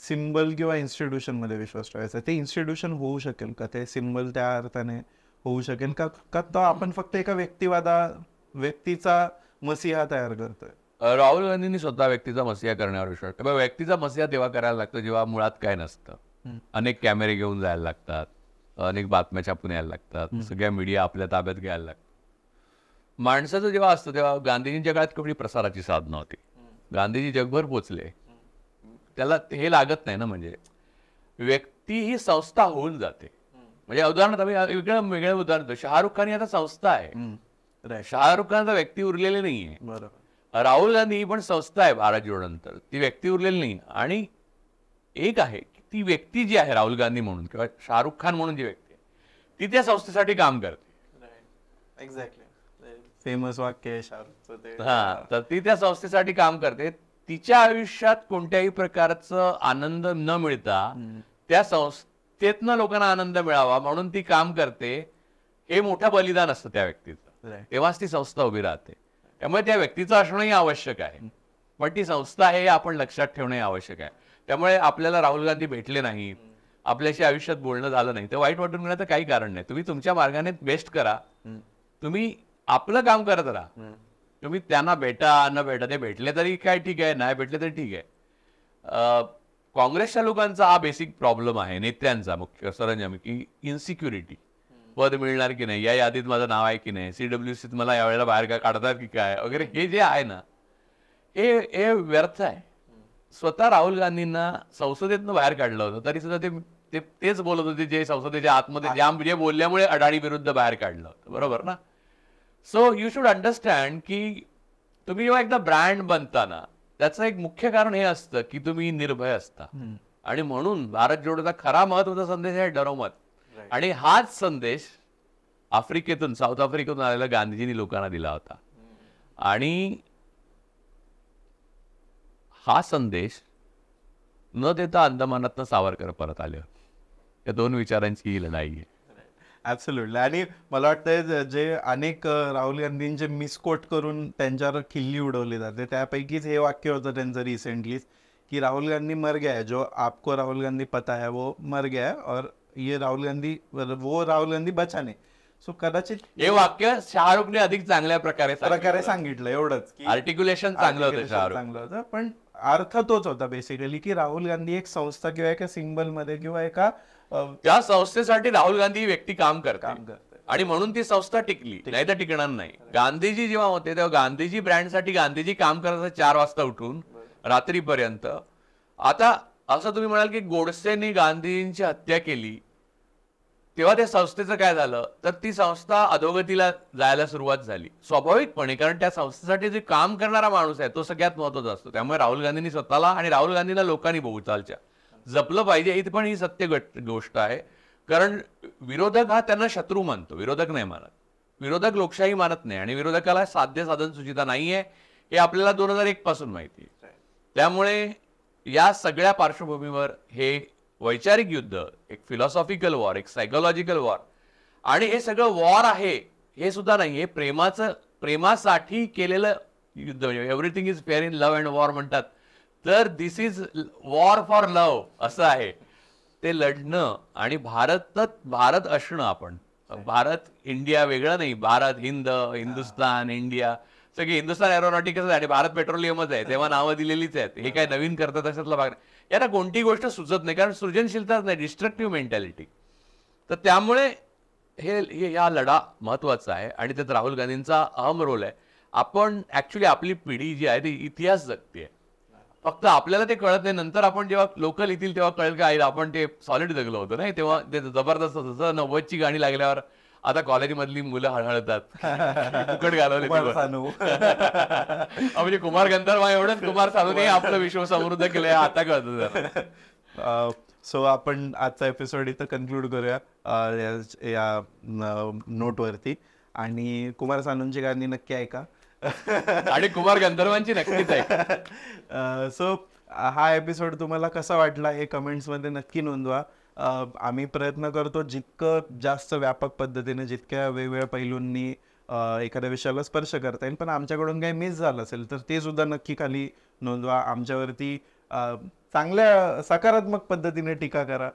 सिम्बल किंवा इन्स्टिट्यूशनमध्ये विश्वास ठेवायचा ते इन्स्टिट्यूशन होऊ शकेल का ते सिम्बल त्या अर्थाने होऊ शकेल का का तो आपण फक्त एका व्यक्तिवादा व्यक्तीचा मसिहा तयार करतोय राहुल गांधींनी स्वतः व्यक्तीचा मसिहा करण्यावर विश्वास ठेवा व्यक्तीचा मसिहा तेव्हा करायला लागतो जेव्हा मुळात काय नसतं अनेक कॅमेरे घेऊन जायला लागतात अनेक बातम्या छापून यायला लागतात सगळ्या मीडिया आपल्या ताब्यात घ्यायला लागतात माणसाचं जेव्हा असतं तेव्हा गांधीजींच्या काळात कुठली प्रसाराची साधनं होती गांधीजी जगभर पोचले त्याला हे लागत नाही ना म्हणजे व्यक्ती ही संस्था होऊन जाते म्हणजे उदाहरणार्थ वेगळं वेगळं उदाहरण शाहरुख खान ही आता संस्था आहे शाहरुख खानचा व्यक्ती उरलेली नाहीये बरोबर राहुल गांधी ही पण संस्था आहे भारत नंतर ती व्यक्ती उरलेली नाही आणि एक आहे की ती व्यक्ती जी आहे राहुल गांधी म्हणून किंवा शाहरुख खान म्हणून जी व्यक्ती आहे ती त्या संस्थेसाठी काम करते एक्झॅक्टली फेमस वाक्य आहे शाहरुखचं हा तर ती त्या संस्थेसाठी काम करते तिच्या आयुष्यात कोणत्याही प्रकारचं आनंद न मिळता त्या संस्थेतनं लोकांना आनंद मिळावा म्हणून ती काम करते हे मोठं बलिदान असतं त्या व्यक्तीचं तेव्हाच ती संस्था उभी राहते त्यामुळे त्या व्यक्तीचं असणंही आवश्यक आहे पण ती संस्था आहे हे आपण लक्षात ठेवणंही आवश्यक आहे त्यामुळे आपल्याला राहुल गांधी भेटले नाही आपल्याशी आयुष्यात बोलणं झालं नाही तर वाईट वाटून घेण्याचं काही कारण नाही तुम्ही तुमच्या मार्गाने बेस्ट करा तुम्ही आपलं काम करत राहा तुम्ही त्यांना भेटा न भेटा ते भेटले तरी काय ठीक आहे नाही भेटले तरी ठीक आहे काँग्रेसच्या लोकांचा हा बेसिक प्रॉब्लेम आहे नेत्यांचा मुख्य सरंजामी की इन्सिक्युरिटी पद मिळणार की नाही या यादीत माझं नाव आहे की नाही सी डब्ल्यू सीत मला यावेळेला बाहेर का काढतात की काय वगैरे हे जे आहे ना हे हे व्यर्थ आहे स्वतः राहुल गांधींना संसदेतनं बाहेर काढलं होतं तरी सुद्धा ते तेच बोलत होते जे संसदेच्या आतमध्ये ज्या जे बोलल्यामुळे अडाणी विरुद्ध बाहेर काढलं होतं बरोबर ना सो यू शुड अंडरस्टँड की तुम्ही जेव्हा एकदा ब्रँड बनता ना त्याचं एक मुख्य कारण हे असतं की तुम्ही निर्भय असता आणि म्हणून भारत जोडोचा खरा महत्वाचा संदेश आहे डरोमत आणि हाच संदेश आफ्रिकेतून साऊथ आफ्रिकेतून आलेला गांधीजींनी लोकांना दिला होता आणि हा संदेश न देता अंदमानातनं सावरकर परत आले या दोन विचारांची ही लढाई आहे ॲब्सोल्युटली आणि मला वाटतंय जे अनेक राहुल गांधींचे मिसकोट करून त्यांच्यावर खिल्ली उडवली जाते त्यापैकीच हे वाक्य होतं त्यांचं रिसेंटली की राहुल गांधी मर गया जो आपको राहुल गांधी पता है वो मर गया और ये राहुल गांधी वो राहुल गांधी बचाने सो कदाचित हे वाक्य शाहरुखने अधिक चांगल्या प्रकारे प्रकारे सांगितलं एवढंच आर्टिक्युलेशन चांगलं होतं चांगलं होतं पण अर्थ तोच होता बेसिकली की राहुल गांधी एक संस्था किंवा एका सिंबल मध्ये किंवा एका त्या संस्थेसाठी राहुल गांधी ही व्यक्ती काम करते आणि म्हणून ती संस्था टिकली नाही तर टिकणार नाही गांधीजी जेव्हा होते तेव्हा गांधीजी ब्रँडसाठी गांधीजी काम करत चार वाजता उठून रात्रीपर्यंत आता असं तुम्ही म्हणाल की गोडसेंनी गांधींची हत्या केली तेव्हा त्या संस्थेचं काय झालं तर ती संस्था अधोगतीला जायला सुरुवात झाली स्वाभाविकपणे कारण त्या संस्थेसाठी जे काम करणारा माणूस आहे तो सगळ्यात महत्वाचा असतो त्यामुळे राहुल गांधींनी स्वतःला आणि राहुल गांधींना लोकांनी बहुतालच्या जपलं पाहिजे इथ पण ही सत्य गोष्ट आहे कारण विरोधक हा त्यांना शत्रू मानतो विरोधक नाही मानत विरोधक लोकशाही मानत नाही आणि विरोधकाला साध्य साधन सुचिता नाहीये हे आपल्याला दोन हजार एक पासून माहिती आहे त्यामुळे या सगळ्या पार्श्वभूमीवर हे वैचारिक युद्ध एक फिलॉसॉफिकल वॉर एक सायकोलॉजिकल वॉर आणि हे सगळं वॉर आहे हे सुद्धा नाही हे प्रेमाचं प्रेमासाठी केलेलं युद्ध म्हणजे everything is fair in love and war म्हणतात तर this is war for love असं आहे ते लढणं आणि भारतच भारत असणं आपण भारत इंडिया वेगळं नाही भारत हिंद हिंदुस्तान इंडिया सगळी हिंदुस्थान एरोनॉटिकच आणि भारत पेट्रोलियमच आहे तेव्हा नावं दिलेलीच आहेत हे काय नवीन करतात अशातला भाग नाही यांना गोष्ट सुचत नाही कारण सृजनशीलताच नाही डिस्ट्रक्टिव्ह मेंटॅलिटी तर त्यामुळे हे या लढा महत्त्वाचा आहे आणि त्यात राहुल गांधींचा अहम रोल आहे आपण ॲक्च्युली आपली पिढी जी आहे ती इतिहास जगते आहे फक्त आपल्याला ते कळत नाही नंतर आपण जेव्हा लोकल येतील तेव्हा कळेल का आपण ते सॉलिड जगलो होतो नाही तेव्हा ते जबरदस्त जसं नव्वदची गाणी लागल्यावर आता मधली मुलं हळहळतात फुकट घालवले म्हणजे कुमार गंधर्व एवढंच कुमार सानूने आपलं विश्व समृद्ध केलंय आता कळत सो आपण आजचा एपिसोड इथं कन्क्लूड करूया या नोटवरती आणि कुमार सानूंची गाणी नक्की ऐका आणि कुमार गंधर्वांची नक्कीच आहे सो हा एपिसोड तुम्हाला कसा वाटला हे कमेंट्समध्ये नक्की नोंदवा आम्ही प्रयत्न करतो जितकं जास्त व्यापक पद्धतीने जितक्या वेगवेगळ्या पैलूंनी एखाद्या विषयाला स्पर्श करता येईल पण आमच्याकडून काही मिस झालं असेल तर ते सुद्धा नक्की खाली नोंदवा आमच्यावरती चांगल्या सकारात्मक पद्धतीने टीका करा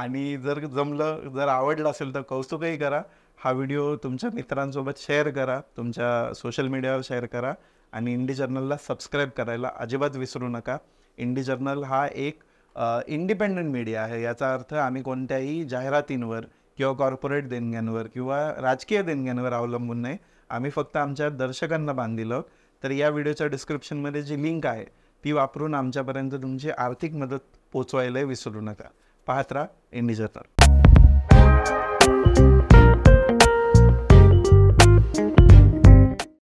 आणि जर जमलं जर आवडलं असेल तर कौतुकही करा हा व्हिडिओ तुमच्या मित्रांसोबत शेअर करा तुमच्या सोशल मीडियावर शेअर करा आणि इंडी जर्नलला सबस्क्राईब करायला अजिबात विसरू नका इंडी जर्नल हा एक इंडिपेंडंट मीडिया आहे याचा अर्थ आम्ही कोणत्याही जाहिरातींवर किंवा कॉर्पोरेट देणग्यांवर किंवा राजकीय देणग्यांवर अवलंबून नाही आम्ही फक्त आमच्या दर्शकांना बांधील तर या व्हिडिओच्या डिस्क्रिप्शनमध्ये जी लिंक आहे ती वापरून आमच्यापर्यंत तुमची आर्थिक मदत पोचवायला विसरू नका पाहत राहा इंडिजर्नल